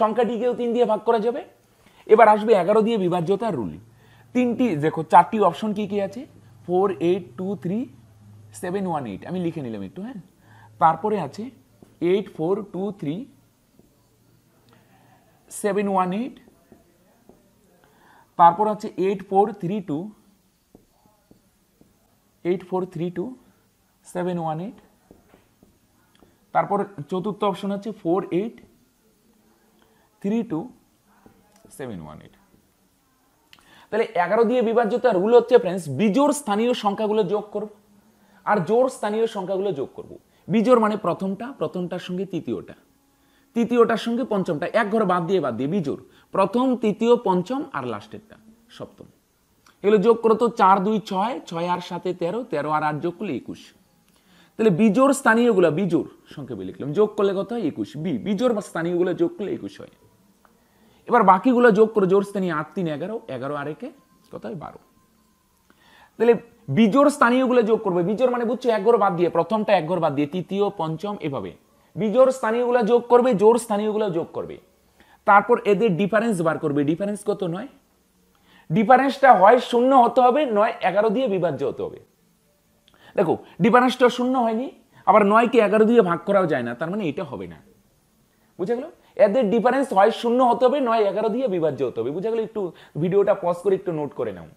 সংখ্যাটিকেও তিন দিয়ে ভাগ করা যাবে এবার আসবে এগারো দিয়ে বিভাজ্যতা রুল তিনটি দেখো চারটি অপশন কি কি আছে four eight two three seven one eight আমি লিখে নিলাম একটু হ্যাঁ তারপরে আছে eight four two three seven one eight তারপর হচ্ছে eight four three two eight four three two seven one eight তারপর চতুর্থ অপশন হচ্ছে four eight three two seven one eight তাহলে এগারো দিয়ে বিভাজ্যতার রুল হচ্ছে ফ্রেন্ডস বিজোর স্থানীয় সংখ্যাগুলো যোগ করব আর জোর স্থানীয় সংখ্যাগুলো যোগ করবো বিজোড় মানে প্রথমটা প্রথমটার সঙ্গে তৃতীয়টা তৃতীয়টার সঙ্গে পঞ্চমটা এক ঘর বাদ দিয়ে বাদ দিয়ে বিজোড় প্রথম তৃতীয় পঞ্চম আর লাস্টেরটা সপ্তম এগুলো যোগ করো তো চার দুই ছয় ছয় আর সাথে তেরো তেরো আর আট যোগ করলে একুশ তাহলে বিজোর স্থানীয়গুলো বিজোর সংক্ষেপে লিখলাম যোগ করলে কত হয় একুশ বি বিজোর বা স্থানীয়গুলো যোগ করলে একুশ হয় এবার বাকিগুলো যোগ করে জোর স্থানীয় আট তিন এগারো এগারো আর একে কত হয় বারো তাহলে বিজোর স্থানীয়গুলো যোগ করবে বিজোর মানে বুঝছো এক ঘর বাদ দিয়ে প্রথমটা এক ঘর বাদ দিয়ে তৃতীয় পঞ্চম এভাবে বিজোর স্থানীয়গুলো যোগ করবে জোর স্থানীয়গুলো যোগ করবে তারপর এদের ডিফারেন্স বার করবে ডিফারেন্স কত নয় ডিফারেন্সটা হয় শূন্য হতে হবে নয় এগারো দিয়ে বিভাজ্য হতে হবে দেখো ডিফারেন্সটা শূন্য হয়নি আবার নয়কে এগারো দিয়ে ভাগ করাও যায় না তার মানে এটা হবে না বুঝা গেল এদের ডিফারেন্স হয় শূন্য হতে হবে নয় এগারো দিয়ে বিভাজ্য হতে হবে বুঝা গেল একটু ভিডিওটা পজ করে একটু নোট করে নাও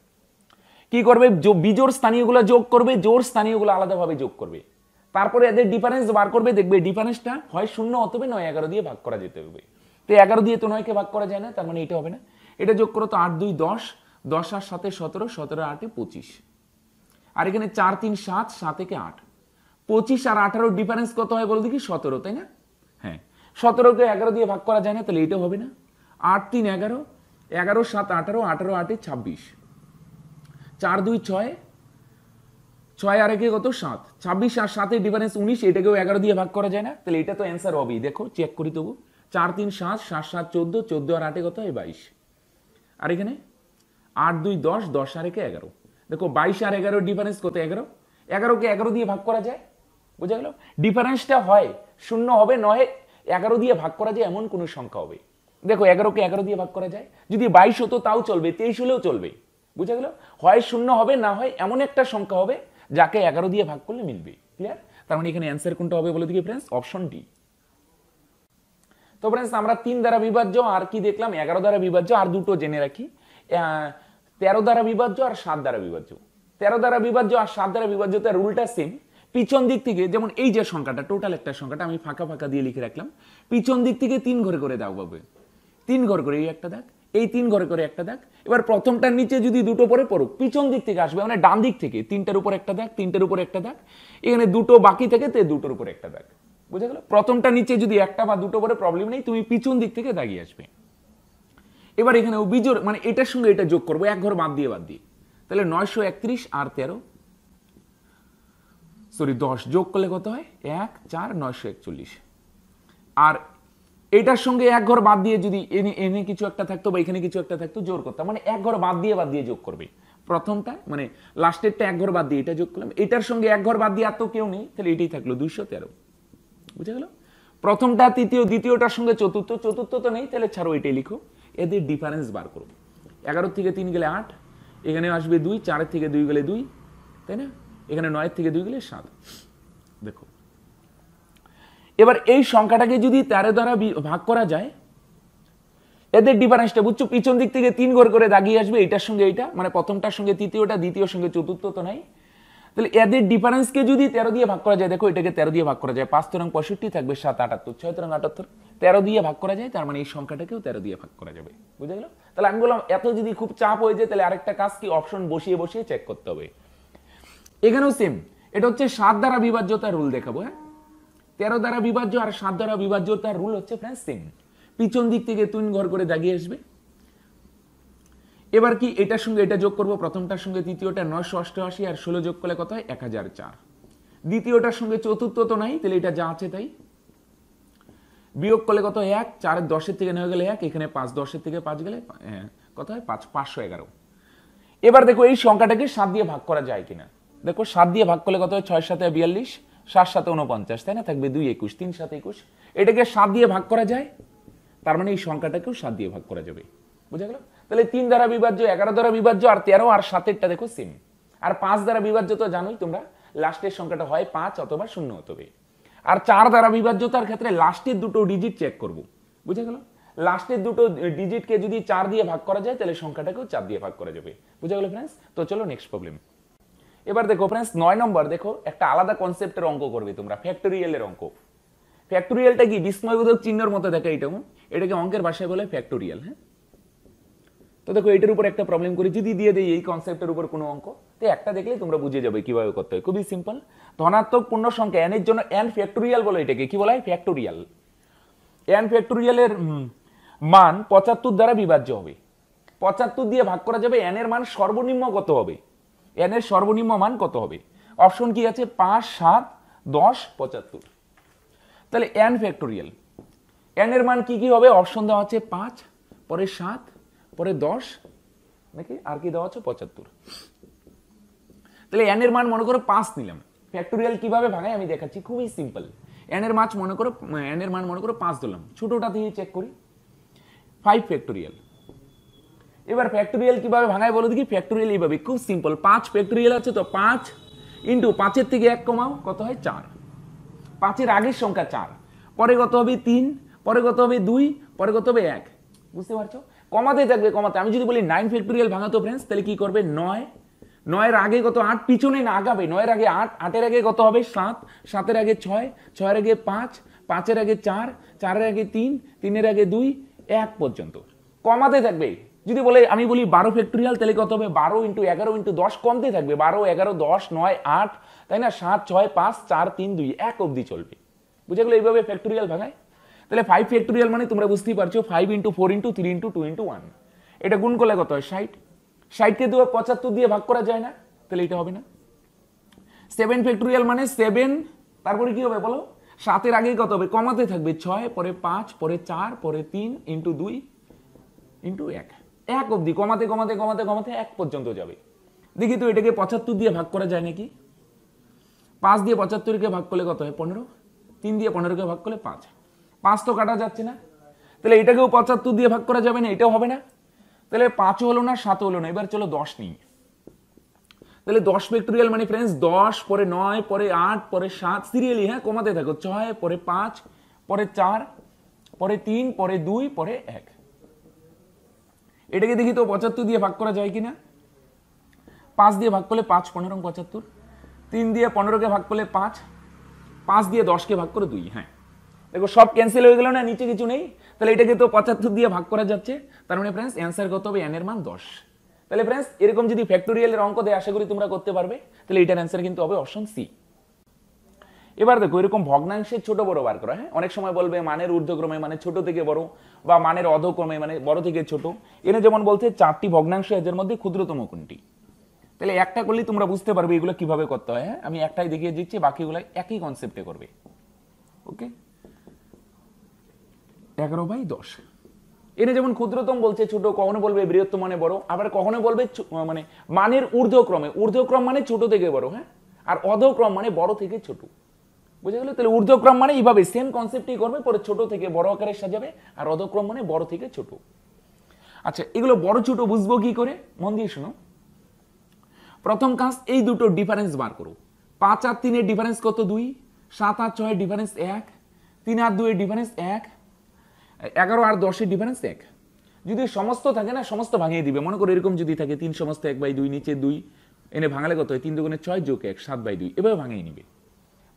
কি করবে বিজোর স্থানীয়গুলো যোগ করবে জোর স্থানীয়গুলো আলাদাভাবে যোগ করবে তারপরে এদের ডিফারেন্স বার করবে দেখবে ডিফারেন্সটা হয় শূন্য অথবা নয় এগারো দিয়ে ভাগ করা যেতে হবে তো এগারো দিয়ে তো নয়কে ভাগ করা যায় না তার মানে এটা হবে না এটা যোগ করো তো আট দুই দশ দশ আর সাথে সতেরো সতেরো আটে পঁচিশ আর এখানে চার তিন সাত সাত থেকে আট পঁচিশ আর আঠারোর ডিফারেন্স কত হয় বলো দেখি সতেরো তাই না হ্যাঁ সতেরোকে এগারো দিয়ে ভাগ করা যায় না তাহলে এটা হবে না আট তিন এগারো এগারো সাত আঠারো আঠারো আটে ছাব্বিশ চার দুই ছয় ছয় আর একে কত সাত ছাব্বিশ আর সাতের ডিফারেন্স উনিশ এটাকেও এগারো দিয়ে ভাগ করা যায় না তাহলে এটা তো অ্যান্সার হবেই দেখো চেক করি তবু চার তিন সাত সাত সাত চোদ্দো চোদ্দো আর আটে কত হয় বাইশ আর এখানে আট দুই দশ দশ আর একে এগারো দেখো বাইশ আর এগারো ডিফারেন্স কত এগারো এগারোকে এগারো দিয়ে ভাগ করা যায় বোঝা গেল ডিফারেন্সটা হয় শূন্য হবে নয় এগারো দিয়ে ভাগ করা যায় এমন কোনো সংখ্যা হবে দেখো এগারোকে এগারো দিয়ে ভাগ করা যায় যদি বাইশ হতো তাও চলবে তেইশ হলেও চলবে বুঝা গেল হয় শূন্য হবে না হয় এমন একটা সংখ্যা হবে যাকে এগারো দিয়ে ভাগ করলে মিলবে ক্লিয়ার তার মানে এখানে অ্যান্সার কোনটা হবে বলে দিকে ফ্রেন্ডস অপশন ডি তো ফ্রেন্ডস আমরা তিন দ্বারা বিভাজ্য আর কি দেখলাম এগারো দ্বারা বিভাজ্য আর দুটো জেনে রাখি তেরো দ্বারা বিভাজ্য আর সাত দ্বারা বিভাজ্য তেরো দ্বারা বিভাজ্য আর সাত দ্বারা বিভাজ্য তার রুলটা সেম পিছন দিক থেকে যেমন এই যে সংখ্যাটা টোটাল একটা সংখ্যাটা আমি ফাঁকা ফাঁকা দিয়ে লিখে রাখলাম পিছন দিক থেকে তিন ঘরে করে দাও পাবে তিন ঘর করে এই একটা দেখ এই তিন ঘরে করে একটা দেখ এবার প্রথমটার নিচে যদি দুটো পরে পড়ুক পিছন দিক থেকে আসবে মানে ডান দিক থেকে তিনটার উপর একটা দেখ তিনটার উপর একটা দেখ এখানে দুটো বাকি থেকে তে দুটোর উপর একটা দেখ বুঝে গেল প্রথমটা নিচে যদি একটা বা দুটো পরে প্রবলেম নেই তুমি পিছন দিক থেকে দাগিয়ে আসবে এবার এখানে ও বিজোর মানে এটার সঙ্গে এটা যোগ করবো এক ঘর বাদ দিয়ে বাদ দিয়ে তাহলে নয়শো একত্রিশ আর তেরো সরি দশ যোগ করলে কত হয় এক চার নয়শো একচল্লিশ আর এটার সঙ্গে এক ঘর বাদ দিয়ে যদি এনে এনে কিছু একটা থাকতো বা এখানে কিছু একটা থাকতো জোর করতাম মানে এক ঘর বাদ দিয়ে বাদ দিয়ে যোগ করবে প্রথমটা মানে লাস্টেরটা এক ঘর বাদ দিয়ে এটা যোগ করলাম এটার সঙ্গে এক ঘর বাদ দিয়ে আর তো কেউ নেই তাহলে এটাই থাকলো দুইশো তেরো বুঝে গেল প্রথমটা তৃতীয় দ্বিতীয়টার সঙ্গে চতুর্থ চতুর্থ তো নেই তাহলে ছাড়ো এটাই লিখো এদের ডিফারেন্স বার করো এগারো থেকে তিন গেলে আট এখানে আসবে দুই চারের থেকে দুই গেলে দুই তাই না এখানে নয়ের থেকে দুই গেলে সাত দেখো এবার এই সংখ্যাটাকে যদি তেরো দ্বারা ভাগ করা যায় এদের ডিফারেন্সটা বুঝছো পিছন দিক থেকে তিন ঘর করে দাগিয়ে আসবে এটার সঙ্গে এটা মানে প্রথমটার সঙ্গে তৃতীয়টা দ্বিতীয় সঙ্গে চতুর্থ তো নাই তাহলে এদের ডিফারেন্সকে যদি তেরো দিয়ে ভাগ করা যায় দেখো এটাকে তেরো দিয়ে ভাগ করা যায় পাঁচ তরং পঁয়ষট্টি থাকবে সাত আটাত্তর ছয় তরং আটাত্তর তেরো দিয়ে ভাগ করা যায় তার মানে এই সংখ্যাটাকেও তেরো দিয়ে ভাগ করা যাবে বুঝে গেল তাহলে আমি বললাম এত যদি খুব চাপ হয়ে যায় তাহলে আরেকটা কাজ কি অপশন বসিয়ে বসিয়ে চেক করতে হবে এখানেও সেম এটা হচ্ছে সাত দ্বারা বিভাজ্যতার রুল দেখাবো হ্যাঁ তেরো দ্বারা বিভাজ্য আর সাত দ্বারা বিভাজ্য তার রুল হচ্ছে ফ্রেন্ড সেম পিছন দিক থেকে তুইন ঘর করে দাগিয়ে আসবে এবার কি এটার সঙ্গে এটা যোগ করব প্রথমটার সঙ্গে তৃতীয়টা নয়শো অষ্টআশি আর ষোলো যোগ করলে কত হয় এক হাজার চার দ্বিতীয়টার সঙ্গে চতুর্থ তো নাই তাহলে এটা যা আছে তাই বিয়োগ করলে কত এক চার দশের থেকে নেওয়া গেলে এক এখানে পাঁচ দশের থেকে পাঁচ গেলে কত হয় পাঁচ পাঁচশো এগারো এবার দেখো এই সংখ্যাটাকে সাত দিয়ে ভাগ করা যায় কিনা দেখো সাত দিয়ে ভাগ করলে কত হয় ছয় সাথে বিয়াল্লিশ সাত সাথে উনপঞ্চাশ তাই না থাকবে দুই একুশ তিন সাথে একুশ এটাকে সাত দিয়ে ভাগ করা যায় তার মানে এই সংখ্যাটাকেও সাত দিয়ে ভাগ করা যাবে বুঝা গেল তাহলে তিন দ্বারা বিভাজ্য এগারো দ্বারা বিভাজ্য আর তেরো আর সাতেরটা দেখো সেম আর পাঁচ দ্বারা বিভাজ্য তো জানোই তোমরা লাস্টের সংখ্যাটা হয় পাঁচ অথবা শূন্য হতে আর চার দ্বারা বিভাজ্যতার ক্ষেত্রে লাস্টের দুটো ডিজিট চেক করব বুঝা গেল লাস্টের দুটো ডিজিটকে যদি চার দিয়ে ভাগ করা যায় তাহলে সংখ্যাটাকেও চার দিয়ে ভাগ করা যাবে বুঝা গেল ফ্রেন্ডস তো চলো নেক্সট প্রবলেম এবার দেখো ফ্রেন্ডস নয় নম্বর দেখো একটা আলাদা কনসেপ্টের অঙ্ক করবে তোমরা ফ্যাক্টরিয়ালের অঙ্ক ফ্যাক্টোরিয়ালটা কি বিস্ময়বোধক চিহ্নর মতো দেখে এটা এটাকে অঙ্কের ভাষায় বলে ফ্যাক্টোরিয়াল হ্যাঁ তো দেখো এটার উপর একটা প্রবলেম করি যদি দিয়ে দেয় এই কনসেপ্টের উপর কোনো অঙ্ক তো একটা দেখলে তোমরা বুঝে যাবে কিভাবে করতে হয় খুবই সিম্পল ধনাত্মক পূর্ণ সংখ্যা এনের জন্য এন ফ্যাক্টোরিয়াল বলে এটাকে কি বলা হয় ফ্যাক্টোরিয়াল এন ফ্যাক্টোরিয়ালের মান পঁচাত্তর দ্বারা বিভাজ্য হবে পঁচাত্তর দিয়ে ভাগ করা যাবে এন এর মান সর্বনিম্ন কত হবে এন এর সর্বনিম্ন মান কত হবে অপশন কি আছে পাঁচ সাত দশ পঁচাত্তর তাহলে এন ফ্যাক্টোরিয়াল এন এর মান কি কি হবে অপশন দেওয়া আছে পাঁচ পরে সাত পরে দশ নাকি আর কি দেওয়া আছে পঁচাত্তর তাহলে এন এর মান মনে করো পাঁচ নিলাম ফ্যাক্টোরিয়াল কিভাবে ভাঙায় আমি দেখাচ্ছি খুবই সিম্পল এন এর মাছ মনে করো এন এর মান মনে করো পাঁচ দিলাম ছোটোটা দিয়ে চেক করি ফাইভ ফ্যাক্টোরিয়াল এবার ফ্যাক্টোরিয়াল কীভাবে ভাঙায় বলো দেখি ফ্যাক্টোরিয়াল এইভাবে খুব সিম্পল পাঁচ ফ্যাক্টোরিয়াল আছে তো পাঁচ ইন্টু পাঁচের থেকে এক কমাও কত হয় চার পাঁচের আগের সংখ্যা চার পরে কত হবে তিন পরে কত হবে দুই পরে কত হবে এক বুঝতে পারছো কমাতে থাকবে কমাতে আমি যদি বলি নাইন ফ্যাক্টোরিয়াল ভাঙাতো ফ্রেন্ডস তাহলে কী করবে নয় নয়ের আগে কত আট পিছনে না আগাবে নয়ের আগে আট আটের আগে কত হবে সাত সাতের আগে ছয় ছয়ের আগে পাঁচ পাঁচের আগে চার চারের আগে তিন তিনের আগে দুই এক পর্যন্ত কমাতে থাকবে যদি বলে আমি বলি বারো ফ্যাক্টোরিয়াল তাহলে কত হবে বারো ইন্টু এগারো ইন্টু দশ কমতেই থাকবে বারো এগারো দশ নয় আট তাই না সাত ছয় পাঁচ চার তিন দুই এক অবধি চলবে বুঝে গেলো এইভাবে ফ্যাক্টোরিয়াল ভাঙায় তাহলে ফাইভ ফ্যাক্টোরিয়াল মানে তোমরা বুঝতেই পারছো five into four into three into two into one এটা গুণ করলে কত হয় ষাট ষাটকে দু পঁচাত্তর দিয়ে ভাগ করা যায় না তাহলে এটা হবে না সেভেন ফ্যাক্টোরিয়াল মানে সেভেন তারপরে কি হবে বলো সাতের আগেই কত হবে কমাতে থাকবে ছয় পরে পাঁচ পরে চার পরে তিন ইন্টু দুই ইন্টু এক এক অবধি কমাতে কমাতে কমাতে কমাতে এক পর্যন্ত যাবে দেখি তো এটাকে পঁচাত্তর দিয়ে ভাগ করা যায় নাকি পাঁচ দিয়ে পঁচাত্তরকে ভাগ করলে কত হয় পনেরো তিন দিয়ে পনেরোকে ভাগ করলে পাঁচ পাঁচ তো কাটা যাচ্ছে না তাহলে এটাকেও পঁচাত্তর দিয়ে ভাগ করা যাবে না এটাও হবে না তাহলে পাঁচও হলো না সাতও হলো না এবার চলো দশ নিই তাহলে দশ ফ্যাক্টোরিয়াল মানে ফ্রেন্ডস দশ পরে নয় পরে আট পরে সাত সিরিয়ালি হ্যাঁ কমাতে থাকো ছয় পরে পাঁচ পরে চার পরে তিন পরে দুই পরে এক এটাকে দেখি তো পঁচাত্তর দিয়ে ভাগ করা যায় কিনা পাঁচ দিয়ে ভাগ করলে পাঁচ পনেরো পঁচাত্তর তিন দিয়ে পনেরোকে ভাগ করলে পাঁচ পাঁচ দিয়ে দশকে ভাগ করে দুই হ্যাঁ দেখো সব ক্যান্সেল হয়ে গেল না নিচে কিছু নেই তাহলে এটাকে তো পঁচাত্তর দিয়ে ভাগ করা যাচ্ছে তার মানে ফ্রেন্ডস অ্যান্সার কত হবে এনের মান দশ তাহলে ফ্রেন্ডস এরকম যদি ফ্যাক্টোরিয়ালের অঙ্ক দেয় আশা করি তোমরা করতে পারবে তাহলে এটার অ্যান্সার কিন্তু হবে অপশন সি এবার দেখো এরকম ভগ্নাংশের ছোট বড় বার করা হ্যাঁ অনেক সময় বলবে মানের ঊর্ধ্বক্রমে মানে ছোট থেকে বড় বা মানের অধক্রমে মানে বড় থেকে ছোট এনে যেমন বলছে চারটি ভগ্নাংশ এদের মধ্যে ক্ষুদ্রতম কোনটি তাহলে একটা করলেই তোমরা বুঝতে পারবে এগুলো কিভাবে করতে হয় হ্যাঁ? আমি একটাই দেখিয়ে দিচ্ছি বাকিগুলো একই কনসেপ্টে করবে ওকে এগারো বাই দশ এনে যেমন ক্ষুদ্রতম বলছে ছোট কখনো বলবে বৃহত্তম মানে বড় আবার কখনো বলবে মানে মানের ঊর্ধ্বক্রমে ঊর্ধ্বক্রম মানে ছোট থেকে বড় হ্যাঁ আর অধক্রম মানে বড় থেকে ছোট বুঝে গেল তাহলে ঊর্ধ্বক্রম মানে এইভাবে সেম কনসেপ্টই করবে পরে ছোট থেকে বড় আকারে সাজাবে আর অধক্রম মানে বড় থেকে ছোট আচ্ছা এগুলো বড় ছোট বুঝবো কি করে মন দিয়ে শোনো প্রথম কাজ এই দুটো ডিফারেন্স বার করো পাঁচ আর তিনের ডিফারেন্স কত দুই সাত আর ছয়ের ডিফারেন্স এক তিন আর দুয়ের ডিফারেন্স এক এগারো আর দশের ডিফারেন্স এক যদি সমস্ত থাকে না সমস্ত ভাঙিয়ে দিবে মনে করো এরকম যদি থাকে তিন সমস্ত এক বাই দুই নিচে দুই এনে ভাঙালে কত হয় তিন দুগুণে ছয় যোগ এক সাত বাই দুই এভাবে ভাঙিয়ে নিবে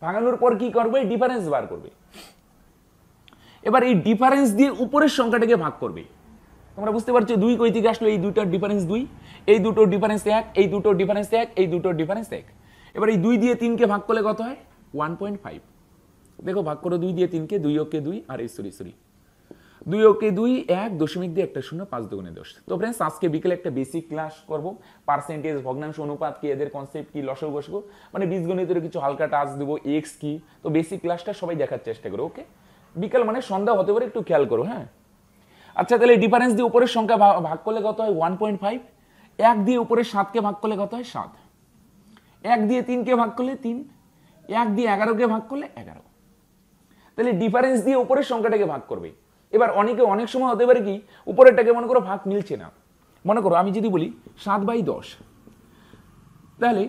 ভাঙানোর পর কি করবে ডিফারেন্স বার করবে এবার এই ডিফারেন্স দিয়ে উপরের সংখ্যাটাকে ভাগ করবে তোমরা বুঝতে পারছো দুই কই থেকে আসলো এই দুইটার ডিফারেন্স দুই এই দুটোর ডিফারেন্স এক এই দুটোর ডিফারেন্স এক এই দুটোর ডিফারেন্স এক এবার এই দুই দিয়ে তিনকে ভাগ করলে কত হয় ওয়ান পয়েন্ট ফাইভ দেখো ভাগ করো দুই দিয়ে তিনকে দুই ওকে দুই আর এই সরি সরি দুই ওকে দুই এক দশমিক দিয়ে একটা শূন্য পাঁচ দুগুণে দশ তো ফ্রেন্ডস আজকে বিকেলে একটা বেসিক ক্লাস করব পার্সেন্টেজ ভগ্নাংশ অনুপাত কি এদের কনসেপ্ট কি লসগ বসবো মানে বীজগণিতের কিছু হালকা টাচ দেবো এক্স কি তো বেসিক ক্লাসটা সবাই দেখার চেষ্টা করো ওকে বিকেল মানে সন্ধ্যা হতে পারে একটু খেয়াল করো হ্যাঁ আচ্ছা তাহলে ডিফারেন্স দিয়ে উপরের সংখ্যা ভাগ করলে কত হয় ওয়ান পয়েন্ট ফাইভ এক দিয়ে উপরে সাতকে ভাগ করলে কত হয় সাত এক দিয়ে তিনকে ভাগ করলে তিন এক দিয়ে এগারোকে ভাগ করলে এগারো তাহলে ডিফারেন্স দিয়ে উপরের সংখ্যাটাকে ভাগ করবে এবার অনেকে অনেক সময় হতে পারে কি উপরেরটাকে মনে করো ভাগ মিলছে না মনে করো আমি যদি বলি সাত বাই দশ তাহলে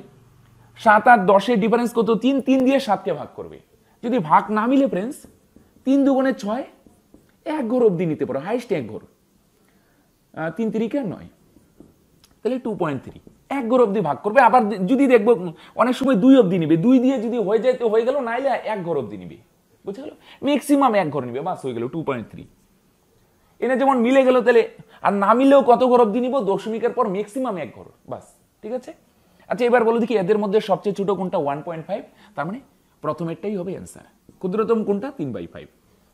সাত আর দশের ডিফারেন্স কত তিন তিন দিয়ে সাতকে ভাগ করবে যদি ভাগ না মিলে ফ্রেন্ডস তিন দুগুণে ছয় এক ঘর অবধি নিতে পারো হাইস্ট এক ঘর তিন তিরিকে আর নয় তাহলে টু পয়েন্ট থ্রি এক ঘর অবধি ভাগ করবে আবার যদি দেখবো অনেক সময় দুই অবধি নিবে দুই দিয়ে যদি হয়ে যায় তো হয়ে গেল নাইলে এক ঘর অবধি নিবে বুঝে গেল ম্যাক্সিমাম এক ঘর নিবে বাস হয়ে গেল টু পয়েন্ট থ্রি এনে যেমন মিলে গেল তাহলে আর না মিলেও কত ঘর অব্দি নিব দশমিকের পর ম্যাক্সিমাম এক ঘর বাস ঠিক আছে আচ্ছা এবার বলো দেখি এদের মধ্যে সবচেয়ে ছোটো কোনটা ওয়ান পয়েন্ট ফাইভ তার মানে প্রথমেরটাই হবে অ্যান্সার ক্ষুদ্রতম কোনটা তিন বাই ফাইভ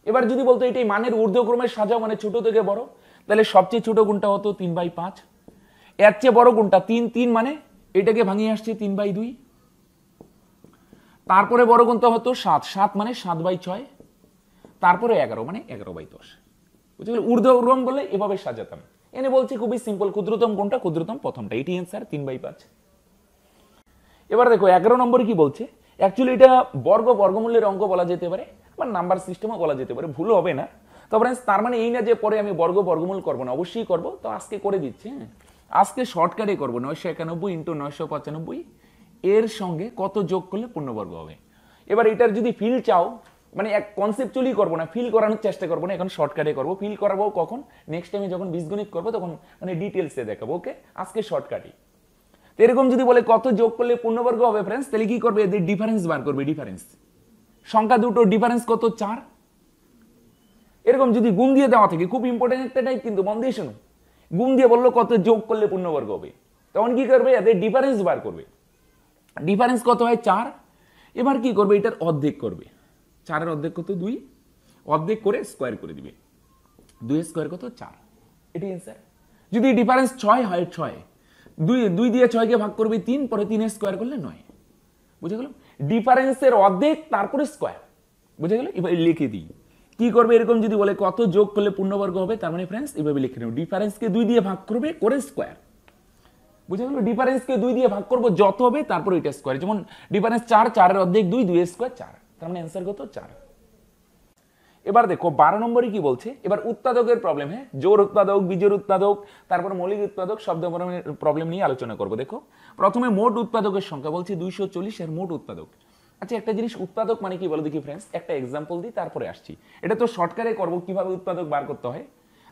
এবার যদি বলতো এটাই মানের ঊর্ধ্বক্রমে সাজাও মানে ছোট থেকে বড় তাহলে সবচেয়ে ছোট কোনটা হতো তিন বাই পাঁচ এর চেয়ে বড় কোনটা তিন তিন মানে এটাকে ভাঙিয়ে আসছে তিন বাই দুই তারপরে বড় কোনটা হতো সাত সাত মানে সাত বাই ছয় তারপরে এগারো মানে এগারো বাই দশ বুঝতে গেলে ঊর্ধ্বক্রম বলে এভাবে সাজাতাম এনে বলছি খুবই সিম্পল ক্ষুদ্রতম কোনটা ক্ষুদ্রতম প্রথমটা এটি অ্যান্সার তিন বাই পাঁচ এবার দেখো এগারো নম্বর কি বলছে অ্যাকচুয়ালি এটা বর্গ বর্গমূল্যের অঙ্ক বলা যেতে পারে বা নাম্বার সিস্টেমও বলা যেতে পারে ভুল হবে না তো ফ্রেন্ডস তার মানে এই না যে পরে আমি বর্গ বর্গমূল করবো না অবশ্যই করবো তো আজকে করে দিচ্ছি হ্যাঁ আজকে শর্টকাটে করবো নয়শো একানব্বই ইন্টু নয়শো পঁচানব্বই এর সঙ্গে কত যোগ করলে পূর্ণবর্গ হবে এবার এটার যদি ফিল চাও মানে এক কনসেপচুয়ালি করবো না ফিল করানোর চেষ্টা করবো না এখন শর্টকাটে করবো ফিল করাবো কখন নেক্সট টাইমে যখন বীজগণিত করবো তখন মানে ডিটেলসে দেখাবো ওকে আজকে শর্টকাটে তো এরকম যদি বলে কত যোগ করলে পূর্ণবর্গ হবে ফ্রেন্ডস তাহলে কি করবে এদের ডিফারেন্স বার করবে ডিফারেন্স সংখ্যা দুটোর ডিফারেন্স কত চার এরকম যদি গুণ দিয়ে দেওয়া থাকে খুব ইম্পর্টেন্ট একটা টাইপ কিন্তু মন দিয়ে শুনুন গুণ দিয়ে বললো কত যোগ করলে পূর্ণবর্গ হবে তখন কি করবে এদের ডিফারেন্স বার করবে ডিফারেন্স কত হয় চার এবার কি করবে এটার অর্ধেক করবে চারের অর্ধেক কত দুই অর্ধেক করে স্কোয়ার করে দিবে দুই স্কোয়ার কত চার এটি অ্যান্সার যদি ডিফারেন্স ছয় হয় ছয় দুই দুই দিয়ে ছয়কে ভাগ করবে তিন পরে তিনে স্কোয়ার করলে নয় বুঝে গেল ডিফারেন্সের অর্ধেক তারপরে স্কোয়ার বুঝে গেল এবার লিখে দিই কি করবে এরকম যদি বলে কত যোগ করলে পূর্ণবর্গ হবে তার মানে ফ্রেন্ডস এভাবে লিখে নেব ডিফারেন্সকে দুই দিয়ে ভাগ করবে করে স্কোয়ার বুঝে গেল ডিফারেন্সকে দুই দিয়ে ভাগ করবো যত হবে তারপর ওইটা স্কোয়ার যেমন ডিফারেন্স চার চারের অর্ধেক দুই দুই স্কোয়ার চার তার মানে অ্যান্সার কত চার এবার দেখো বারো নম্বরই কি বলছে এবার উৎপাদকের প্রবলেম হ্যাঁ জোর উৎপাদক বীজের উৎপাদক তারপর মৌলিক উৎপাদক শব্দ প্রবলেম নিয়ে আলোচনা করবো দেখো প্রথমে মোট উৎপাদকের সংখ্যা বলছে দুইশো চল্লিশ আর মোট উৎপাদক আচ্ছা একটা জিনিস উৎপাদক মানে কি বলো দেখি ফ্রেন্ডস একটা এক্সাম্পল দিই তারপরে আসছি এটা তো শর্টকারে করবো কিভাবে উৎপাদক বার করতে হয়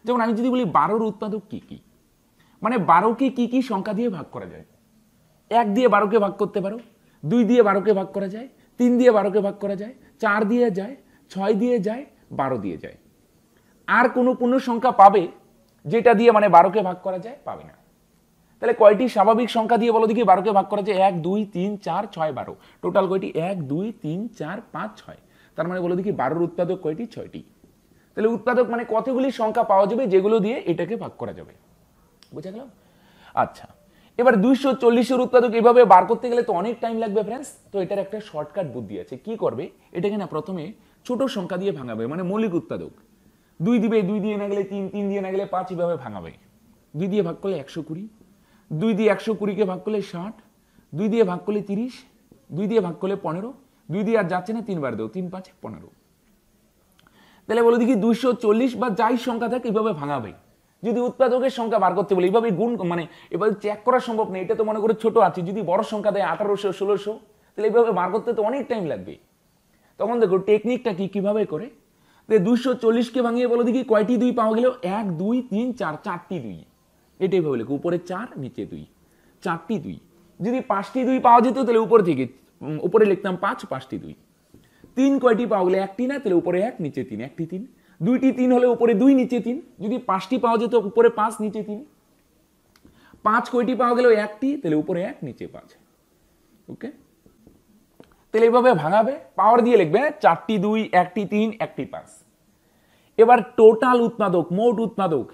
যেমন আমি যদি বলি বারোর উৎপাদক কি কি মানে বারোকে কি কি সংখ্যা দিয়ে ভাগ করা যায় এক দিয়ে বারোকে ভাগ করতে পারো দুই দিয়ে বারোকে ভাগ করা যায় তিন দিয়ে বারোকে ভাগ করা যায় চার দিয়ে যায় ছয় দিয়ে যায় বারো দিয়ে যায় আর কোনো পূর্ণ সংখ্যা পাবে যেটা দিয়ে মানে বারোকে ভাগ করা যায় পাবে না তাহলে কয়টি স্বাভাবিক সংখ্যা দিয়ে বলো দেখি বারোকে ভাগ করা যায় এক দুই তিন চার ছয় বারো টোটাল কয়টি এক দুই তিন চার পাঁচ ছয় তার মানে বলো দেখি বারোর উৎপাদক কয়টি ছয়টি তাহলে উৎপাদক মানে কতগুলি সংখ্যা পাওয়া যাবে যেগুলো দিয়ে এটাকে ভাগ করা যাবে বুঝে গেলাম আচ্ছা এবার দুইশো চল্লিশের উৎপাদক এইভাবে বার করতে গেলে তো অনেক টাইম লাগবে ফ্রেন্ডস তো এটার একটা শর্টকাট বুদ্ধি আছে কি করবে এটাকে না প্রথমে ছোট সংখ্যা দিয়ে ভাঙাবে মানে মৌলিক উৎপাদক দুই দিবে দুই দিয়ে না গেলে তিন তিন দিয়ে না গেলে পাঁচ এভাবে ভাঙাবে দুই দিয়ে ভাগ করলে একশো কুড়ি দুই দিয়ে একশো কুড়িকে ভাগ করলে ষাট দুই দিয়ে ভাগ করলে তিরিশ দুই দিয়ে ভাগ করলে পনেরো দুই দিয়ে আর যাচ্ছে না তিনবার দেবো তিন পাঁচ পনেরো তাহলে বলো দেখি দুইশো চল্লিশ বা যাই সংখ্যা থাকে এইভাবে ভাঙাবে যদি উৎপাদকের সংখ্যা বার করতে বলি এভাবে গুণ মানে এভাবে চেক করা সম্ভব না এটা তো মনে করে ছোট আছে যদি বড় সংখ্যা দেয় আঠারোশো ষোলোশো তাহলে এভাবে বার করতে তো অনেক টাইম লাগবে তখন দেখো টেকনিকটা কি কীভাবে করে দুশো চল্লিশকে ভাঙিয়ে বলো দেখি কয়টি দুই পাওয়া গেল এক দুই তিন চার চারটি দুই এটাই ভাবে লেখো উপরে চার নিচে দুই চারটি দুই যদি পাঁচটি দুই পাওয়া যেত তাহলে উপর থেকে উপরে লিখতাম পাঁচ পাঁচটি দুই তিন কয়টি পাওয়া গেলে একটি না তাহলে উপরে এক নিচে তিন একটি তিন দুইটি তিন হলে উপরে দুই নিচে তিন যদি পাঁচটি পাওয়া যেত উপরে পাঁচ নিচে তিন পাঁচ কয়টি পাওয়া গেল একটি তাহলে উপরে এক নিচে পাঁচ ওকে তাহলে এইভাবে ভাঙাবে পাওয়ার দিয়ে লিখবে চারটি দুই একটি তিন একটি পাঁচ এবার টোটাল উৎপাদক মোট উৎপাদক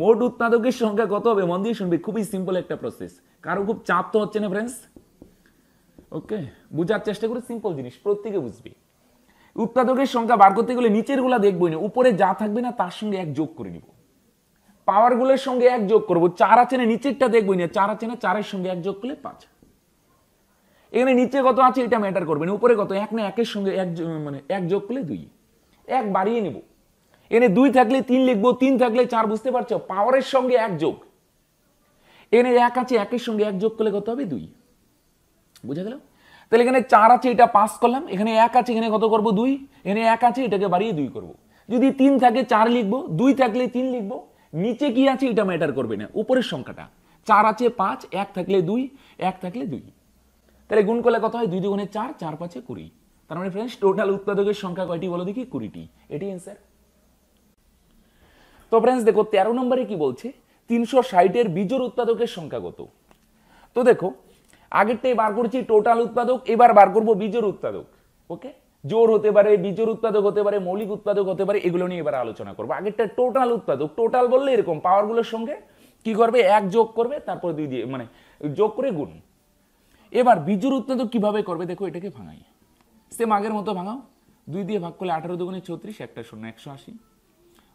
মোট উৎপাদকের সংখ্যা কত হবে মন দিয়ে শুনবে খুবই সিম্পল একটা প্রসেস কারো খুব চাপ তো হচ্ছে না ফ্রেন্ডস ওকে বুঝার চেষ্টা করে সিম্পল জিনিস প্রত্যেকে বুঝবি উৎপাদকের সংখ্যা বার করতে গেলে নিচের গুলা দেখবো না উপরে যা থাকবে না তার সঙ্গে এক যোগ করে নিব পাওয়ারগুলোর সঙ্গে এক যোগ করবো চার আছে না নিচেরটা দেখবই না চার আছে না চারের সঙ্গে এক যোগ করলে পাঁচ এখানে নিচে কত আছে এটা ম্যাটার করবে না উপরে কত এক না একের সঙ্গে এক মানে এক যোগ করলে দুই এক বাড়িয়ে নেব এনে দুই থাকলে তিন লিখবো তিন থাকলে চার বুঝতে পারছো পাওয়ারের সঙ্গে এক যোগ এনে এক আছে একের সঙ্গে এক যোগ করলে কত হবে দুই বুঝা গেল তাহলে এখানে চার আছে এটা পাস করলাম এখানে এক আছে এখানে কত করব দুই এখানে এক আছে এটাকে বাড়িয়ে দুই করব। যদি তিন থাকে চার লিখবো দুই থাকলে তিন লিখবো নিচে কি আছে এটা ম্যাটার করবে না উপরের সংখ্যাটা চার আছে পাঁচ এক থাকলে দুই এক থাকলে দুই তাহলে গুণ করলে কত হয় দুই দুগুণে চার চার পাঁচে কুড়ি তার মানে ফ্রেন্ডস টোটাল উৎপাদকের সংখ্যা কয়টি বলো দেখি কুড়িটি এটি অ্যান্সার তো ফ্রেন্ডস দেখো তেরো নম্বরে কি বলছে তিনশো ষাটের বীজোর উৎপাদকের সংখ্যা কত তো দেখো আগেরটাই বার করছি টোটাল উৎপাদক এবার বার করবো বীজের উৎপাদক ওকে জোর হতে পারে বীজের উৎপাদক হতে পারে মৌলিক উৎপাদক হতে পারে এগুলো নিয়ে এবার আলোচনা করবো আগেরটা টোটাল উৎপাদক টোটাল বললে এরকম পাওয়ারগুলোর সঙ্গে কি করবে এক যোগ করবে তারপর দুই দিয়ে মানে যোগ করে গুণ এবার বীজের উৎপাদক কিভাবে করবে দেখো এটাকে ভাঙাই সেম আগের মতো ভাঙাও দুই দিয়ে ভাগ করলে আঠারো দুগুণে ছত্রিশ একটা শূন্য একশো আশি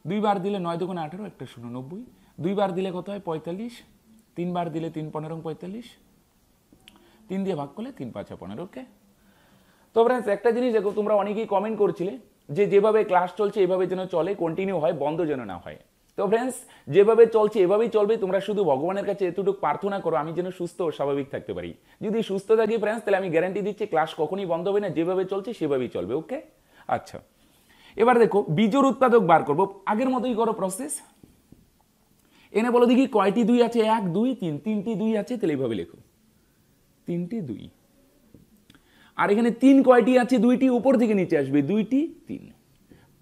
দুইবার দিলে নয় দুগুণে আঠারো একটা শূন্য নব্বই দুইবার দিলে কত হয় পঁয়তাল্লিশ তিনবার দিলে তিন পনেরো পঁয়তাল্লিশ তিন দিয়ে ভাগ করলে তিন পাঁচে পনেরো ওকে তো ফ্রেন্ডস একটা জিনিস দেখো তোমরা অনেকেই কমেন্ট করছিলে যে যেভাবে ক্লাস চলছে এভাবে যেন চলে কন্টিনিউ হয় বন্ধ যেন না হয় তো ফ্রেন্ডস যেভাবে চলছে এভাবেই চলবে তোমরা শুধু ভগবানের কাছে এতটুকু প্রার্থনা করো আমি যেন সুস্থ ও স্বাভাবিক থাকতে পারি যদি সুস্থ থাকি ফ্রেন্ডস তাহলে আমি গ্যারান্টি দিচ্ছি ক্লাস কখনই বন্ধ হবে না যেভাবে চলছে সেভাবেই চলবে ওকে আচ্ছা এবার দেখো বীজর উৎপাদক বার করব আগের মতোই করো প্রসেস এনে বলো দেখি কয়টি দুই আছে এক দুই তিন তিনটি দুই আছে তাহলে এইভাবে লেখো তিনটি দুই আর এখানে তিন কয়টি আছে দুইটি উপর থেকে নিচে আসবে দুইটি তিন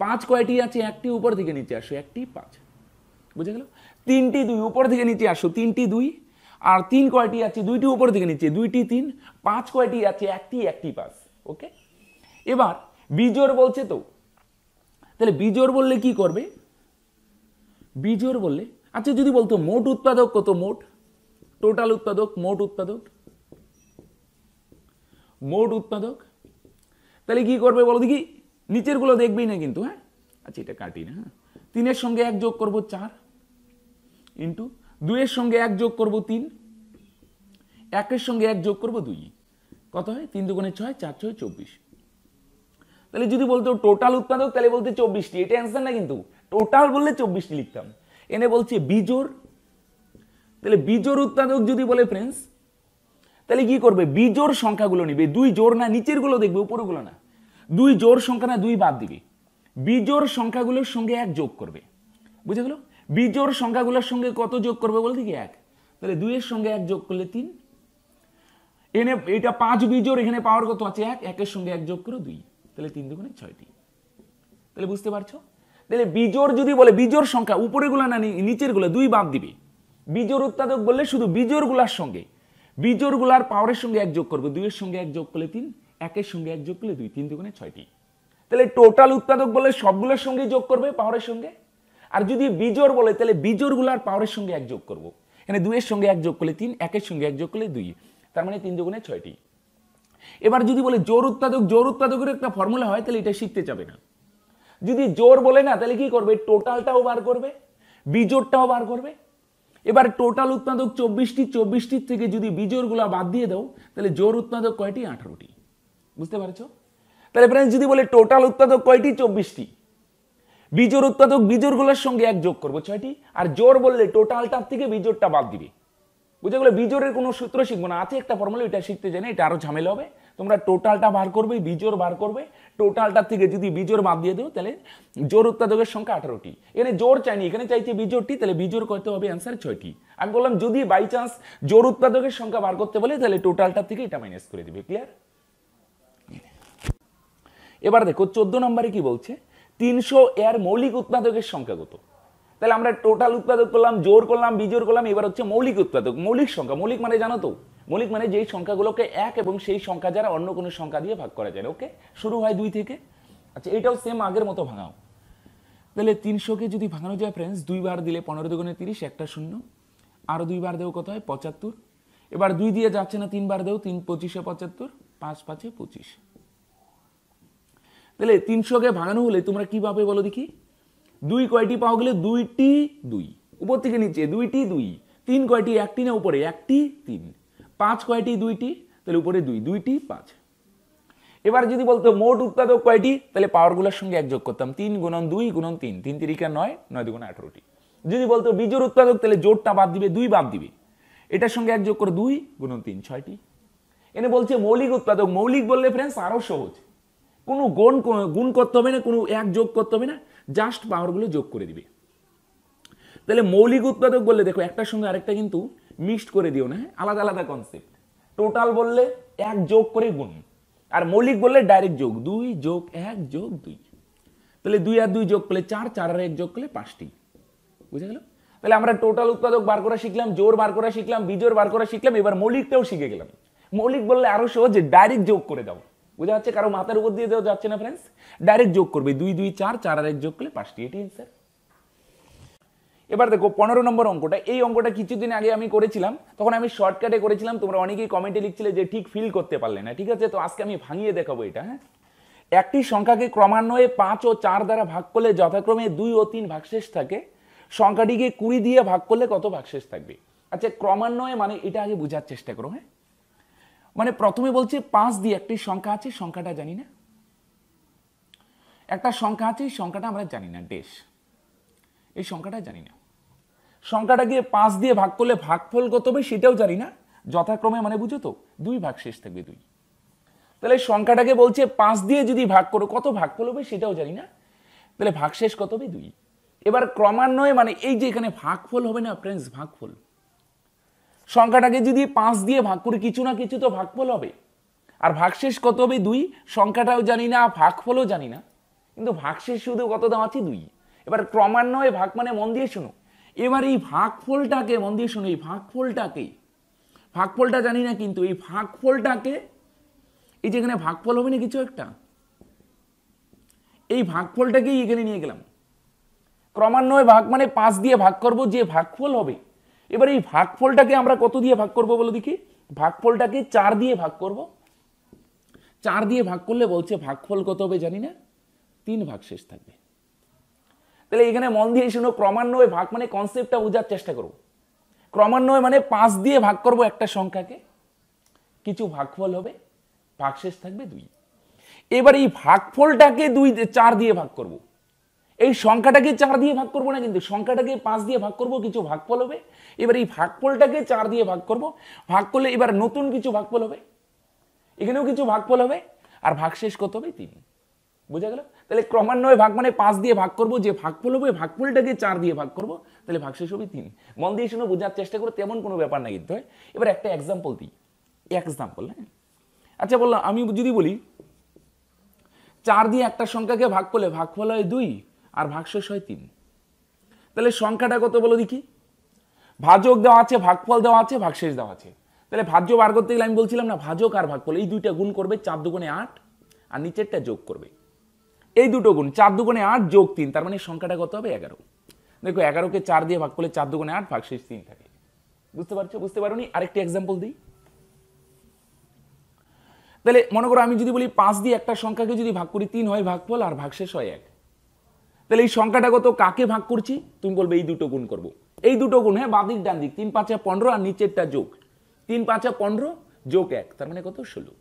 পাঁচ কয়টি আছে একটি উপর থেকে নিচে আসো একটি পাঁচ বুঝে গেল তিনটি দুই উপর থেকে নিচে আসো তিনটি দুই আর তিন কয়টি আছে দুইটি উপর থেকে নিচে দুইটি তিন পাঁচ কয়টি আছে একটি একটি পাঁচ ওকে এবার বিজোর বলছে তো তাহলে বিজোর বললে কি করবে বিজোর বললে আচ্ছা যদি বলতো মোট উৎপাদক কত মোট টোটাল উৎপাদক মোট উৎপাদক মোট উৎপাদক তাহলে কি করবে বলো দেখি নিচেরগুলো দেখবেই না কিন্তু হ্যাঁ আচ্ছা এটা কাটি না হ্যাঁ তিনের সঙ্গে এক যোগ করব চার ইন্টু দুইয়ের সঙ্গে এক যোগ করব তিন একের সঙ্গে এক যোগ করব দুই কত হয় তিন দুগুণে ছয় চার ছয় চব্বিশ তাহলে যদি বলতো টোটাল উৎপাদক তাহলে বলতে চব্বিশটি এটা অ্যান্সার না কিন্তু টোটাল বললে চব্বিশটি লিখতাম এনে বলছে বিজোর তাহলে বিজোর উৎপাদক যদি বলে ফ্রেন্ডস তাহলে কি করবে বিজোর সংখ্যাগুলো নিবে দুই জোর না নিচের গুলো দেখবে গুলো না দুই জোর সংখ্যা না দুই বাদ দিবে বিজোর সংখ্যাগুলোর সঙ্গে এক যোগ করবে বুঝে গেল বিজোর সংখ্যাগুলোর সঙ্গে কত যোগ করবে বল দেখি এক তাহলে দুইয়ের সঙ্গে এক যোগ করলে তিন এনে এটা পাঁচ বিজোর এখানে পাওয়ার কত আছে এক একের সঙ্গে এক যোগ করো দুই তাহলে তিন দুগুণে ছয়টি তাহলে বুঝতে পারছো তাহলে বিজোর যদি বলে বিজোর সংখ্যা গুলো না গুলো দুই বাদ দিবে বিজোর উৎপাদক বললে শুধু গুলার সঙ্গে বিজোড়গুলার পাওয়ারের সঙ্গে এক যোগ করবো দুইয়ের সঙ্গে এক যোগ করলে তিন একের সঙ্গে এক যোগ করলে দুই তিন দুগুণে ছয়টি তাহলে টোটাল উৎপাদক বলে সবগুলোর সঙ্গে যোগ করবে পাওয়ারের সঙ্গে আর যদি বিজোড় বলে তাহলে বিজোড়গুলার পাওয়ারের সঙ্গে এক যোগ করবো এখানে দুইয়ের সঙ্গে এক যোগ করলে তিন একের সঙ্গে এক যোগ করলে দুই তার মানে তিন দুগুণে ছয়টি এবার যদি বলে জোর উৎপাদক জোর উৎপাদকের একটা ফর্মুলা হয় তাহলে এটা শিখতে যাবে না যদি জোর বলে না তাহলে কি করবে টোটালটাও বার করবে বিজোরটাও বার করবে এবার টোটাল উৎপাদক চব্বিশটি চব্বিশটির থেকে যদি বিজোরগুলো বাদ দিয়ে দাও তাহলে জোর উৎপাদক কয়টি আঠারোটি বুঝতে পারছো তাহলে ফ্রেন্ডস যদি বলে টোটাল উৎপাদক কয়টি চব্বিশটি বিজোর উৎপাদক বিজোরগুলোর সঙ্গে এক যোগ করবো ছয়টি আর জোর বললে টোটালটার থেকে বিজোরটা বাদ দিবে বুঝে গেলে বিজোরের কোনো সূত্র শিখবো না আছে একটা ফর্মুলা এটা শিখতে জানি এটা আরও ঝামেলা হবে তোমরা টোটালটা বার করবে বিজোর বার করবে টোটালটার থেকে যদি বিজোর বাদ দিয়ে দেবো তাহলে জোর উৎপাদকের সংখ্যা আঠারোটি এখানে জোর চাইনি এখানে চাইছে বিজোরটি তাহলে বিজোর করতে হবে অ্যান্সার ছয়টি আমি বললাম যদি বাই চান্স জোর উৎপাদকের সংখ্যা বার করতে বলে তাহলে টোটালটার থেকে এটা মাইনাস করে দেবে ক্লিয়ার এবার দেখো চোদ্দ নম্বরে কি বলছে তিনশো এর মৌলিক উৎপাদকের সংখ্যা কত তাহলে আমরা টোটাল উৎপাদক করলাম জোর করলাম বিজোর করলাম এবার হচ্ছে মৌলিক উৎপাদক মৌলিক সংখ্যা মৌলিক মানে জানো তো মৌলিক মানে যেই সংখ্যাগুলোকে এক এবং সেই সংখ্যা যারা অন্য কোনো সংখ্যা দিয়ে ভাগ করা যায় ওকে শুরু হয় দুই থেকে আচ্ছা এটাও সেম আগের মতো ভাঙাও তাহলে তিনশোকে যদি ভাঙানো যায় ফ্রেন্ডস দুইবার দিলে পনেরো দুগুণে তিরিশ একটা শূন্য আরও দুইবার দেও কত হয় পঁচাত্তর এবার দুই দিয়ে যাচ্ছে না তিনবার দেও তিন পঁচিশে পঁচাত্তর পাঁচ পাঁচে পঁচিশ তাহলে তিনশোকে ভাঙানো হলে তোমরা কীভাবে পাবে বলো দেখি দুই কয়টি পাওয়া গেলে দুইটি দুই উপর থেকে নিচে দুইটি দুই তিন কয়টি একটি না উপরে একটি তিন পাঁচ কয়টি দুইটি তাহলে উপরে দুই দুইটি পাঁচ এবার যদি বলতো মোট উৎপাদক কয়টি তাহলে পাওয়ারগুলোর সঙ্গে এক যোগ করতাম তিন গুণন দুই গুণন তিন তিন তিরিকা নয় নয় দুগুণ আঠারোটি যদি বলতো বীজর উৎপাদক তাহলে জোটটা বাদ দিবে দুই বাদ দিবে এটার সঙ্গে এক যোগ করে দুই গুণন তিন ছয়টি এনে বলছে মৌলিক উৎপাদক মৌলিক বললে ফ্রেন্ডস আরও সহজ কোনো গুণ গুণ করতে হবে না কোনো এক যোগ করতে হবে না জাস্ট পাওয়ারগুলো যোগ করে দিবে তাহলে মৌলিক উৎপাদক বললে দেখো একটার সঙ্গে আরেকটা কিন্তু মিক্সড করে দিও না হ্যাঁ? আলাদা আলাদা কনসেপ্ট টোটাল বললে এক যোগ করে গুণ আর মৌলিক বললে ডাইরেক্ট যোগ দুই যোগ এক যোগ দুই তাহলে দুই আর দুই যোগ করলে চার চার আর এক যোগ করলে পাঁচটি বুঝে গেল তাহলে আমরা টোটাল উৎপাদক বার করা শিখলাম জোর বার করা শিখলাম বিজোর বার করা শিখলাম এবার মৌলিকটাও শিখে গেলাম মৌলিক বললে আরও সহজে ডাইরেক্ট যোগ করে দাও বুঝা যাচ্ছে কারো মাথার উপর দিয়ে দেওয়া যাচ্ছে না ফ্রেন্ডস ডাইরেক্ট যোগ করবে দুই দুই চার চার আর এক যোগ করলে পাঁচটি এটি অ্যান্সার এবার দেখো পনেরো নম্বর অঙ্কটা এই অঙ্কটা কিছুদিন আগে আমি করেছিলাম তখন আমি শর্টকাটে করেছিলাম তোমরা অনেকেই কমেন্টে লিখছিলে যে ঠিক ফিল করতে পারলে না ঠিক আছে তো আজকে আমি ভাঙিয়ে দেখাবো এটা হ্যাঁ একটি সংখ্যাকে ক্রমান্বয়ে পাঁচ ও চার দ্বারা ভাগ করলে যথাক্রমে দুই ও তিন ভাগশেষ থাকে সংখ্যাটিকে কুড়ি দিয়ে ভাগ করলে কত ভাগশেষ থাকবে আচ্ছা ক্রমান্বয়ে মানে এটা আগে বোঝার চেষ্টা করো হ্যাঁ মানে প্রথমে বলছি পাঁচ দিয়ে একটি সংখ্যা আছে সংখ্যাটা জানি না একটা সংখ্যা আছে সংখ্যাটা আমরা জানি না ডেশ এই সংখ্যাটা জানি না সংখ্যাটা গিয়ে পাঁচ দিয়ে ভাগ করলে ভাগফল কত হবে সেটাও জানি না যথাক্রমে মানে বুঝো তো দুই ভাগ শেষ থাকবে দুই তাহলে সংখ্যাটাকে বলছে পাঁচ দিয়ে যদি ভাগ করো কত ভাগফল হবে সেটাও জানি না তাহলে শেষ কত হবে দুই এবার ক্রমান্বয়ে মানে এই যে এখানে ভাগফল হবে না ফ্রেন্ডস ভাগফল সংখ্যাটাকে যদি পাঁচ দিয়ে ভাগ করি কিছু না কিছু তো ভাগফল হবে আর শেষ কত হবে দুই সংখ্যাটাও জানি না ভাগফলও জানি না কিন্তু শেষ শুধু কত দাম আছে দুই এবার ক্রমান্বয়ে ভাগ মানে মন দিয়ে শুনো এবার এই ভাগফলটাকে মন দিয়ে শুনো এই ভাগফলটাকেই ভাগফলটা জানি না কিন্তু এই ভাগফলটাকে এই যেখানে ভাগফল হবে না কিছু একটা এই ভাগফলটাকেই এখানে নিয়ে গেলাম ক্রমান্বয়ে ভাগ মানে পাঁচ দিয়ে ভাগ করব যে ভাগফল হবে এবার এই ভাগফলটাকে আমরা কত দিয়ে ভাগ করব বলো দেখি ভাগফলটাকে চার দিয়ে ভাগ করব চার দিয়ে ভাগ করলে বলছে ভাগফল কত হবে জানি না তিন ভাগ শেষ থাকবে তাহলে এখানে মন দিয়ে শুনো ক্রমান্বয়ে ভাগ মানে কনসেপ্টটা বোঝার চেষ্টা করো ক্রমান্বয়ে মানে পাঁচ দিয়ে ভাগ করব একটা সংখ্যাকে কিছু ভাগফল হবে ভাগশেষ থাকবে দুই এবার এই ভাগফলটাকে দুই চার দিয়ে ভাগ করব। এই সংখ্যাটাকে চার দিয়ে ভাগ করব না কিন্তু সংখ্যাটাকে পাঁচ দিয়ে ভাগ করব কিছু ভাগফল হবে এবার এই ভাগফলটাকে চার দিয়ে ভাগ করব ভাগ করলে এবার নতুন কিছু ভাগফল হবে এখানেও কিছু ভাগফল হবে আর ভাগশেষ কত হবে তিনি বোঝা গেল তাহলে ক্রমান্বয়ে ভাগ মানে পাঁচ দিয়ে ভাগ করব যে ভাগফল হবে ভাগফলটাকে চার দিয়ে ভাগ করব তাহলে শেষ হবে তিন মন দিয়ে শুনে বোঝার চেষ্টা করো তেমন কোনো ব্যাপার না কিন্তু হয় হ্যাঁ? এবার একটা এক্সাম্পল দিই এক্সাম্পল হ্যাঁ আচ্ছা বললাম আমি যদি বলি চার দিয়ে একটা সংখ্যাকে ভাগ করলে ভাগফল হয় দুই আর শেষ হয় তিন তাহলে সংখ্যাটা কত বলো দেখি ভাজক দেওয়া আছে ভাগফল দেওয়া আছে শেষ দেওয়া আছে তাহলে ভাজ্য বার করতে গেলে আমি বলছিলাম না ভাজক আর ভাগফল এই দুইটা গুণ করবে চার দুগুণে আট আর নিচেরটা যোগ করবে এই দুটো গুণ চার দুগুণে আট যোগ তিন তার মানে সংখ্যাটা কত হবে এগারো দেখো এগারোকে চার দিয়ে ভাগ করলে চার দুগুণে আট ভাগ শেষ তিন থাকে বুঝতে পারছো বুঝতে পারো নি আরেকটি এক্সাম্পল দিই তাহলে মনে করো আমি যদি বলি পাঁচ দিয়ে একটা সংখ্যাকে যদি ভাগ করি তিন হয় ভাগফল আর ভাগশেষ হয় এক তাহলে এই সংখ্যাটা কত কাকে ভাগ করছি তুমি বলবে এই দুটো গুণ করবো এই দুটো গুণ হ্যাঁ বাদিক ডান দিক তিন পাঁচে পনেরো আর নিচেরটা যোগ তিন পাঁচে পনেরো যোগ এক তার মানে কত ষোলো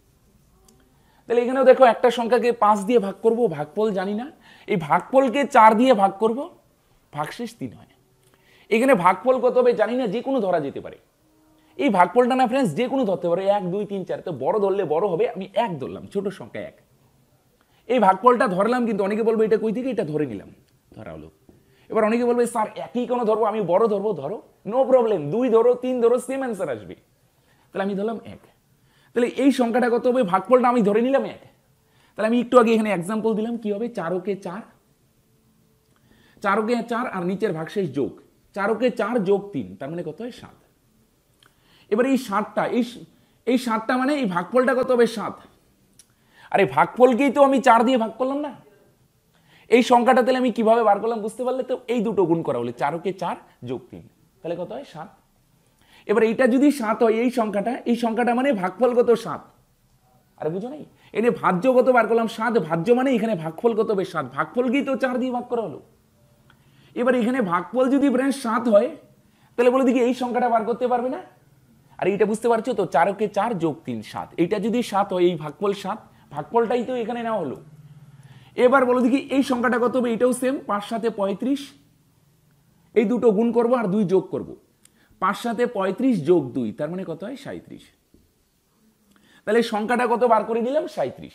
তাহলে এখানেও দেখো একটা সংখ্যাকে পাঁচ দিয়ে ভাগ করব ভাগফল জানি না এই ভাগফলকে চার দিয়ে ভাগ করব ভাগশেষ তিন হয় এখানে ভাগফল কত হবে জানি না যে কোনো ধরা যেতে পারে এই ভাগফলটা না ফ্রেন্ডস যে কোনো ধরতে পারে এক দুই তিন চার তো বড় ধরলে বড় হবে আমি এক ধরলাম ছোট সংখ্যা এক এই ভাগফলটা ধরলাম কিন্তু অনেকে বলবে এটা কই থেকে এটা ধরে নিলাম ধরা হলো এবার অনেকে বলবে স্যার একই কোনো ধরবো আমি বড় ধরবো ধরো নো প্রবলেম দুই ধরো তিন ধরো সেম অ্যান্সার আসবে তাহলে আমি ধরলাম এক তাহলে এই সংখ্যাটা কত হবে ভাগফলটা আমি ধরে নিলাম এক তাহলে আমি একটু আগে এখানে এক্সাম্পল দিলাম কি হবে চারকে চার চারকে চার আর নিচের ভাগশেষ যোগ চারকে চার যোগ তিন তার মানে কত হয় সাত এবার এই সাতটা এই এই সাতটা মানে এই ভাগফলটা কত হবে সাত আর এই ভাগফলকেই তো আমি চার দিয়ে ভাগ করলাম না এই সংখ্যাটা তাহলে আমি কিভাবে বার করলাম বুঝতে পারলে তো এই দুটো গুণ করা হলে চারকে চার যোগ তিন তাহলে কত হয় সাত এবার এইটা যদি সাত হয় এই সংখ্যাটা এই সংখ্যাটা মানে ভাগফলগত সাত আরে বুঝো নাই এনে ভাজ্যগত বার করলাম সাত ভাজ্য মানে এখানে ভাগফলগত বেশ সাত ভাগফলকেই তো চার দিয়ে ভাগ করা হলো এবার এখানে ভাগফল যদি ব্রেঞ্চ সাত হয় তাহলে বলে দেখি এই সংখ্যাটা বার করতে পারবে না আর এইটা বুঝতে পারছো তো চারকে চার যোগ তিন সাত এইটা যদি সাত হয় এই ভাগফল সাত ভাগফলটাই তো এখানে নেওয়া হলো এবার বলো দেখি এই সংখ্যাটা কত হবে এটাও সেম পাঁচ সাথে পঁয়ত্রিশ এই দুটো গুণ করব আর দুই যোগ করবো পাঁচ সাথে পঁয়ত্রিশ যোগ দুই তার মানে কত হয় সাঁত্রিশ তাহলে সংখ্যাটা কত বার করে নিলাম সাঁত্রিশ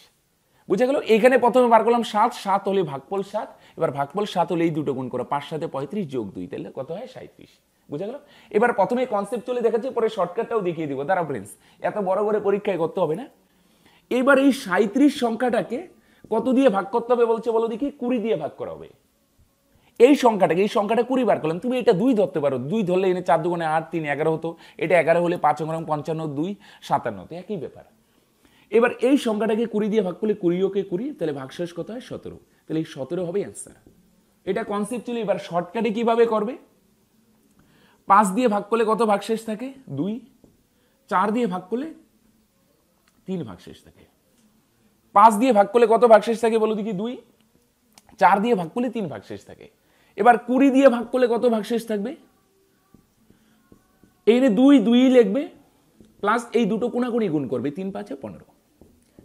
বুঝে গেল এখানে প্রথমে বার করলাম সাত সাত হলে ভাগফল সাত এবার ভাগফল সাত হলে এই দুটো গুণ করো পাঁচ সাথে পঁয়ত্রিশ যোগ দুই তাহলে কত হয় সাঁত্রিশ বুঝা গেল এবার প্রথমে কনসেপ্ট চলে দেখাচ্ছি পরে শর্টকাটটাও দেখিয়ে দিব দাঁড়া ফ্রেন্ডস এত বড় করে পরীক্ষায় করতে হবে না এবার এই সাঁত্রিশ সংখ্যাটাকে কত দিয়ে ভাগ করতে হবে বলছে বলো দেখি কুড়ি দিয়ে ভাগ করা হবে এই সংখ্যাটাকে এই সংখ্যাটা কুড়ি বার করলাম তুমি এটা দুই ধরতে পারো দুই ধরলে এনে চার দুগুণে আট তিন এগারো হতো এটা এগারো হলে পাঁচ অঙ্গরং পঞ্চান্ন দুই সাতান্ন তো একই ব্যাপার এবার এই সংখ্যাটাকে কুড়ি দিয়ে ভাগ করলে কুড়িওকে কুড়ি তাহলে ভাগশেষ কত হয় সতেরো তাহলে এই সতেরো হবে অ্যান্সার এটা কনসেপ্ট ছিল এবার শর্টকাটে কিভাবে করবে পাঁচ দিয়ে ভাগ করলে কত ভাগশেষ থাকে দুই চার দিয়ে ভাগ করলে তিন ভাগশেষ থাকে পাঁচ দিয়ে ভাগ করলে কত ভাগশেষ থাকে বলো দেখি দুই চার দিয়ে ভাগ করলে তিন ভাগশেষ থাকে এবার কুড়ি দিয়ে ভাগ করলে কত শেষ থাকবে এই রে দুই দুই লিখবে প্লাস এই দুটো কোনাকুনি গুণ করবে তিন পাঁচে পনেরো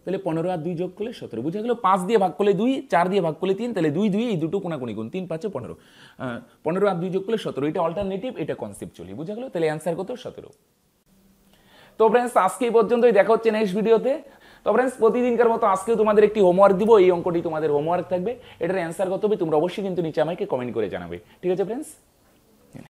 তাহলে পনেরো আর দুই যোগ করলে সতেরো বুঝা গেল পাঁচ দিয়ে ভাগ করলে দুই চার দিয়ে ভাগ করলে তিন তাহলে দুই দুই এই দুটো কোনাকুনি গুণ তিন পাঁচে পনেরো পনেরো আর দুই যোগ করলে সতেরো এটা অল্টারনেটিভ এটা কনসেপ্ট চলি বুঝা গেল তাহলে অ্যান্সার কত সতেরো তো ফ্রেন্ডস আজকে এই পর্যন্তই দেখা হচ্ছে নেক্সট ভিডিওতে তো ফ্রেন্ডস প্রতিদিনকার মতো আজকেও তোমাদের একটি হোমওয়ার্ক দিব এই অঙ্কটি তোমাদের হোমওয়ার্ক থাকবে এটার অ্যান্সার কত হবে তোমরা অবশ্যই কিন্তু নিচে আমাকে কমেন্ট করে জানাবে ঠিক আছে ফ্রেন্ডস